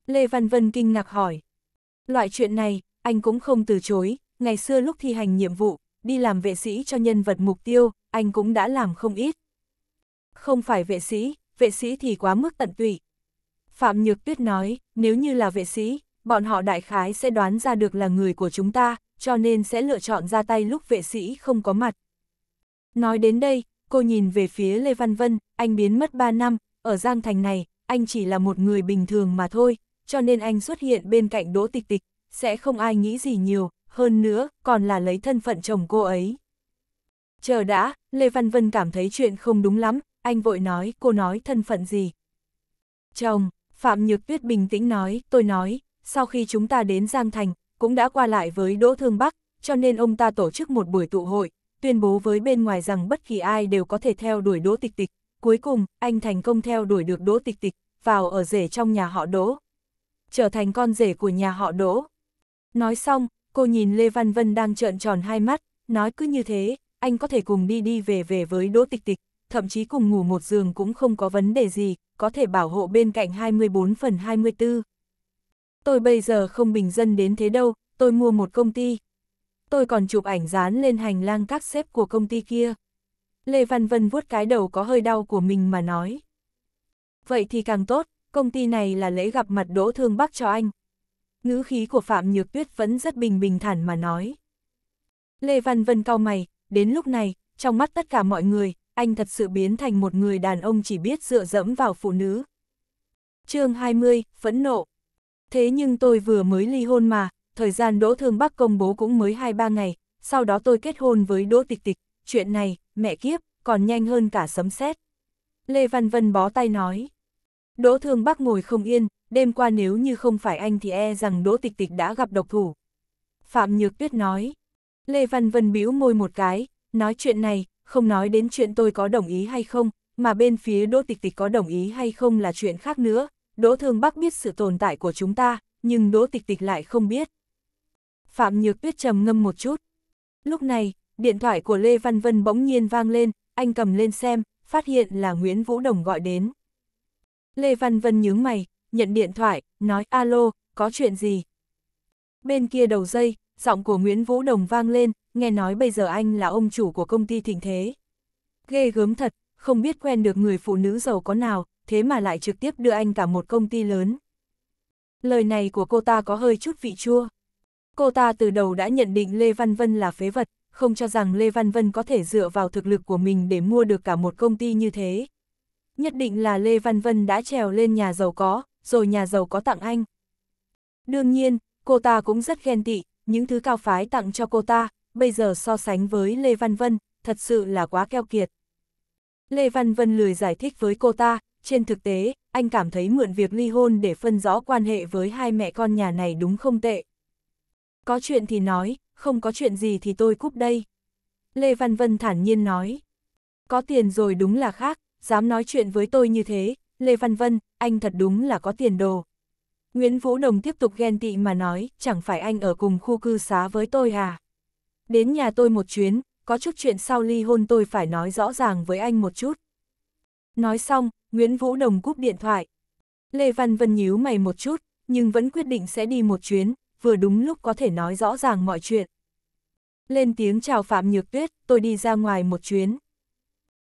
Lê Văn Vân kinh ngạc hỏi. Loại chuyện này, anh cũng không từ chối, ngày xưa lúc thi hành nhiệm vụ, đi làm vệ sĩ cho nhân vật mục tiêu, anh cũng đã làm không ít. Không phải vệ sĩ, vệ sĩ thì quá mức tận tụy. Phạm Nhược Tuyết nói, nếu như là vệ sĩ, bọn họ đại khái sẽ đoán ra được là người của chúng ta, cho nên sẽ lựa chọn ra tay lúc vệ sĩ không có mặt. Nói đến đây, cô nhìn về phía Lê Văn Vân, anh biến mất 3 năm, ở Giang Thành này, anh chỉ là một người bình thường mà thôi, cho nên anh xuất hiện bên cạnh Đỗ Tịch Tịch, sẽ không ai nghĩ gì nhiều, hơn nữa, còn là lấy thân phận chồng cô ấy. Chờ đã, Lê Văn Vân cảm thấy chuyện không đúng lắm, anh vội nói, cô nói thân phận gì? Chồng, Phạm Nhược Tuyết bình tĩnh nói, tôi nói, sau khi chúng ta đến Giang Thành, cũng đã qua lại với Đỗ Thương Bắc, cho nên ông ta tổ chức một buổi tụ hội, tuyên bố với bên ngoài rằng bất kỳ ai đều có thể theo đuổi Đỗ Tịch Tịch. Cuối cùng, anh thành công theo đuổi được Đỗ Tịch Tịch, vào ở rể trong nhà họ Đỗ, trở thành con rể của nhà họ Đỗ. Nói xong, cô nhìn Lê Văn Vân đang trợn tròn hai mắt, nói cứ như thế, anh có thể cùng đi đi về về với Đỗ Tịch Tịch, thậm chí cùng ngủ một giường cũng không có vấn đề gì, có thể bảo hộ bên cạnh 24 phần 24. Tôi bây giờ không bình dân đến thế đâu, tôi mua một công ty. Tôi còn chụp ảnh dán lên hành lang các xếp của công ty kia. Lê Văn Vân vuốt cái đầu có hơi đau của mình mà nói. Vậy thì càng tốt, công ty này là lễ gặp mặt Đỗ Thương Bắc cho anh. Ngữ khí của Phạm Nhược Tuyết vẫn rất bình bình thản mà nói. Lê Văn Vân cau mày, đến lúc này, trong mắt tất cả mọi người, anh thật sự biến thành một người đàn ông chỉ biết dựa dẫm vào phụ nữ. chương 20, phẫn nộ. Thế nhưng tôi vừa mới ly hôn mà, thời gian Đỗ Thương Bắc công bố cũng mới 2-3 ngày, sau đó tôi kết hôn với Đỗ Tịch Tịch, chuyện này, mẹ kiếp, còn nhanh hơn cả sấm sét. Lê Văn Vân bó tay nói. Đỗ Thương Bắc ngồi không yên, đêm qua nếu như không phải anh thì e rằng Đỗ Tịch Tịch đã gặp độc thủ. Phạm Nhược Tuyết nói. Lê Văn Vân bĩu môi một cái, nói chuyện này, không nói đến chuyện tôi có đồng ý hay không, mà bên phía Đỗ Tịch Tịch có đồng ý hay không là chuyện khác nữa. Đỗ Thương Bắc biết sự tồn tại của chúng ta, nhưng Đỗ Tịch Tịch lại không biết. Phạm Nhược Tuyết trầm ngâm một chút. Lúc này, điện thoại của Lê Văn Vân bỗng nhiên vang lên, anh cầm lên xem, phát hiện là Nguyễn Vũ Đồng gọi đến. Lê Văn Vân nhướng mày, nhận điện thoại, nói alo, có chuyện gì? Bên kia đầu dây, giọng của Nguyễn Vũ Đồng vang lên, nghe nói bây giờ anh là ông chủ của công ty thịnh thế. Ghê gớm thật, không biết quen được người phụ nữ giàu có nào, thế mà lại trực tiếp đưa anh cả một công ty lớn. Lời này của cô ta có hơi chút vị chua. Cô ta từ đầu đã nhận định Lê Văn Vân là phế vật, không cho rằng Lê Văn Vân có thể dựa vào thực lực của mình để mua được cả một công ty như thế nhất định là Lê Văn Vân đã trèo lên nhà giàu có, rồi nhà giàu có tặng anh. Đương nhiên, cô ta cũng rất ghen tị, những thứ cao phái tặng cho cô ta, bây giờ so sánh với Lê Văn Vân, thật sự là quá keo kiệt. Lê Văn Vân lười giải thích với cô ta, trên thực tế, anh cảm thấy mượn việc ly hôn để phân rõ quan hệ với hai mẹ con nhà này đúng không tệ. Có chuyện thì nói, không có chuyện gì thì tôi cúp đây. Lê Văn Vân thản nhiên nói. Có tiền rồi đúng là khác, dám nói chuyện với tôi như thế, Lê Văn Vân, anh thật đúng là có tiền đồ. Nguyễn Vũ Đồng tiếp tục ghen tị mà nói, chẳng phải anh ở cùng khu cư xá với tôi à? Đến nhà tôi một chuyến, có chút chuyện sau ly hôn tôi phải nói rõ ràng với anh một chút. Nói xong, Nguyễn Vũ Đồng cúp điện thoại. Lê Văn Vân nhíu mày một chút, nhưng vẫn quyết định sẽ đi một chuyến, vừa đúng lúc có thể nói rõ ràng mọi chuyện. Lên tiếng chào Phạm Nhược Tuyết, tôi đi ra ngoài một chuyến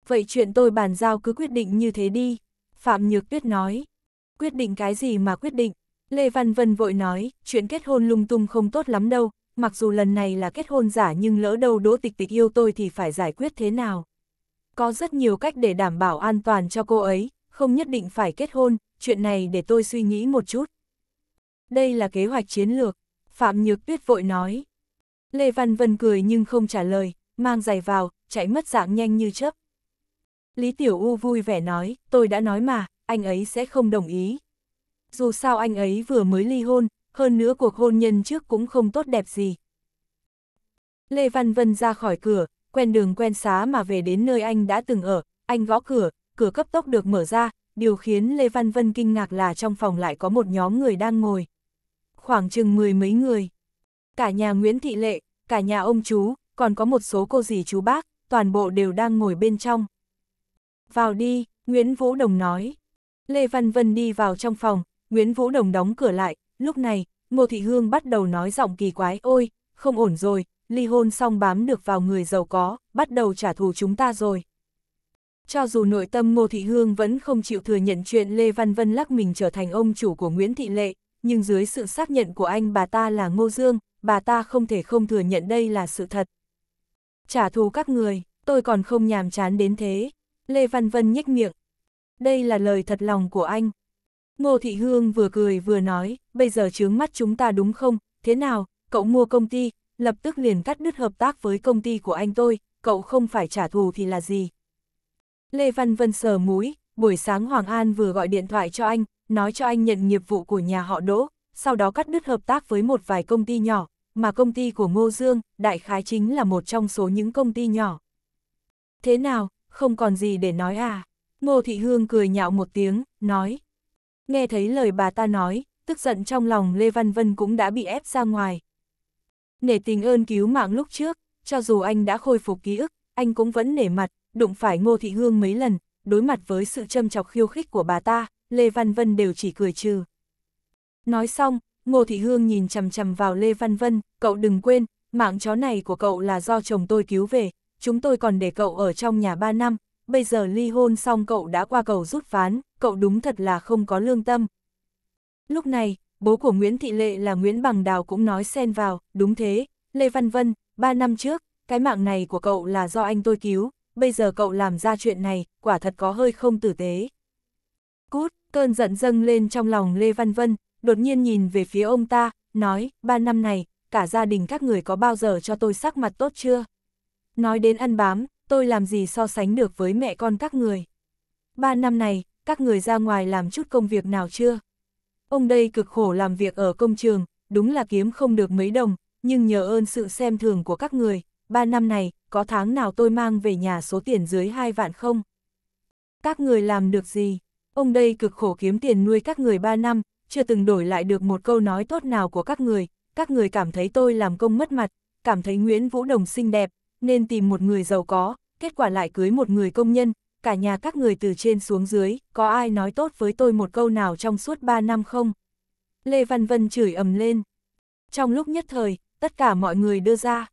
vậy chuyện tôi bàn giao cứ quyết định như thế đi, Phạm Nhược Tuyết nói. Quyết định cái gì mà quyết định? Lê Văn Vân vội nói, chuyện kết hôn lung tung không tốt lắm đâu, mặc dù lần này là kết hôn giả nhưng lỡ đâu đỗ tịch tịch yêu tôi thì phải giải quyết thế nào. Có rất nhiều cách để đảm bảo an toàn cho cô ấy, không nhất định phải kết hôn, chuyện này để tôi suy nghĩ một chút. Đây là kế hoạch chiến lược, Phạm Nhược Tuyết vội nói. Lê Văn Vân cười nhưng không trả lời, mang giày vào, chạy mất dạng nhanh như chớp. Lý Tiểu U vui vẻ nói, tôi đã nói mà, anh ấy sẽ không đồng ý. Dù sao anh ấy vừa mới ly hôn, hơn nữa cuộc hôn nhân trước cũng không tốt đẹp gì. Lê Văn Vân ra khỏi cửa, quen đường quen xá mà về đến nơi anh đã từng ở, anh gõ cửa, cửa cấp tốc được mở ra, điều khiến Lê Văn Vân kinh ngạc là trong phòng lại có một nhóm người đang ngồi. Khoảng chừng mười mấy người. Cả nhà Nguyễn Thị Lệ, cả nhà ông chú, còn có một số cô dì chú bác, toàn bộ đều đang ngồi bên trong. Vào đi, Nguyễn Vũ Đồng nói. Lê Văn Vân đi vào trong phòng, Nguyễn Vũ Đồng đóng cửa lại, lúc này, Ngô Thị Hương bắt đầu nói giọng kỳ quái, ôi, không ổn rồi, ly hôn xong bám được vào người giàu có, bắt đầu trả thù chúng ta rồi. Cho dù nội tâm Ngô Thị Hương vẫn không chịu thừa nhận chuyện Lê Văn Vân lắc mình trở thành ông chủ của Nguyễn Thị Lệ, nhưng dưới sự xác nhận của anh bà ta là Ngô Dương, bà ta không thể không thừa nhận đây là sự thật. Trả thù các người, tôi còn không nhàm chán đến thế. Lê Văn Vân nhếch miệng. Đây là lời thật lòng của anh. Ngô Thị Hương vừa cười vừa nói, bây giờ chướng mắt chúng ta đúng không, thế nào, cậu mua công ty, lập tức liền cắt đứt hợp tác với công ty của anh tôi, cậu không phải trả thù thì là gì. Lê Văn Vân sờ mũi. buổi sáng Hoàng An vừa gọi điện thoại cho anh, nói cho anh nhận nghiệp vụ của nhà họ Đỗ, sau đó cắt đứt hợp tác với một vài công ty nhỏ, mà công ty của Ngô Dương, đại khái chính là một trong số những công ty nhỏ. Thế nào, không còn gì để nói à. Ngô Thị Hương cười nhạo một tiếng, nói. Nghe thấy lời bà ta nói, tức giận trong lòng Lê Văn Vân cũng đã bị ép ra ngoài. Nể tình ơn cứu mạng lúc trước, cho dù anh đã khôi phục ký ức, anh cũng vẫn nể mặt, đụng phải Ngô Thị Hương mấy lần, đối mặt với sự châm chọc khiêu khích của bà ta, Lê Văn Vân đều chỉ cười trừ. Nói xong, Ngô Thị Hương nhìn chầm chầm vào Lê Văn Vân, cậu đừng quên, mạng chó này của cậu là do chồng tôi cứu về, chúng tôi còn để cậu ở trong nhà 3 năm, bây giờ ly hôn xong cậu đã qua cầu rút ván, cậu đúng thật là không có lương tâm. Lúc này, bố của Nguyễn Thị Lệ là Nguyễn Bằng Đào cũng nói xen vào, đúng thế, Lê Văn Vân, 3 năm trước, cái mạng này của cậu là do anh tôi cứu, bây giờ cậu làm ra chuyện này, quả thật có hơi không tử tế. Cút, cơn giận dâng lên trong lòng Lê Văn Vân, đột nhiên nhìn về phía ông ta, nói, ba năm này, cả gia đình các người có bao giờ cho tôi sắc mặt tốt chưa? Nói đến ăn bám, tôi làm gì so sánh được với mẹ con các người. Ba năm này, các người ra ngoài làm chút công việc nào chưa? Ông đây cực khổ làm việc ở công trường, đúng là kiếm không được mấy đồng, nhưng nhờ ơn sự xem thường của các người, ba năm này, có tháng nào tôi mang về nhà số tiền dưới hai vạn không? Các người làm được gì? Ông đây cực khổ kiếm tiền nuôi các người ba năm, chưa từng đổi lại được một câu nói tốt nào của các người, các người cảm thấy tôi làm công mất mặt, cảm thấy Nguyễn Vũ Đồng xinh đẹp, nên tìm một người giàu có, kết quả lại cưới một người công nhân, cả nhà các người từ trên xuống dưới, có ai nói tốt với tôi một câu nào trong suốt 3 năm không? Lê Văn Vân chửi ầm lên. Trong lúc nhất thời, tất cả mọi người đưa ra.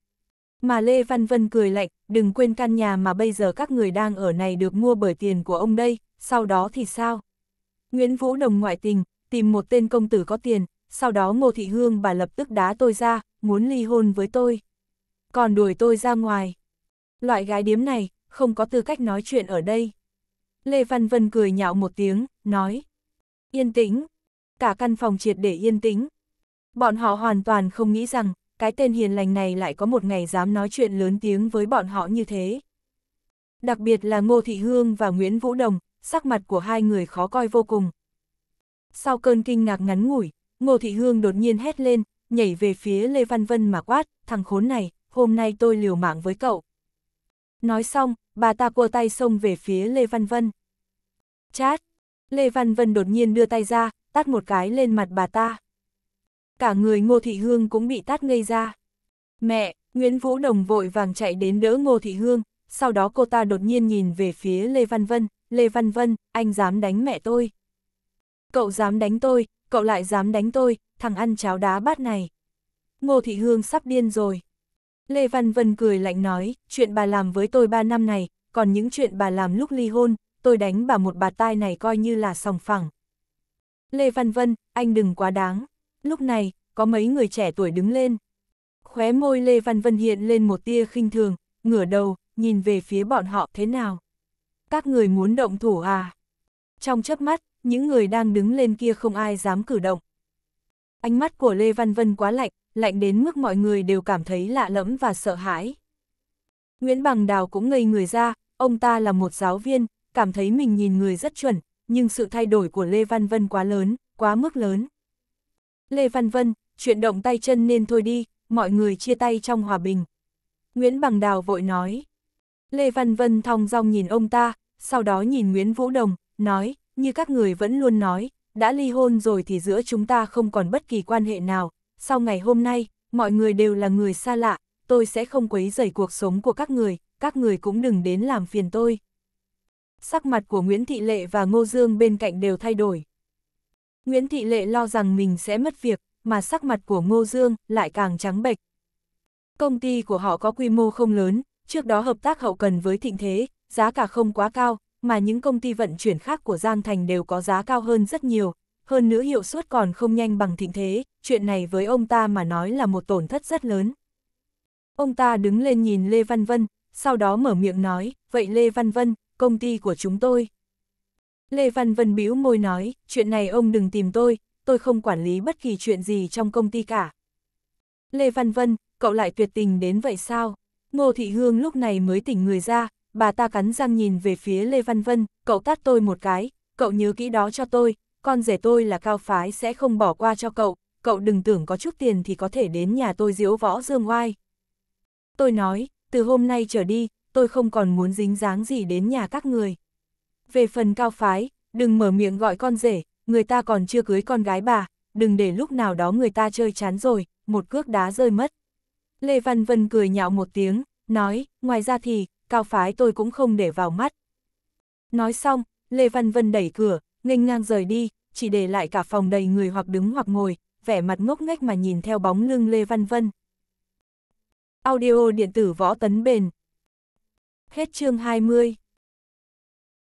Mà Lê Văn Vân cười lạnh, đừng quên căn nhà mà bây giờ các người đang ở này được mua bởi tiền của ông đây, sau đó thì sao? Nguyễn Vũ Đồng ngoại tình, tìm một tên công tử có tiền, sau đó Ngô Thị Hương bà lập tức đá tôi ra, muốn ly hôn với tôi còn đuổi tôi ra ngoài. Loại gái điếm này, không có tư cách nói chuyện ở đây. Lê Văn Vân cười nhạo một tiếng, nói. Yên tĩnh. Cả căn phòng triệt để yên tĩnh. Bọn họ hoàn toàn không nghĩ rằng, cái tên hiền lành này lại có một ngày dám nói chuyện lớn tiếng với bọn họ như thế. Đặc biệt là Ngô Thị Hương và Nguyễn Vũ Đồng, sắc mặt của hai người khó coi vô cùng. Sau cơn kinh ngạc ngắn ngủi, Ngô Thị Hương đột nhiên hét lên, nhảy về phía Lê Văn Vân mà quát, thằng khốn này, hôm nay tôi liều mạng với cậu. Nói xong, bà ta cua tay xông về phía Lê Văn Vân. Chát! Lê Văn Vân đột nhiên đưa tay ra, tát một cái lên mặt bà ta. Cả người Ngô Thị Hương cũng bị tát ngây ra. Mẹ, Nguyễn Vũ Đồng vội vàng chạy đến đỡ Ngô Thị Hương, sau đó cô ta đột nhiên nhìn về phía Lê Văn Vân, Lê Văn Vân, anh dám đánh mẹ tôi. Cậu dám đánh tôi, cậu lại dám đánh tôi, thằng ăn cháo đá bát này. Ngô Thị Hương sắp điên rồi. Lê Văn Vân cười lạnh nói, chuyện bà làm với tôi 3 năm này, còn những chuyện bà làm lúc ly hôn, tôi đánh bà một bà tai này coi như là sòng phẳng. Lê Văn Vân, anh đừng quá đáng. Lúc này, có mấy người trẻ tuổi đứng lên. Khóe môi Lê Văn Vân hiện lên một tia khinh thường, ngửa đầu, nhìn về phía bọn họ thế nào. Các người muốn động thủ à? Trong chớp mắt, những người đang đứng lên kia không ai dám cử động. Ánh mắt của Lê Văn Vân quá lạnh, lạnh đến mức mọi người đều cảm thấy lạ lẫm và sợ hãi. Nguyễn Bằng Đào cũng ngây người ra, ông ta là một giáo viên, cảm thấy mình nhìn người rất chuẩn, nhưng sự thay đổi của Lê Văn Vân quá lớn, quá mức lớn. Lê Văn Vân, chuyện động tay chân nên thôi đi, mọi người chia tay trong hòa bình. Nguyễn Bằng Đào vội nói. Lê Văn Vân thong dong nhìn ông ta, sau đó nhìn Nguyễn Vũ Đồng, nói, như các người vẫn luôn nói, đã ly hôn rồi thì giữa chúng ta không còn bất kỳ quan hệ nào, sau ngày hôm nay, mọi người đều là người xa lạ, tôi sẽ không quấy rầy cuộc sống của các người, các người cũng đừng đến làm phiền tôi. Sắc mặt của Nguyễn Thị Lệ và Ngô Dương bên cạnh đều thay đổi. Nguyễn Thị Lệ lo rằng mình sẽ mất việc, mà sắc mặt của Ngô Dương lại càng trắng bệch. Công ty của họ có quy mô không lớn, trước đó hợp tác hậu cần với thịnh thế, giá cả không quá cao, mà những công ty vận chuyển khác của Giang Thành đều có giá cao hơn rất nhiều, hơn nữa hiệu suất còn không nhanh bằng thịnh thế, chuyện này với ông ta mà nói là một tổn thất rất lớn. Ông ta đứng lên nhìn Lê Văn Vân, sau đó mở miệng nói, vậy Lê Văn Vân, công ty của chúng tôi. Lê Văn Vân bĩu môi nói, chuyện này ông đừng tìm tôi, tôi không quản lý bất kỳ chuyện gì trong công ty cả. Lê Văn Vân, cậu lại tuyệt tình đến vậy sao? Ngô Thị Hương lúc này mới tỉnh người ra, bà ta cắn răng nhìn về phía Lê Văn Vân, cậu tát tôi một cái, cậu nhớ kỹ đó cho tôi, con rể tôi là cao phái sẽ không bỏ qua cho cậu, cậu đừng tưởng có chút tiền thì có thể đến nhà tôi diễu võ dương oai. Tôi nói, từ hôm nay trở đi, tôi không còn muốn dính dáng gì đến nhà các người. Về phần cao phái, đừng mở miệng gọi con rể, người ta còn chưa cưới con gái bà, đừng để lúc nào đó người ta chơi chán rồi, một cước đá rơi mất. Lê Văn Vân cười nhạo một tiếng, nói, ngoài ra thì, cao phái tôi cũng không để vào mắt. Nói xong, Lê Văn Vân đẩy cửa, nghênh ngang rời đi, chỉ để lại cả phòng đầy người hoặc đứng hoặc ngồi, vẻ mặt ngốc nghếch mà nhìn theo bóng lưng Lê Văn Vân. Audio điện tử võ tấn bền. Hết chương 20